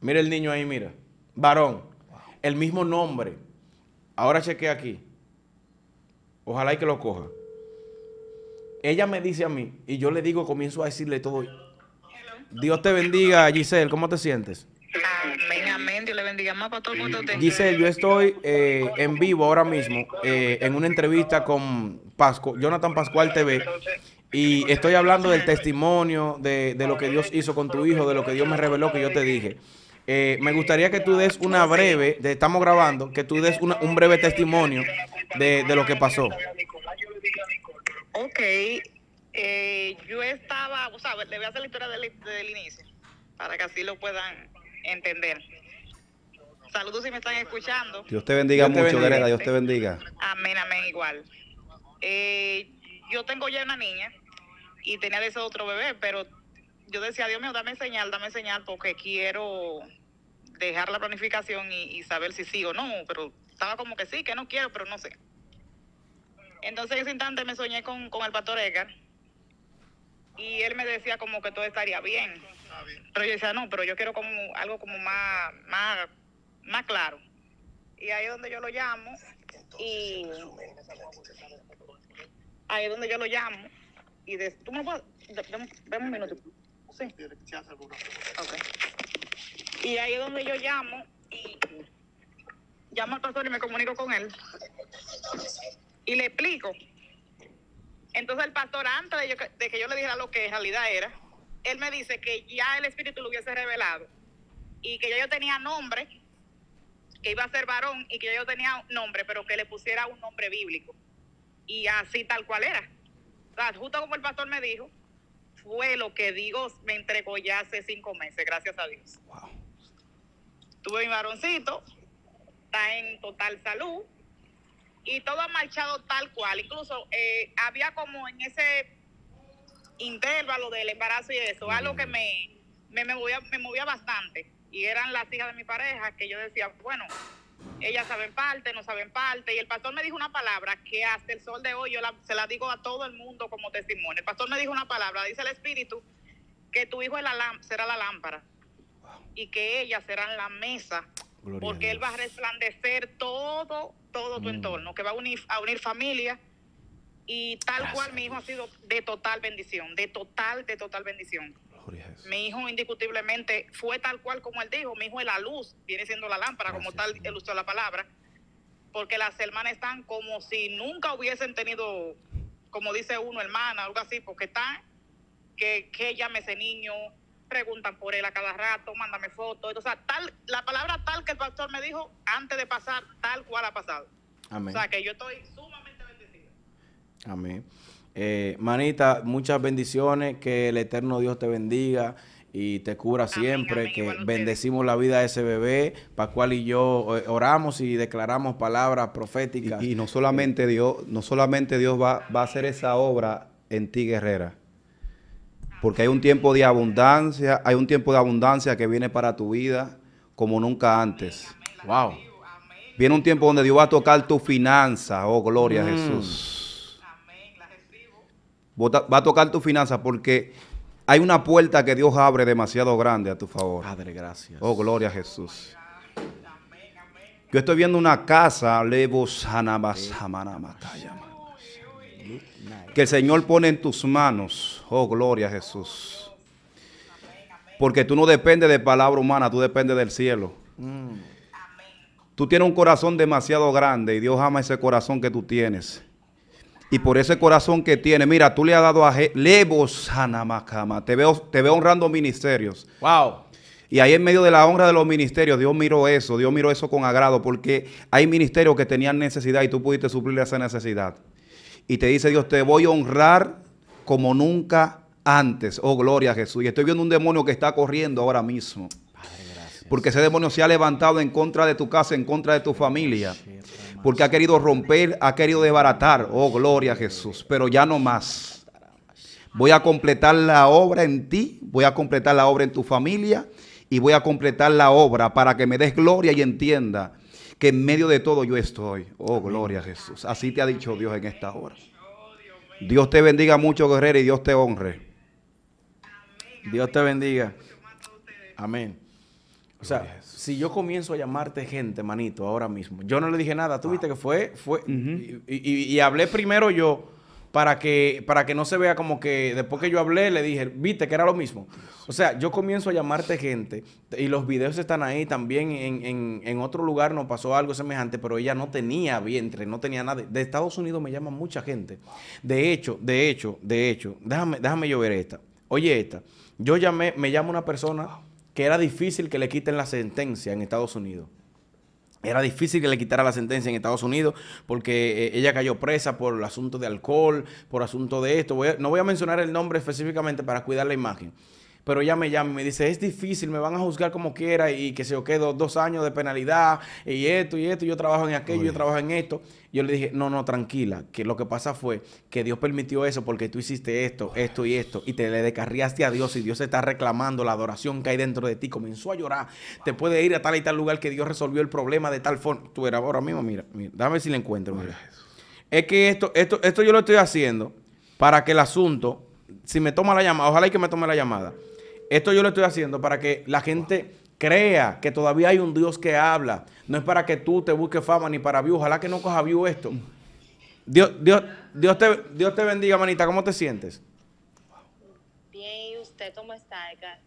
Mira el niño ahí, mira. Varón. El mismo nombre. Ahora cheque aquí. Ojalá y que lo coja. Ella me dice a mí, y yo le digo, comienzo a decirle todo. Dios te bendiga, Giselle. ¿Cómo te sientes? Amén. Dios le bendiga más para todo el mundo. Dice, yo estoy eh, en vivo ahora mismo eh, en una entrevista con Pascu Jonathan Pascual TV. Y estoy hablando del testimonio de, de, lo que Dios hizo con tu hijo, de lo que Dios me reveló que yo te dije. Eh, me gustaría que tú des una breve, estamos grabando, que tú des un breve testimonio de, de, lo que pasó. Ok, eh, yo estaba, o sea, le voy a hacer la historia del, del inicio, para que así lo puedan entender. Saludos si me están escuchando. Dios te bendiga mucho, Dios te bendiga. Amén, amén, igual. Eh, yo tengo ya una niña y tenía ese otro bebé, pero yo decía, Dios mío, dame señal, dame señal, porque quiero dejar la planificación y, saber si sí o no, pero estaba como que sí, que no quiero, pero no sé. Entonces en ese instante me soñé con, con el pastor Edgar y él me decía como que todo estaría bien. Pero yo decía, no, pero yo quiero como algo como más, más más claro. Y ahí es donde yo lo llamo. Y ahí es donde yo lo llamo. Y de, tú me puedes. un minuto. Sí. Y ahí es donde yo llamo. Y llamo al pastor y me comunico con él. Y le explico. Entonces el pastor, antes de, yo, de que yo le dijera lo que en realidad era, él me dice que ya el Espíritu lo hubiese revelado y que ya yo tenía nombre que iba a ser varón y que yo tenía un nombre, pero que le pusiera un nombre bíblico. Y así tal cual era. O sea, justo como el pastor me dijo, fue lo que Dios me entregó ya hace cinco meses, gracias a Dios. Wow. Tuve mi varoncito, está en total salud y todo ha marchado tal cual. Incluso eh, había como en ese intervalo del embarazo y eso, algo que me, me, me movía, me movía bastante y eran las hijas de mi pareja que yo decía, bueno, ellas saben parte, no saben parte. Y el pastor me dijo una palabra que hasta el sol de hoy yo se la digo a todo el mundo como testimonio. El pastor me dijo una palabra, dice el Espíritu, que tu hijo será la lámpara y que ellas serán la mesa. porque él va a resplandecer todo, todo tu mm. entorno, que va a unir, a unir familia. Y tal cual mi hijo ha sido de total bendición, de total, de total bendición. Mi hijo indiscutiblemente fue tal cual como él dijo, mi hijo es la luz, viene siendo la lámpara, como tal él de la palabra, porque las hermanas están como si nunca hubiesen tenido, como dice uno, hermana, algo así, porque están, que, que ese niño, preguntan por él a cada rato, mándame fotos, o sea, tal, la palabra tal que el pastor me dijo antes de pasar, tal cual ha pasado. O sea, que yo estoy sumamente bendecida. Amén. Eh, manita, muchas bendiciones, que el eterno Dios te bendiga y te cura siempre, que bendecimos la vida de ese bebé, para cual y yo eh, oramos y declaramos palabras proféticas. Y, no solamente eh, Dios, no solamente Dios va, a hacer esa obra en ti, guerrera. Porque hay un tiempo de abundancia, hay un tiempo de abundancia que viene para tu vida como nunca antes. wow. Viene un tiempo donde Dios va a tocar tu finanza, oh gloria a mm. Jesús va a tocar tu finanza porque hay una puerta que Dios abre demasiado grande a tu favor. Padre, gracias. Oh, gloria a Jesús. Yo estoy viendo una casa, que el Señor pone en tus manos. Oh, gloria a Jesús. Porque tú no dependes de palabra humana, tú dependes del cielo. Mm. Tú tienes un corazón demasiado grande y Dios ama ese corazón que tú tienes y por ese corazón que tiene. Mira, tú le has dado a Levos Hanamakama. Te veo, te veo honrando ministerios. Wow. Y ahí en medio de la honra de los ministerios, Dios miró eso, Dios miró eso con agrado, porque hay ministerios que tenían necesidad y tú pudiste suplir esa necesidad. Y te dice Dios, te voy a honrar como nunca antes. Oh, gloria a Jesús. Y estoy viendo un demonio que está corriendo ahora mismo. porque ese demonio se ha levantado en contra de tu casa, en contra de tu familia porque ha querido romper, ha querido desbaratar. Oh, gloria a Jesús, pero ya no más. Voy a completar la obra en ti, voy a completar la obra en tu familia y voy a completar la obra para que me des gloria y entienda que en medio de todo yo estoy. Oh, gloria a Jesús. Así te ha dicho Dios en esta hora. Dios te bendiga mucho, guerrero, y Dios te honre. Dios te bendiga. Amén. O sea, si yo comienzo a llamarte gente, manito, ahora mismo, yo no le dije nada, tú viste que fue, fue, y, hablé primero yo para que, para que no se vea como que después que yo hablé, le dije, viste que era lo mismo. O sea, yo comienzo a llamarte gente y los videos están ahí también. En, en, otro lugar nos pasó algo semejante, pero ella no tenía vientre, no tenía nada. De Estados Unidos me llama mucha gente. De hecho, de hecho, de hecho, déjame, déjame yo ver esta. Oye, esta. Yo llamé, me llama una persona que era difícil que le quiten la sentencia en Estados Unidos. Era difícil que le quitara la sentencia en Estados Unidos porque eh, ella cayó presa por el asunto de alcohol, por asunto de esto. no voy a mencionar el nombre específicamente para cuidar la imagen pero ella me llama y me dice, es difícil, me van a juzgar como quiera y que se yo quedo dos años de penalidad y esto y esto, yo trabajo en aquello, yo trabajo en esto. Yo le dije, no, no, tranquila, que lo que pasa fue que Dios permitió eso porque tú hiciste esto, esto y esto, y te le descarriaste a Dios y Dios está reclamando la adoración que hay dentro de ti. Comenzó a llorar, te puede ir a tal y tal lugar que Dios resolvió el problema de tal forma. Tú eras ahora mismo, mira, dame si le encuentro. Es que esto, esto, esto yo lo estoy haciendo para que el asunto, si me toma la llamada, ojalá y que me tome la llamada, esto yo lo estoy haciendo para que la gente crea que todavía hay un Dios que habla. No es para que tú te busques fama ni para view. Ojalá que no coja view esto. Dios, Dios, Dios, te, Dios te bendiga, manita. ¿Cómo te sientes? Bien, ¿y usted cómo está,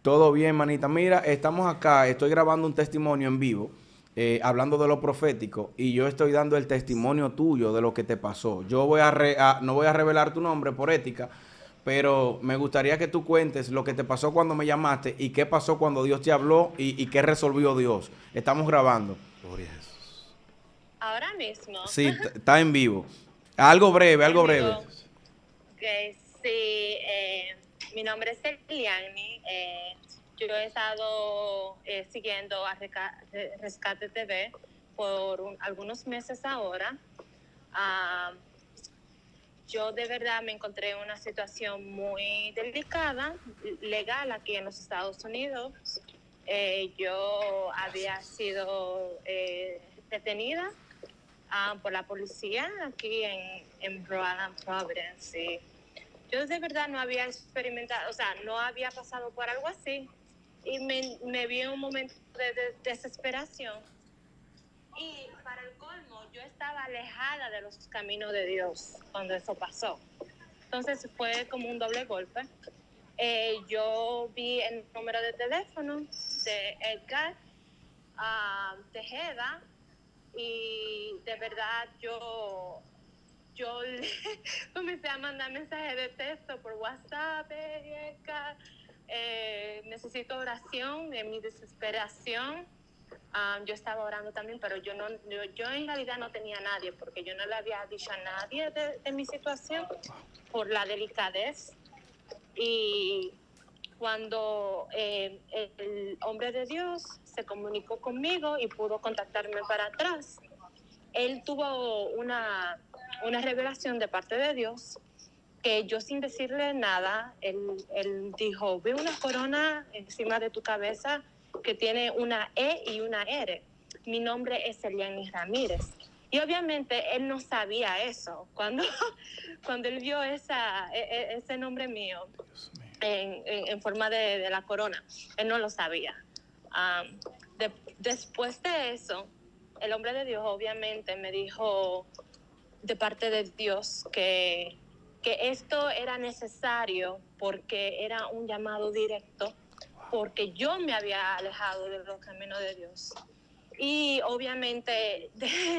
Todo bien, manita. Mira, estamos acá. Estoy grabando un testimonio en vivo. Eh, hablando de lo profético y yo estoy dando el testimonio tuyo de lo que te pasó. Yo voy a, no voy a revelar tu nombre por ética, pero me gustaría que tú cuentes lo que te pasó cuando me llamaste y qué pasó cuando Dios te habló y, qué resolvió Dios. Estamos grabando. Gloria a Jesús. Ahora mismo. Sí, está en vivo. Algo breve, algo breve. Ok, sí, eh, mi nombre es Eliani. Eh, yo he estado eh, siguiendo a Rescate TV por algunos meses ahora. Ah, yo de verdad me encontré en una situación muy delicada, legal aquí en los Estados Unidos. Eh, yo había sido eh, detenida ah, por la policía aquí en, en Providence. yo de verdad no había experimentado, o sea, no había pasado por algo así. Y me, vi en un momento de, desesperación. Y para estaba alejada de los caminos de Dios cuando eso pasó. Entonces fue como un doble golpe. Eh, yo vi el número de teléfono de Edgar de ah, Tejeda y de verdad yo, yo comencé a mandar mensajes de texto por WhatsApp, Edgar, eh, necesito oración de mi desesperación Ah, yo estaba orando también, pero yo, no, yo, en realidad no tenía nadie, porque yo no le había dicho a nadie de, mi situación por la delicadez. Y cuando eh, el hombre de Dios se comunicó conmigo y pudo contactarme para atrás, él tuvo una, una revelación de parte de Dios que yo sin decirle nada, él, él dijo, ve una corona encima de tu cabeza que tiene una E y una R. Mi nombre es Elianis Ramírez. Y obviamente él no sabía eso. Cuando, cuando él vio esa, e, e, ese nombre mío en, forma de, la corona, él no lo sabía. después de eso, el hombre de Dios obviamente me dijo de parte de Dios que, que esto era necesario porque era un llamado directo porque yo me había alejado de los caminos de Dios. Y obviamente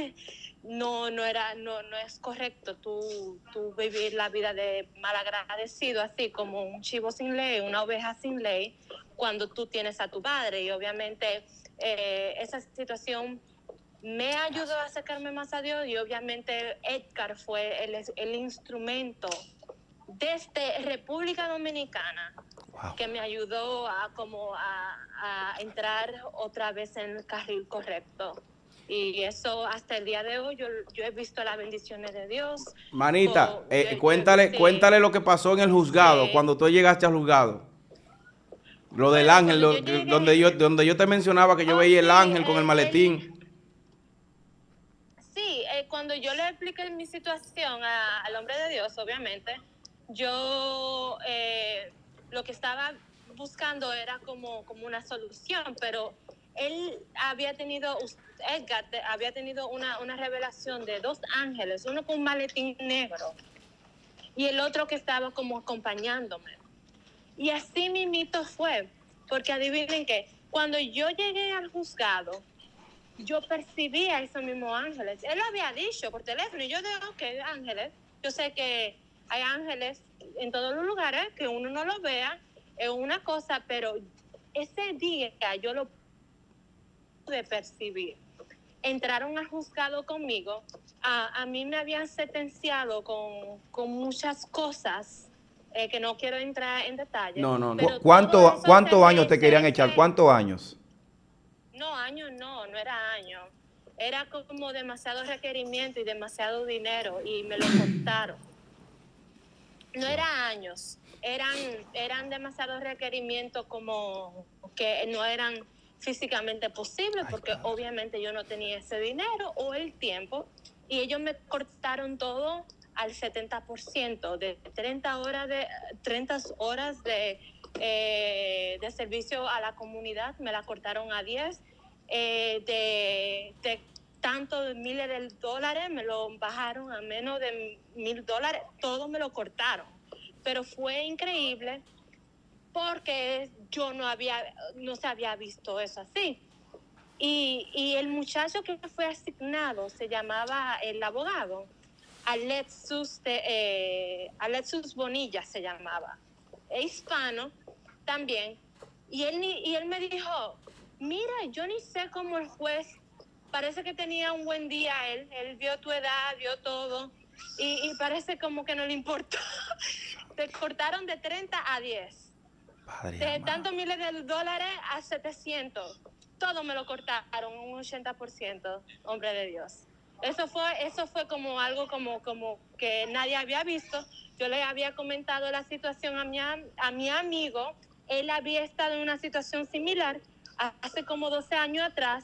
no, no, era, no, no es correcto tú, tú vivir la vida de malagradecido, así como un chivo sin ley, una oveja sin ley, cuando tú tienes a tu padre. Y obviamente eh, esa situación me ayudó a acercarme más a Dios y obviamente Edgar fue el, el instrumento desde República Dominicana, que me ayudó a como a, entrar otra vez en el carril correcto. Y eso hasta el día de hoy yo, yo he visto las bendiciones de Dios. Manita, oh, eh, cuéntale, cuéntale lo que pasó en el juzgado, cuando tú llegaste al juzgado. Lo del ángel, donde, yo, donde yo te mencionaba que yo veía el ángel con el maletín sí, eh, cuando yo le expliqué mi situación al hombre de Dios, obviamente, yo eh, lo que estaba buscando era como, como una solución, pero él había tenido, Edgar había tenido una, una revelación de dos ángeles, uno con un maletín negro y el otro que estaba como acompañándome. Y así mi mito fue, porque adivinen que cuando yo llegué al juzgado, yo percibí a esos mismos ángeles. Él lo había dicho por teléfono y yo digo, ok, ángeles, yo sé que hay ángeles en todos los lugares, que uno no lo vea, es una cosa, pero ese día yo lo pude percibir. Entraron a juzgado conmigo, a, a mí me habían sentenciado con, muchas cosas eh, que no quiero entrar en detalle. No, no, no. ¿Cuántos años te querían echar? ¿Cuántos años? No, años no, no era año Era como demasiado requerimiento y demasiado dinero y me lo contaron no era años, eran, eran demasiados requerimientos como que no eran físicamente posibles, porque obviamente yo no tenía ese dinero o el tiempo, y ellos me cortaron todo al 70%, de 30 horas de, horas de, eh, de servicio a la comunidad, me la cortaron a 10, eh, de tantos miles de dólares, me lo bajaron a menos de mil dólares, todo me lo cortaron. Pero fue increíble porque yo no había, no se había visto eso así. Y, y el muchacho que fue asignado se llamaba el abogado, Alexus, eh, Alexus Bonilla se llamaba, e hispano también. Y él, y él me dijo, mira, yo ni sé cómo el juez parece que tenía un buen día él, él vio tu edad, vio todo, y, parece como que no le importó. Te cortaron de 30 a 10. de tantos miles de dólares a 700. Todo me lo cortaron, un 80%, hombre de Dios. Eso fue, eso fue como algo como, como que nadie había visto. Yo le había comentado la situación a mi, a mi amigo. Él había estado en una situación similar hace como 12 años atrás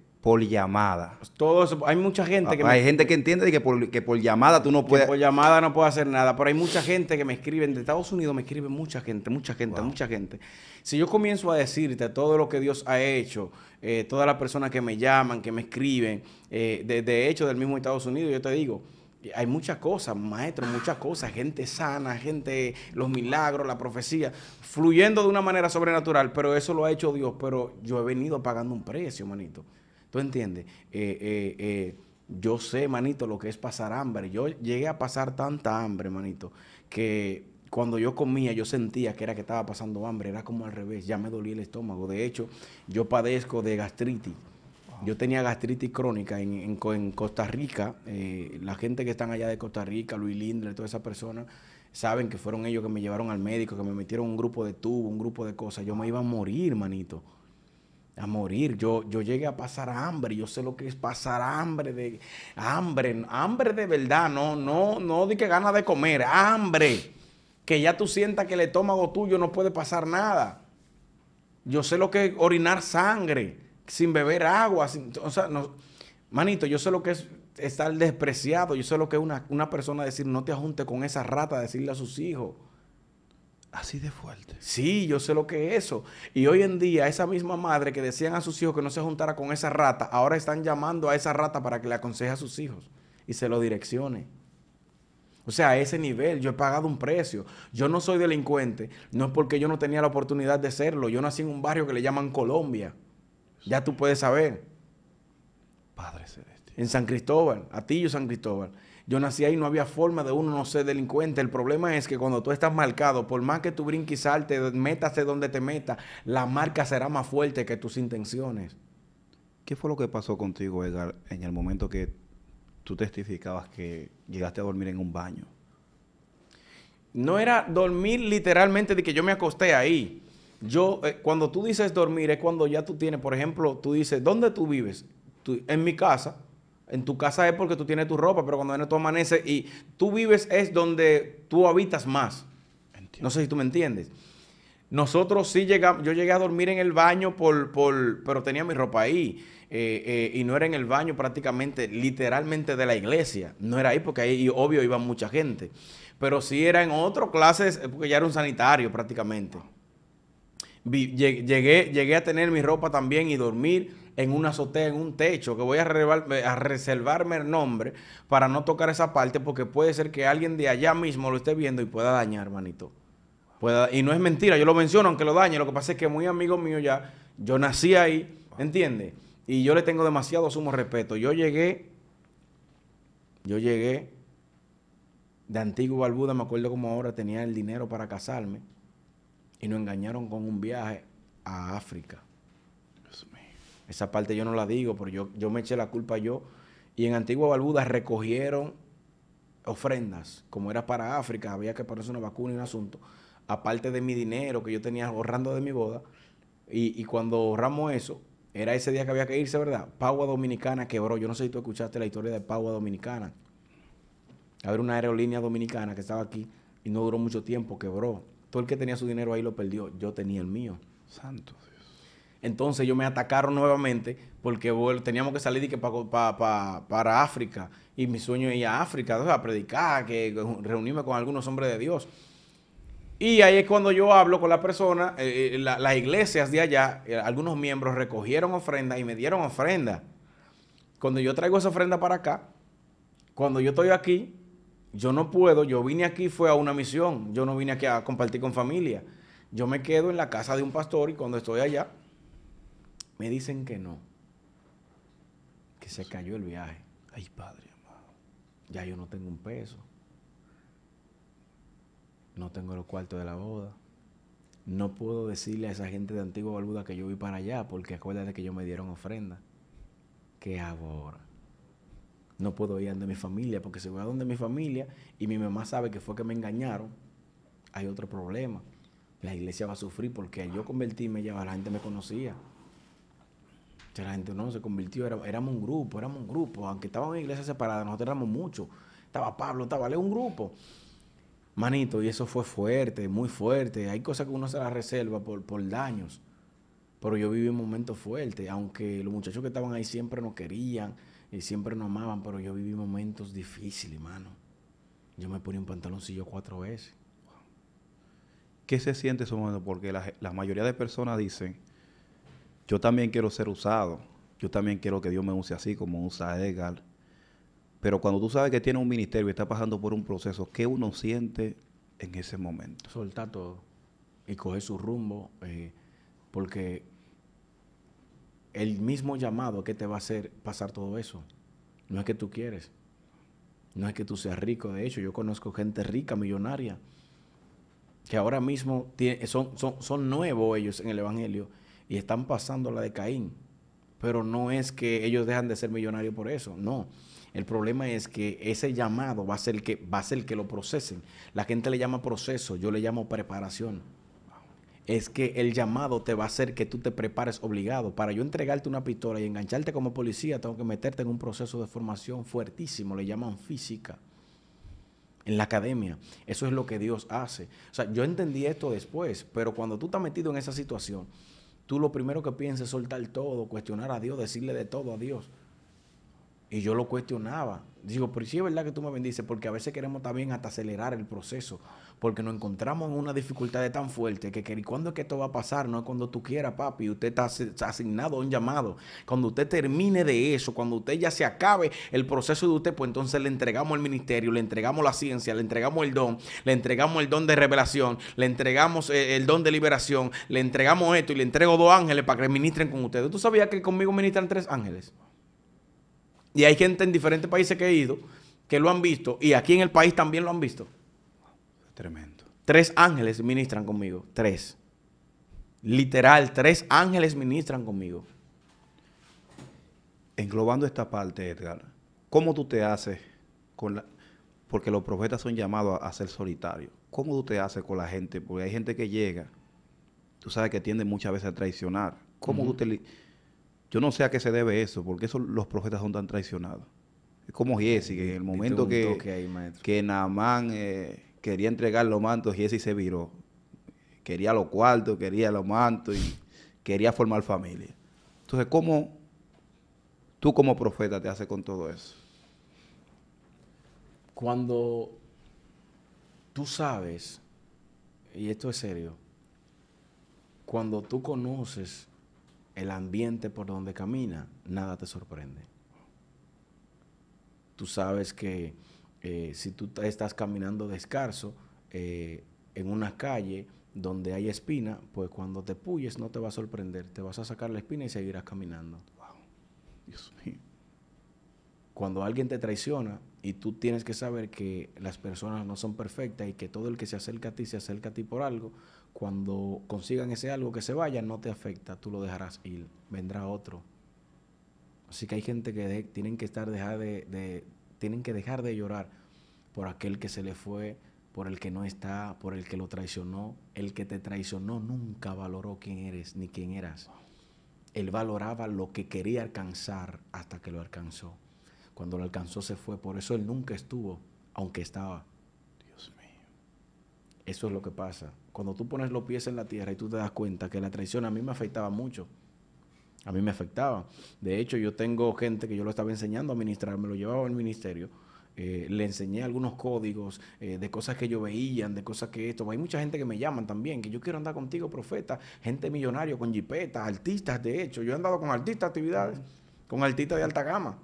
por llamada. Todo eso, hay mucha gente que... Hay gente que entiende que, por, llamada tú no puedes... por llamada no puedo hacer nada, pero hay mucha gente que me escribe, de Estados Unidos me escribe mucha gente, mucha gente, mucha gente. Si yo comienzo a decirte todo lo que Dios ha hecho, eh, todas las personas que me llaman, que me escriben, eh, de, hecho del mismo Estados Unidos, yo te digo... Hay muchas cosas, maestro, muchas cosas, gente sana, gente, los milagros, la profecía, fluyendo de una manera sobrenatural, pero eso lo ha hecho Dios, pero yo he venido pagando un precio, manito. ¿Tú entiendes? Eh, eh, eh, yo sé, manito, lo que es pasar hambre. Yo llegué a pasar tanta hambre, manito, que cuando yo comía yo sentía que era que estaba pasando hambre. Era como al revés, ya me dolía el estómago. De hecho, yo padezco de gastritis. Yo tenía gastritis crónica en, Costa Rica. la gente que están allá de Costa Rica, Luis y todas esas personas, saben que fueron ellos que me llevaron al médico, que me metieron un grupo de tubo, un grupo de cosas. Yo me iba a morir, manito a morir. Yo, yo llegué a pasar hambre, yo sé lo que es pasar hambre de hambre, hambre de verdad, no, no, no di que ganas de comer, hambre. Que ya tú sientas que el estómago tuyo no puede pasar nada. Yo sé lo que es orinar sangre, sin beber agua, manito, yo sé lo que es estar despreciado, yo sé lo que es una, una persona decir no te ajunte con esa rata, decirle a sus hijos. Así de fuerte. Sí, yo sé lo que es eso. Y hoy en día, esa misma madre que decían a sus hijos que no se juntara con esa rata, ahora están llamando a esa rata para que le aconseje a sus hijos y se lo direccione. O sea, a ese nivel yo he pagado un precio. Yo no soy delincuente. No es porque yo no tenía la oportunidad de serlo. Yo nací en un barrio que le llaman Colombia. Ya tú puedes saber. Padre Celeste. En San Cristóbal, a ti yo San Cristóbal. Yo nací ahí, no había forma de uno no ser delincuente. El problema es que cuando tú estás marcado, por más que tú brinques, salte, métase donde te metas, la marca será más fuerte que tus intenciones. ¿Qué fue lo que pasó contigo, Edgar, en el momento que tú testificabas que llegaste a dormir en un baño? No era dormir literalmente de que yo me acosté ahí. Yo, eh, cuando tú dices dormir, es cuando ya tú tienes, por ejemplo, tú dices, ¿dónde tú vives? en mi casa. En tu casa es porque tú tienes tu ropa, pero cuando viene tu amanece y tú vives es donde tú habitas más. No sé si tú me entiendes. Nosotros sí llegamos, yo llegué a dormir en el baño, por, pero tenía mi ropa ahí. Eh, eh, y no era en el baño prácticamente, literalmente de la iglesia. No era ahí porque ahí, obvio, iba mucha gente. Pero sí era en otro clases, eh, porque ya era un sanitario prácticamente. Llegué, llegué a tener mi ropa también y dormir en una azotea, en un techo, que voy a, reservarme el nombre para no tocar esa parte porque puede ser que alguien de allá mismo lo esté viendo y pueda dañar, hermanito. Pueda, y no es mentira, yo lo menciono aunque lo dañe, lo que pasa es que muy amigo mío ya, yo nací ahí, ¿entiendes? Y yo le tengo demasiado sumo respeto. Yo llegué, yo llegué de Antiguo Barbuda, me acuerdo como ahora tenía el dinero para casarme y nos engañaron con un viaje a África. Esa parte yo no la digo, pero yo, yo me eché la culpa yo. Y en Antigua Balbuda recogieron ofrendas, como era para África, había que ponerse una vacuna y un asunto, aparte de mi dinero que yo tenía ahorrando de mi boda, y, cuando ahorramos eso, era ese día que había que irse, ¿verdad? Pagua Dominicana quebró, yo no sé si tú escuchaste la historia de Paua Dominicana, había una aerolínea dominicana que estaba aquí y no duró mucho tiempo, quebró, todo el que tenía su dinero ahí lo perdió, yo tenía el mío. Santo. Entonces ellos me atacaron nuevamente porque teníamos que salir que para África y mi sueño era ir a África, a predicar, que reunirme con algunos hombres de Dios. Y ahí es cuando yo hablo con la persona, eh, eh, las iglesias de allá, eh, algunos miembros recogieron ofrendas y me dieron ofrenda. Cuando yo traigo esa ofrenda para acá, cuando yo estoy aquí, yo no puedo, yo vine aquí fue a una misión, yo no vine aquí a compartir con familia. Yo me quedo en la casa de un pastor y cuando estoy allá, me dicen que no. Que se cayó el viaje. Ay, padre amado. Ya yo no tengo un peso. No tengo los cuartos de la boda. No puedo decirle a esa gente de Antigua Baluda que yo voy para allá porque acuérdate que yo me dieron ofrenda. ¿Qué ahora? No puedo ir a donde mi familia porque si voy a donde mi familia y mi mamá sabe que fue que me engañaron, hay otro problema. La iglesia va a sufrir porque yo convertirme ya la gente me conocía la gente no se convirtió, éramos un grupo, éramos un grupo, aunque estaban en iglesias separadas, nosotros éramos muchos. Estaba Pablo, estaba Leo, un grupo. Manito, y eso fue fuerte, muy fuerte. Hay cosas que uno se las reserva por, por daños. Pero yo viví un momento fuerte, aunque los muchachos que estaban ahí siempre nos querían y siempre nos amaban, pero yo viví momentos difíciles, hermano Yo me ponía un pantaloncillo cuatro veces. ¿Qué se siente momento? Porque la, la mayoría de personas dicen, yo también quiero ser usado. Yo también quiero que Dios me use así como usa Edgar. Pero cuando tú sabes que tiene un ministerio y está pasando por un proceso, ¿qué uno siente en ese momento? Soltar todo y coger su rumbo, eh, porque el mismo llamado que te va a hacer pasar todo eso, no es que tú quieres, no es que tú seas rico. De hecho, yo conozco gente rica, millonaria, que ahora mismo son, son nuevos ellos en el Evangelio y están pasando la de Caín. Pero no es que ellos dejan de ser millonarios por eso, no. El problema es que ese llamado va a ser que, va a ser que lo procesen. La gente le llama proceso, yo le llamo preparación es que el llamado te va a hacer que tú te prepares obligado. Para yo entregarte una pistola y engancharte como policía, tengo que meterte en un proceso de formación fuertísimo, le llaman física, en la academia. Eso es lo que Dios hace. O sea, yo entendí esto después, pero cuando tú estás metido en esa situación, tú lo primero que piensas es soltar todo, cuestionar a Dios, decirle de todo a Dios. Y yo lo cuestionaba. Digo, pero si es verdad que tú me bendices, porque a veces queremos también hasta acelerar el proceso, porque nos encontramos en una dificultad tan fuerte que, que cuando es que esto va a pasar, no es cuando tú quieras, papi, usted está, asignado a un llamado. Cuando usted termine de eso, cuando usted ya se acabe el proceso de usted, pues entonces le entregamos el ministerio, le entregamos la ciencia, le entregamos el don, le entregamos el don de revelación, le entregamos eh, el don de liberación, le entregamos esto y le entrego dos ángeles para que ministren con ustedes. ¿Tú sabías que conmigo ministran tres ángeles? Y hay gente en diferentes países que he ido que lo han visto y aquí en el país también lo han visto. Tremendo. Tres ángeles ministran conmigo. Tres. Literal, tres ángeles ministran conmigo. Englobando esta parte, Edgar, ¿cómo tú te haces con la... Porque los profetas son llamados a, ser solitarios. ¿Cómo tú te haces con la gente? Porque hay gente que llega, tú sabes que tiende muchas veces a traicionar. ¿Cómo tú te yo no sé a qué se debe eso, porque los profetas son tan traicionados. Es como Jesse, que en el momento que, Namán que eh, quería entregar los mantos, Jesse se viró. Quería los cuartos, quería los mantos y quería formar familia. Entonces, ¿cómo tú como profeta te haces con todo eso? Cuando tú sabes, y esto es serio, cuando tú conoces el ambiente por donde camina, nada te sorprende. Tú sabes que eh, si tú estás caminando descarso eh, en una calle donde hay espina, pues cuando te puyes no te va a sorprender, te vas a sacar la espina y seguirás caminando. Wow. Dios mío. Cuando alguien te traiciona y tú tienes que saber que las personas no son perfectas y que todo el que se acerca a ti se acerca a ti por algo, cuando consigan ese algo que se vaya, no te afecta, tú lo dejarás ir, vendrá otro. Así que hay gente que tienen que estar dejar de, tienen que dejar de llorar por aquel que se le fue, por el que no está, por el que lo traicionó. El que te traicionó nunca valoró quién eres ni quién eras. Él valoraba lo que quería alcanzar hasta que lo alcanzó. Cuando lo alcanzó se fue, por eso él nunca estuvo, aunque estaba. Dios mío. Eso es lo que pasa cuando tú pones los pies en la tierra y tú te das cuenta que la traición a mí me afectaba mucho. A mí me afectaba. De hecho, yo tengo gente que yo lo estaba enseñando a ministrar, me lo llevaba al ministerio. Eh, le enseñé algunos códigos eh, de cosas que yo veía, de cosas que esto. Hay mucha gente que me llaman también, que yo quiero andar contigo, profeta. Gente millonario, con jipetas, artistas, de hecho. Yo he andado con artistas actividades, con artistas de alta gama.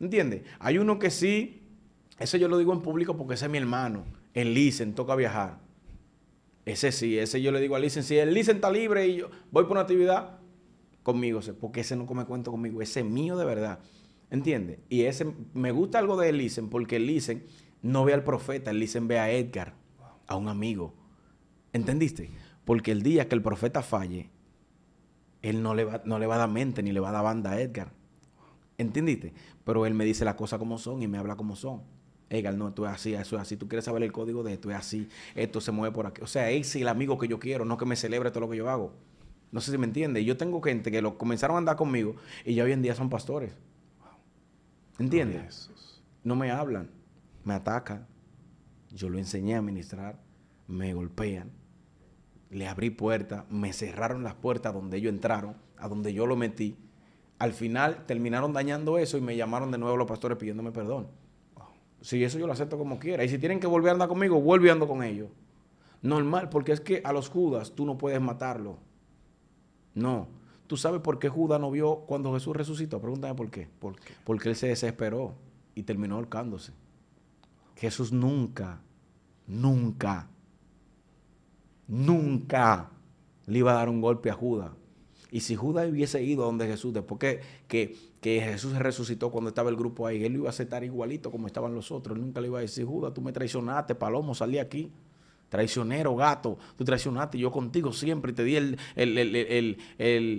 ¿Entiendes? Hay uno que sí, eso yo lo digo en público porque ese es mi hermano. En en toca viajar ese sí, ese yo le digo al Licen, si el Licen está libre y yo voy por una actividad, conmigo, porque ese no come cuento conmigo, ese es mío de verdad. ¿Entiendes? Y ese, me gusta algo de Licen, porque Licen no ve al profeta, Licen ve a Edgar, a un amigo. ¿Entendiste? Porque el día que el profeta falle, él no va, no le va a dar mente ni le va a dar banda a Edgar. ¿Entendiste? Pero él me dice las cosas como son y me habla como son. Egal, no, tú es así, eso es así, tú quieres saber el código de esto, es así, esto se mueve por aquí. O sea, es el amigo que yo quiero, no que me celebre todo lo que yo hago. No sé si me entiende. Yo tengo gente que lo comenzaron a andar conmigo y ya hoy en día son pastores. ¿Entiendes? No me hablan, me atacan. Yo lo enseñé a ministrar, me golpean, le abrí puertas, me cerraron las puertas donde ellos entraron, a donde yo lo metí. Al final terminaron dañando eso y me llamaron de nuevo los pastores pidiéndome perdón. Si eso yo lo acepto como quiera. Y si tienen que volver a andar conmigo, vuelve ando con ellos. Normal, porque es que a los Judas tú no puedes matarlo. No. ¿Tú sabes por qué Judas no vio cuando Jesús resucitó? Pregúntame por qué. ¿Por qué? Porque él se desesperó y terminó ahorcándose. Jesús nunca, nunca, nunca le iba a dar un golpe a Judas y si Judas hubiese ido donde Jesús, después que, que, que Jesús resucitó cuando estaba el grupo ahí, él lo iba a aceptar igualito como estaban los otros. Él nunca le iba a decir, Judas, tú me traicionaste, palomo, salí aquí. Traicionero, gato, tú traicionaste, yo contigo siempre te di el, el,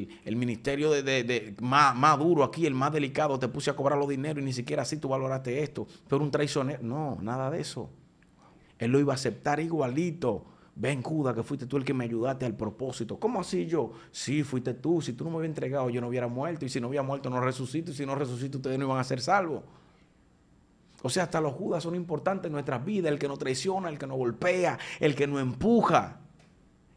el, ministerio de, de, más, más, duro aquí, el más delicado, te puse a cobrar los dineros y ni siquiera así tú valoraste esto. Pero un traicionero, no, nada de eso. Él lo iba a aceptar igualito ven Judas que fuiste tú el que me ayudaste al propósito. ¿Cómo así yo? Sí, fuiste tú. Si tú no me hubieras entregado, yo no hubiera muerto. Y si no hubiera muerto, no resucito. Y si no resucito, ustedes no iban a ser salvos. O sea, hasta los judas son importantes en nuestras vidas. El que nos traiciona, el que nos golpea, el que nos empuja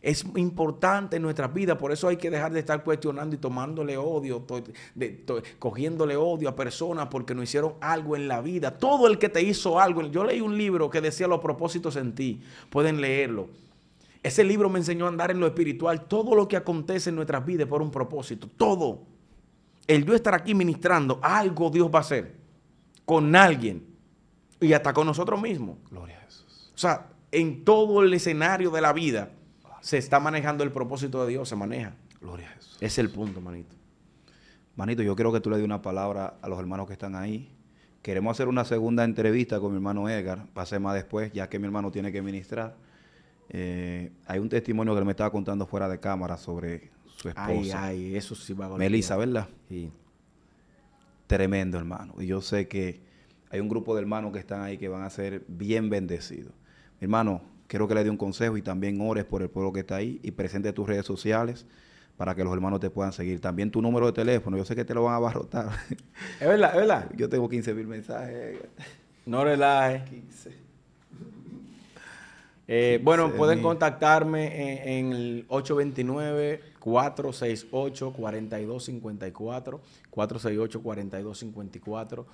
es importante en nuestras vidas. Por eso hay que dejar de estar cuestionando y tomándole odio, de, cogiéndole odio a personas porque no hicieron algo en la vida. Todo el que te hizo algo. Yo leí un libro que decía los propósitos en ti. Pueden leerlo. Ese libro me enseñó a andar en lo espiritual. Todo lo que acontece en nuestras vidas por un propósito. Todo. El yo estar aquí ministrando, algo Dios va a hacer con alguien y hasta con nosotros mismos. Gloria a Jesús. O sea, en todo el escenario de la vida, se está manejando el propósito de Dios, se maneja. Gloria a Jesús. Es el punto, manito. Manito, yo quiero que tú le des una palabra a los hermanos que están ahí. Queremos hacer una segunda entrevista con mi hermano Edgar, pase más después, ya que mi hermano tiene que ministrar. Eh, hay un testimonio que él me estaba contando fuera de cámara sobre su esposa. Ay, ay, eso sí va a Melissa, ¿verdad? Sí. Tremendo, hermano. Y yo sé que hay un grupo de hermanos que están ahí que van a ser bien bendecidos. Mi hermano, quiero que le dé un consejo y también ores por el pueblo que está ahí y presente tus redes sociales para que los hermanos te puedan seguir. También tu número de teléfono, yo sé que te lo van a abarrotar. Es verdad, es verdad. Yo tengo 15 mil mensajes. No relajes. 15. Eh, bueno, pueden contactarme en el 829-468-4254, 468-4254.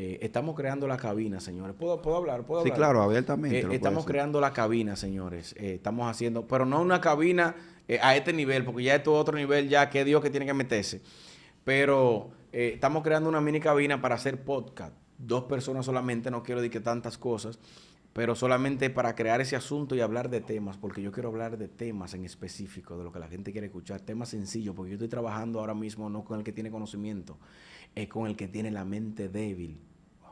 Eh, estamos creando la cabina, señores. ¿Puedo, puedo hablar? sí, claro, abiertamente. Eh, estamos creando la cabina, señores. Eh, estamos haciendo, pero no una cabina a este nivel, porque ya es es otro nivel, ya que Dios que tiene que meterse. Pero estamos creando una mini cabina para hacer podcast. Dos personas solamente, no quiero decir que tantas cosas, pero solamente para crear ese asunto y hablar de temas, porque yo quiero hablar de temas en específico, de lo que la gente quiere escuchar, temas sencillos, porque yo estoy trabajando ahora mismo no con el que tiene conocimiento, es con el que tiene la mente débil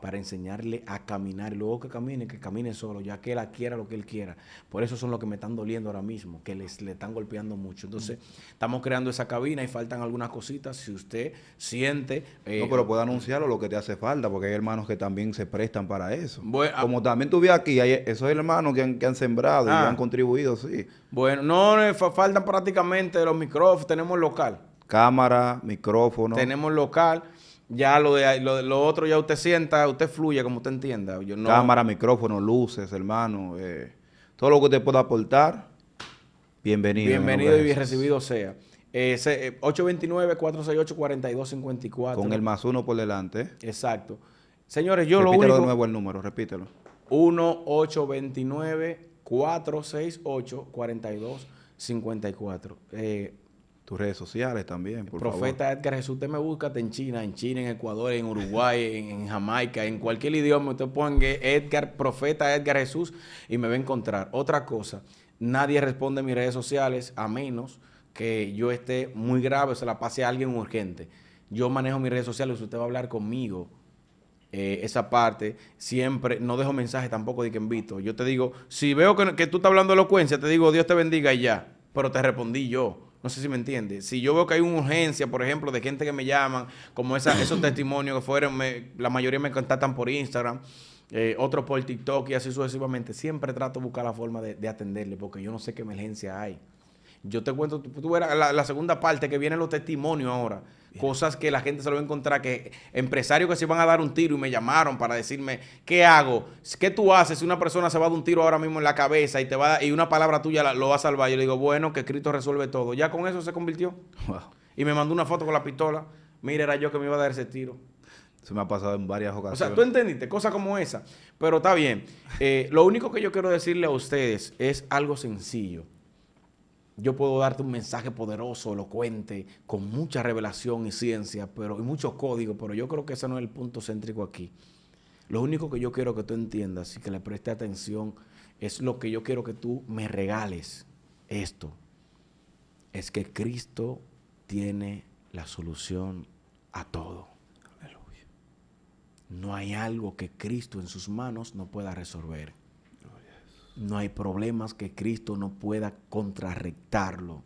para enseñarle a caminar. luego que camine, que camine solo, ya que él quiera lo que él quiera. Por eso son los que me están doliendo ahora mismo, que les le están golpeando mucho. Entonces, estamos creando esa cabina y faltan algunas cositas. Si usted siente. no, eh, pero puede anunciarlo lo que te hace falta, porque hay hermanos que también se prestan para eso. Ah. Como también tuve aquí, esos hermanos que han, sembrado y ah. han contribuido, sí. Bueno, no, faltan prácticamente los micrófonos, tenemos local. Cámara, micrófono. Tenemos local. Ya lo de lo, lo, otro, ya usted sienta, usted fluye como usted entienda. Yo Cámara, micrófono, luces, hermano. Eh, todo lo que usted pueda aportar, bienvenido. Bienvenido y bien recibido sea. 829-468-4254. Eh, Con el más uno por delante. Eh. Exacto. Señores, yo lo único... de nuevo el número, repítelo. 1-829-468-4254. Eh, tus redes sociales también, por Profeta Edgar Jesús, usted me busca en China, en China, en Ecuador, en Uruguay, en, Jamaica, en cualquier idioma. Usted ponga Edgar, Profeta Edgar Jesús y me va a encontrar. Otra cosa, nadie responde en mis redes sociales a menos que yo esté muy grave o se la pase a alguien urgente. Yo manejo mis redes sociales, usted va a hablar conmigo. Eh, esa parte, siempre no dejo mensaje tampoco de que invito. Yo te digo, si veo que, que tú estás hablando de elocuencia, te digo, Dios te bendiga y ya. Pero te respondí yo. No sé si me entiende Si yo veo que hay una urgencia, por ejemplo, de gente que me llaman, como esa, esos testimonios que fueron, la mayoría me contactan por Instagram, eh, otros por TikTok y así sucesivamente, siempre trato de buscar la forma de, atenderle, porque yo no sé qué emergencia hay. Yo te cuento, tú, eras la, segunda parte que vienen los testimonios ahora. Cosas que la gente se lo va a encontrar, que empresarios que se van a dar un tiro y me llamaron para decirme, ¿qué hago? ¿Qué tú haces si una persona se va a dar un tiro ahora mismo en la cabeza y te va y una palabra tuya lo va a salvar? Yo le digo, bueno, que Cristo resuelve todo. Ya con eso se convirtió. Y me mandó una foto con la pistola. Mira, era yo que me iba a dar ese tiro. Se me ha pasado en varias ocasiones. O sea, tú entendiste, cosas como esa. Pero está bien. Eh, lo único que yo quiero decirle a ustedes es algo sencillo yo puedo darte un mensaje poderoso, elocuente, con mucha revelación y ciencia, pero y muchos códigos, pero yo creo que ese no es el punto céntrico aquí. Lo único que yo quiero que tú entiendas y que le preste atención es lo que yo quiero que tú me regales. Esto es que Cristo tiene la solución a todo. No hay algo que Cristo en sus manos no pueda resolver. No hay problemas que Cristo no pueda contrarrectarlo.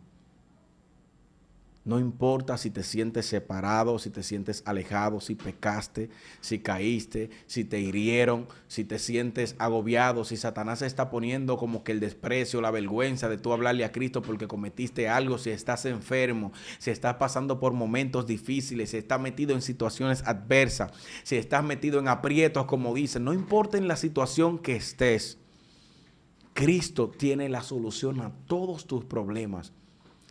No importa si te sientes separado, si te sientes alejado, si pecaste, si caíste, si te hirieron, si te sientes agobiado, si Satanás se está poniendo como que el desprecio, la vergüenza de tú hablarle a Cristo porque cometiste algo, si estás enfermo, si estás pasando por momentos difíciles, si estás metido en situaciones adversas, si estás metido en aprietos, como dicen, no importa en la situación que estés. Cristo tiene la solución a todos tus problemas.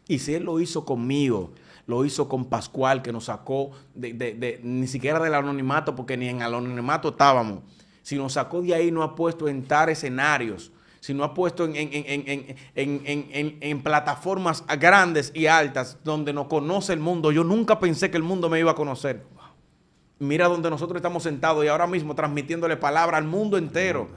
Y si Él lo hizo conmigo, lo hizo con Pascual, que nos sacó de, ni siquiera del anonimato, porque ni en el anonimato estábamos. Si nos sacó de ahí, no ha puesto en tar escenarios, si no ha puesto en, en, en, plataformas grandes y altas donde nos conoce el mundo. Yo nunca pensé que el mundo me iba a conocer. Mira donde nosotros estamos sentados y ahora mismo transmitiéndole palabra al mundo entero.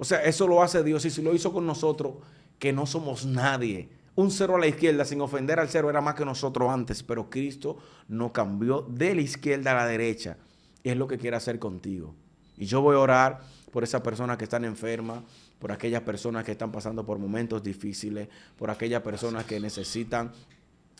O sea, eso lo hace Dios y si lo hizo con nosotros, que no somos nadie. Un cero a la izquierda, sin ofender al cero, era más que nosotros antes, pero Cristo no cambió de la izquierda a la derecha. Y es lo que quiere hacer contigo. Y yo voy a orar por esas personas que están enfermas, por aquellas personas que están pasando por momentos difíciles, por aquellas personas que necesitan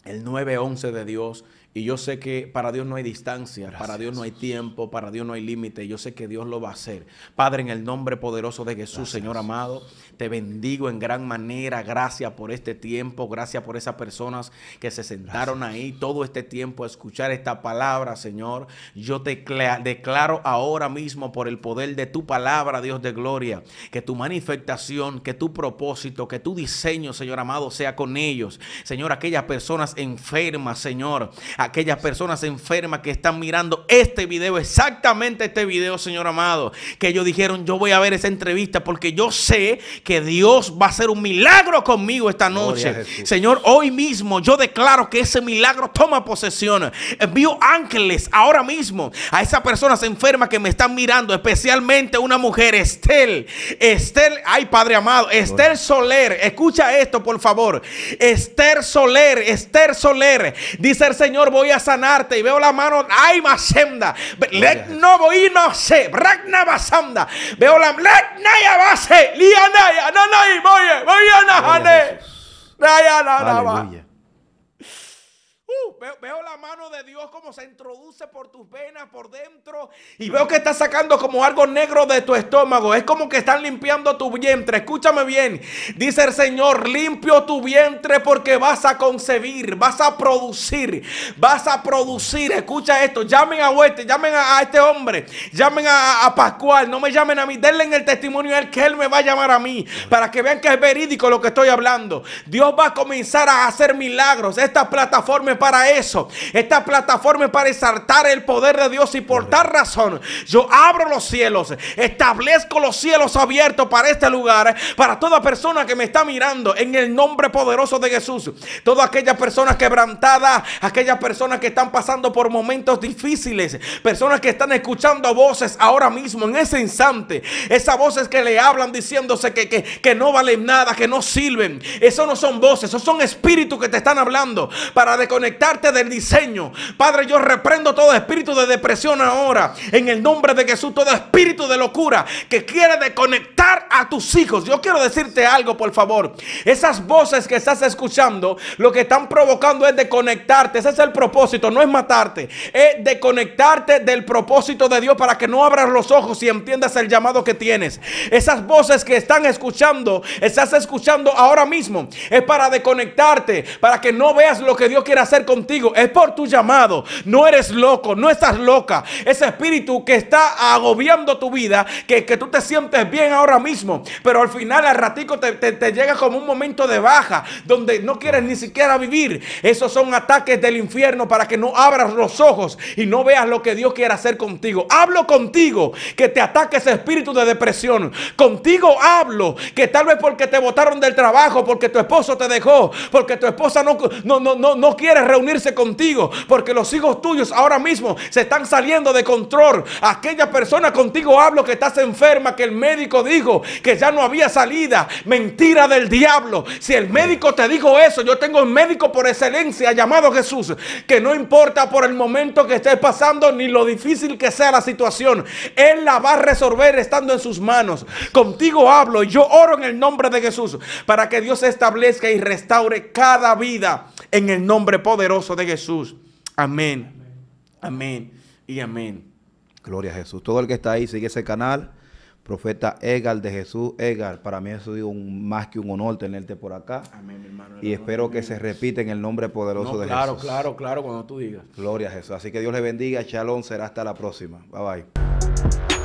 el 911 de Dios y yo sé que para Dios no hay distancia, para Dios no hay tiempo, para Dios no hay límite. Yo sé que Dios lo va a hacer. Padre, en el nombre poderoso de Jesús, Señor amado, te bendigo en gran manera. Gracias por este tiempo. Gracias por esas personas que se sentaron ahí todo este tiempo a escuchar esta palabra, Señor. Yo te declaro ahora mismo por el poder de tu palabra, Dios de gloria, que tu manifestación, que tu propósito, que tu diseño, Señor amado, sea con ellos. Señor, aquellas personas enfermas, Señor aquellas personas enfermas que están mirando este video, exactamente este video, Señor amado, que ellos dijeron, yo voy a ver esa entrevista porque yo sé que Dios va a hacer un milagro conmigo esta noche. Señor, hoy mismo yo declaro que ese milagro toma posesión. Envío ángeles ahora mismo a esas personas enfermas que me están mirando, especialmente una mujer, Estel. Estel, ay Padre amado, Estel Soler, escucha esto por favor. Estel Soler, Estel Soler, dice el Señor, voy a sanarte. Y veo la mano, ay, masenda. let no voy, no sé. Bragna basanda. Veo la naya base. Lianaya, no, no, voy, voy a najane. Naya, nada Uh, veo, la mano de Dios como se introduce por tus venas, por dentro. Y veo que está sacando como algo negro de tu estómago. Es como que están limpiando tu vientre. Escúchame bien. Dice el Señor, limpio tu vientre porque vas a concebir, vas a producir, vas a producir. Escucha esto. Llamen a este, llamen a, este hombre, llamen a, Pascual. No me llamen a mí. Denle en el testimonio a él que él me va a llamar a mí. Para que vean que es verídico lo que estoy hablando. Dios va a comenzar a hacer milagros. estas plataforma para eso. Esta plataforma es para exaltar el poder de Dios y por tal razón yo abro los cielos, establezco los cielos abiertos para este lugar, para toda persona que me está mirando en el nombre poderoso de Jesús. Todas aquellas personas quebrantada, aquellas personas que están pasando por momentos difíciles, personas que están escuchando voces ahora mismo en ese instante, esas voces que le hablan diciéndose que, no valen nada, que no sirven. Eso no son voces, esos son espíritus que te están hablando para desconectar desconectarte del diseño. Padre, yo reprendo todo espíritu de depresión ahora. En el nombre de Jesús, todo espíritu de locura que quiere desconectar a tus hijos. Yo quiero decirte algo, por favor. Esas voces que estás escuchando, lo que están provocando es desconectarte. Ese es el propósito, no es matarte. Es desconectarte del propósito de Dios para que no abras los ojos y entiendas el llamado que tienes. Esas voces que están escuchando, estás escuchando ahora mismo. Es para desconectarte, para que no veas lo que Dios quiere hacer contigo es por tu llamado. No eres loco, no estás loca. Ese espíritu que está agobiando tu vida, que, que tú te sientes bien ahora mismo, pero al final al ratico te, llega como un momento de baja, donde no quieres ni siquiera vivir. Esos son ataques del infierno para que no abras los ojos y no veas lo que Dios quiere hacer contigo. Hablo contigo que te ataque ese espíritu de depresión. Contigo hablo que tal vez porque te botaron del trabajo, porque tu esposo te dejó, porque tu esposa no, no, no, no, no quiere reunirse contigo porque los hijos tuyos ahora mismo se están saliendo de control. Aquella persona contigo hablo que estás enferma, que el médico dijo que ya no había salida. Mentira del diablo. Si el médico te dijo eso, yo tengo el médico por excelencia llamado Jesús, que no importa por el momento que estés pasando ni lo difícil que sea la situación, Él la va a resolver estando en sus manos. Contigo hablo y yo oro en el nombre de Jesús para que Dios establezca y restaure cada vida en el nombre poderoso poderoso de Jesús. Amén. Amén. Y amén. Gloria a Jesús. Todo el que está ahí sigue ese canal. Profeta Egal de Jesús. Egal, para mí eso es un, más que un honor tenerte por acá. Amén, hermano. Y espero que se repita en el nombre poderoso de Jesús. Claro, claro, claro, cuando tú digas. Gloria a Jesús. Así que Dios le bendiga. Shalom será hasta la próxima. Bye bye.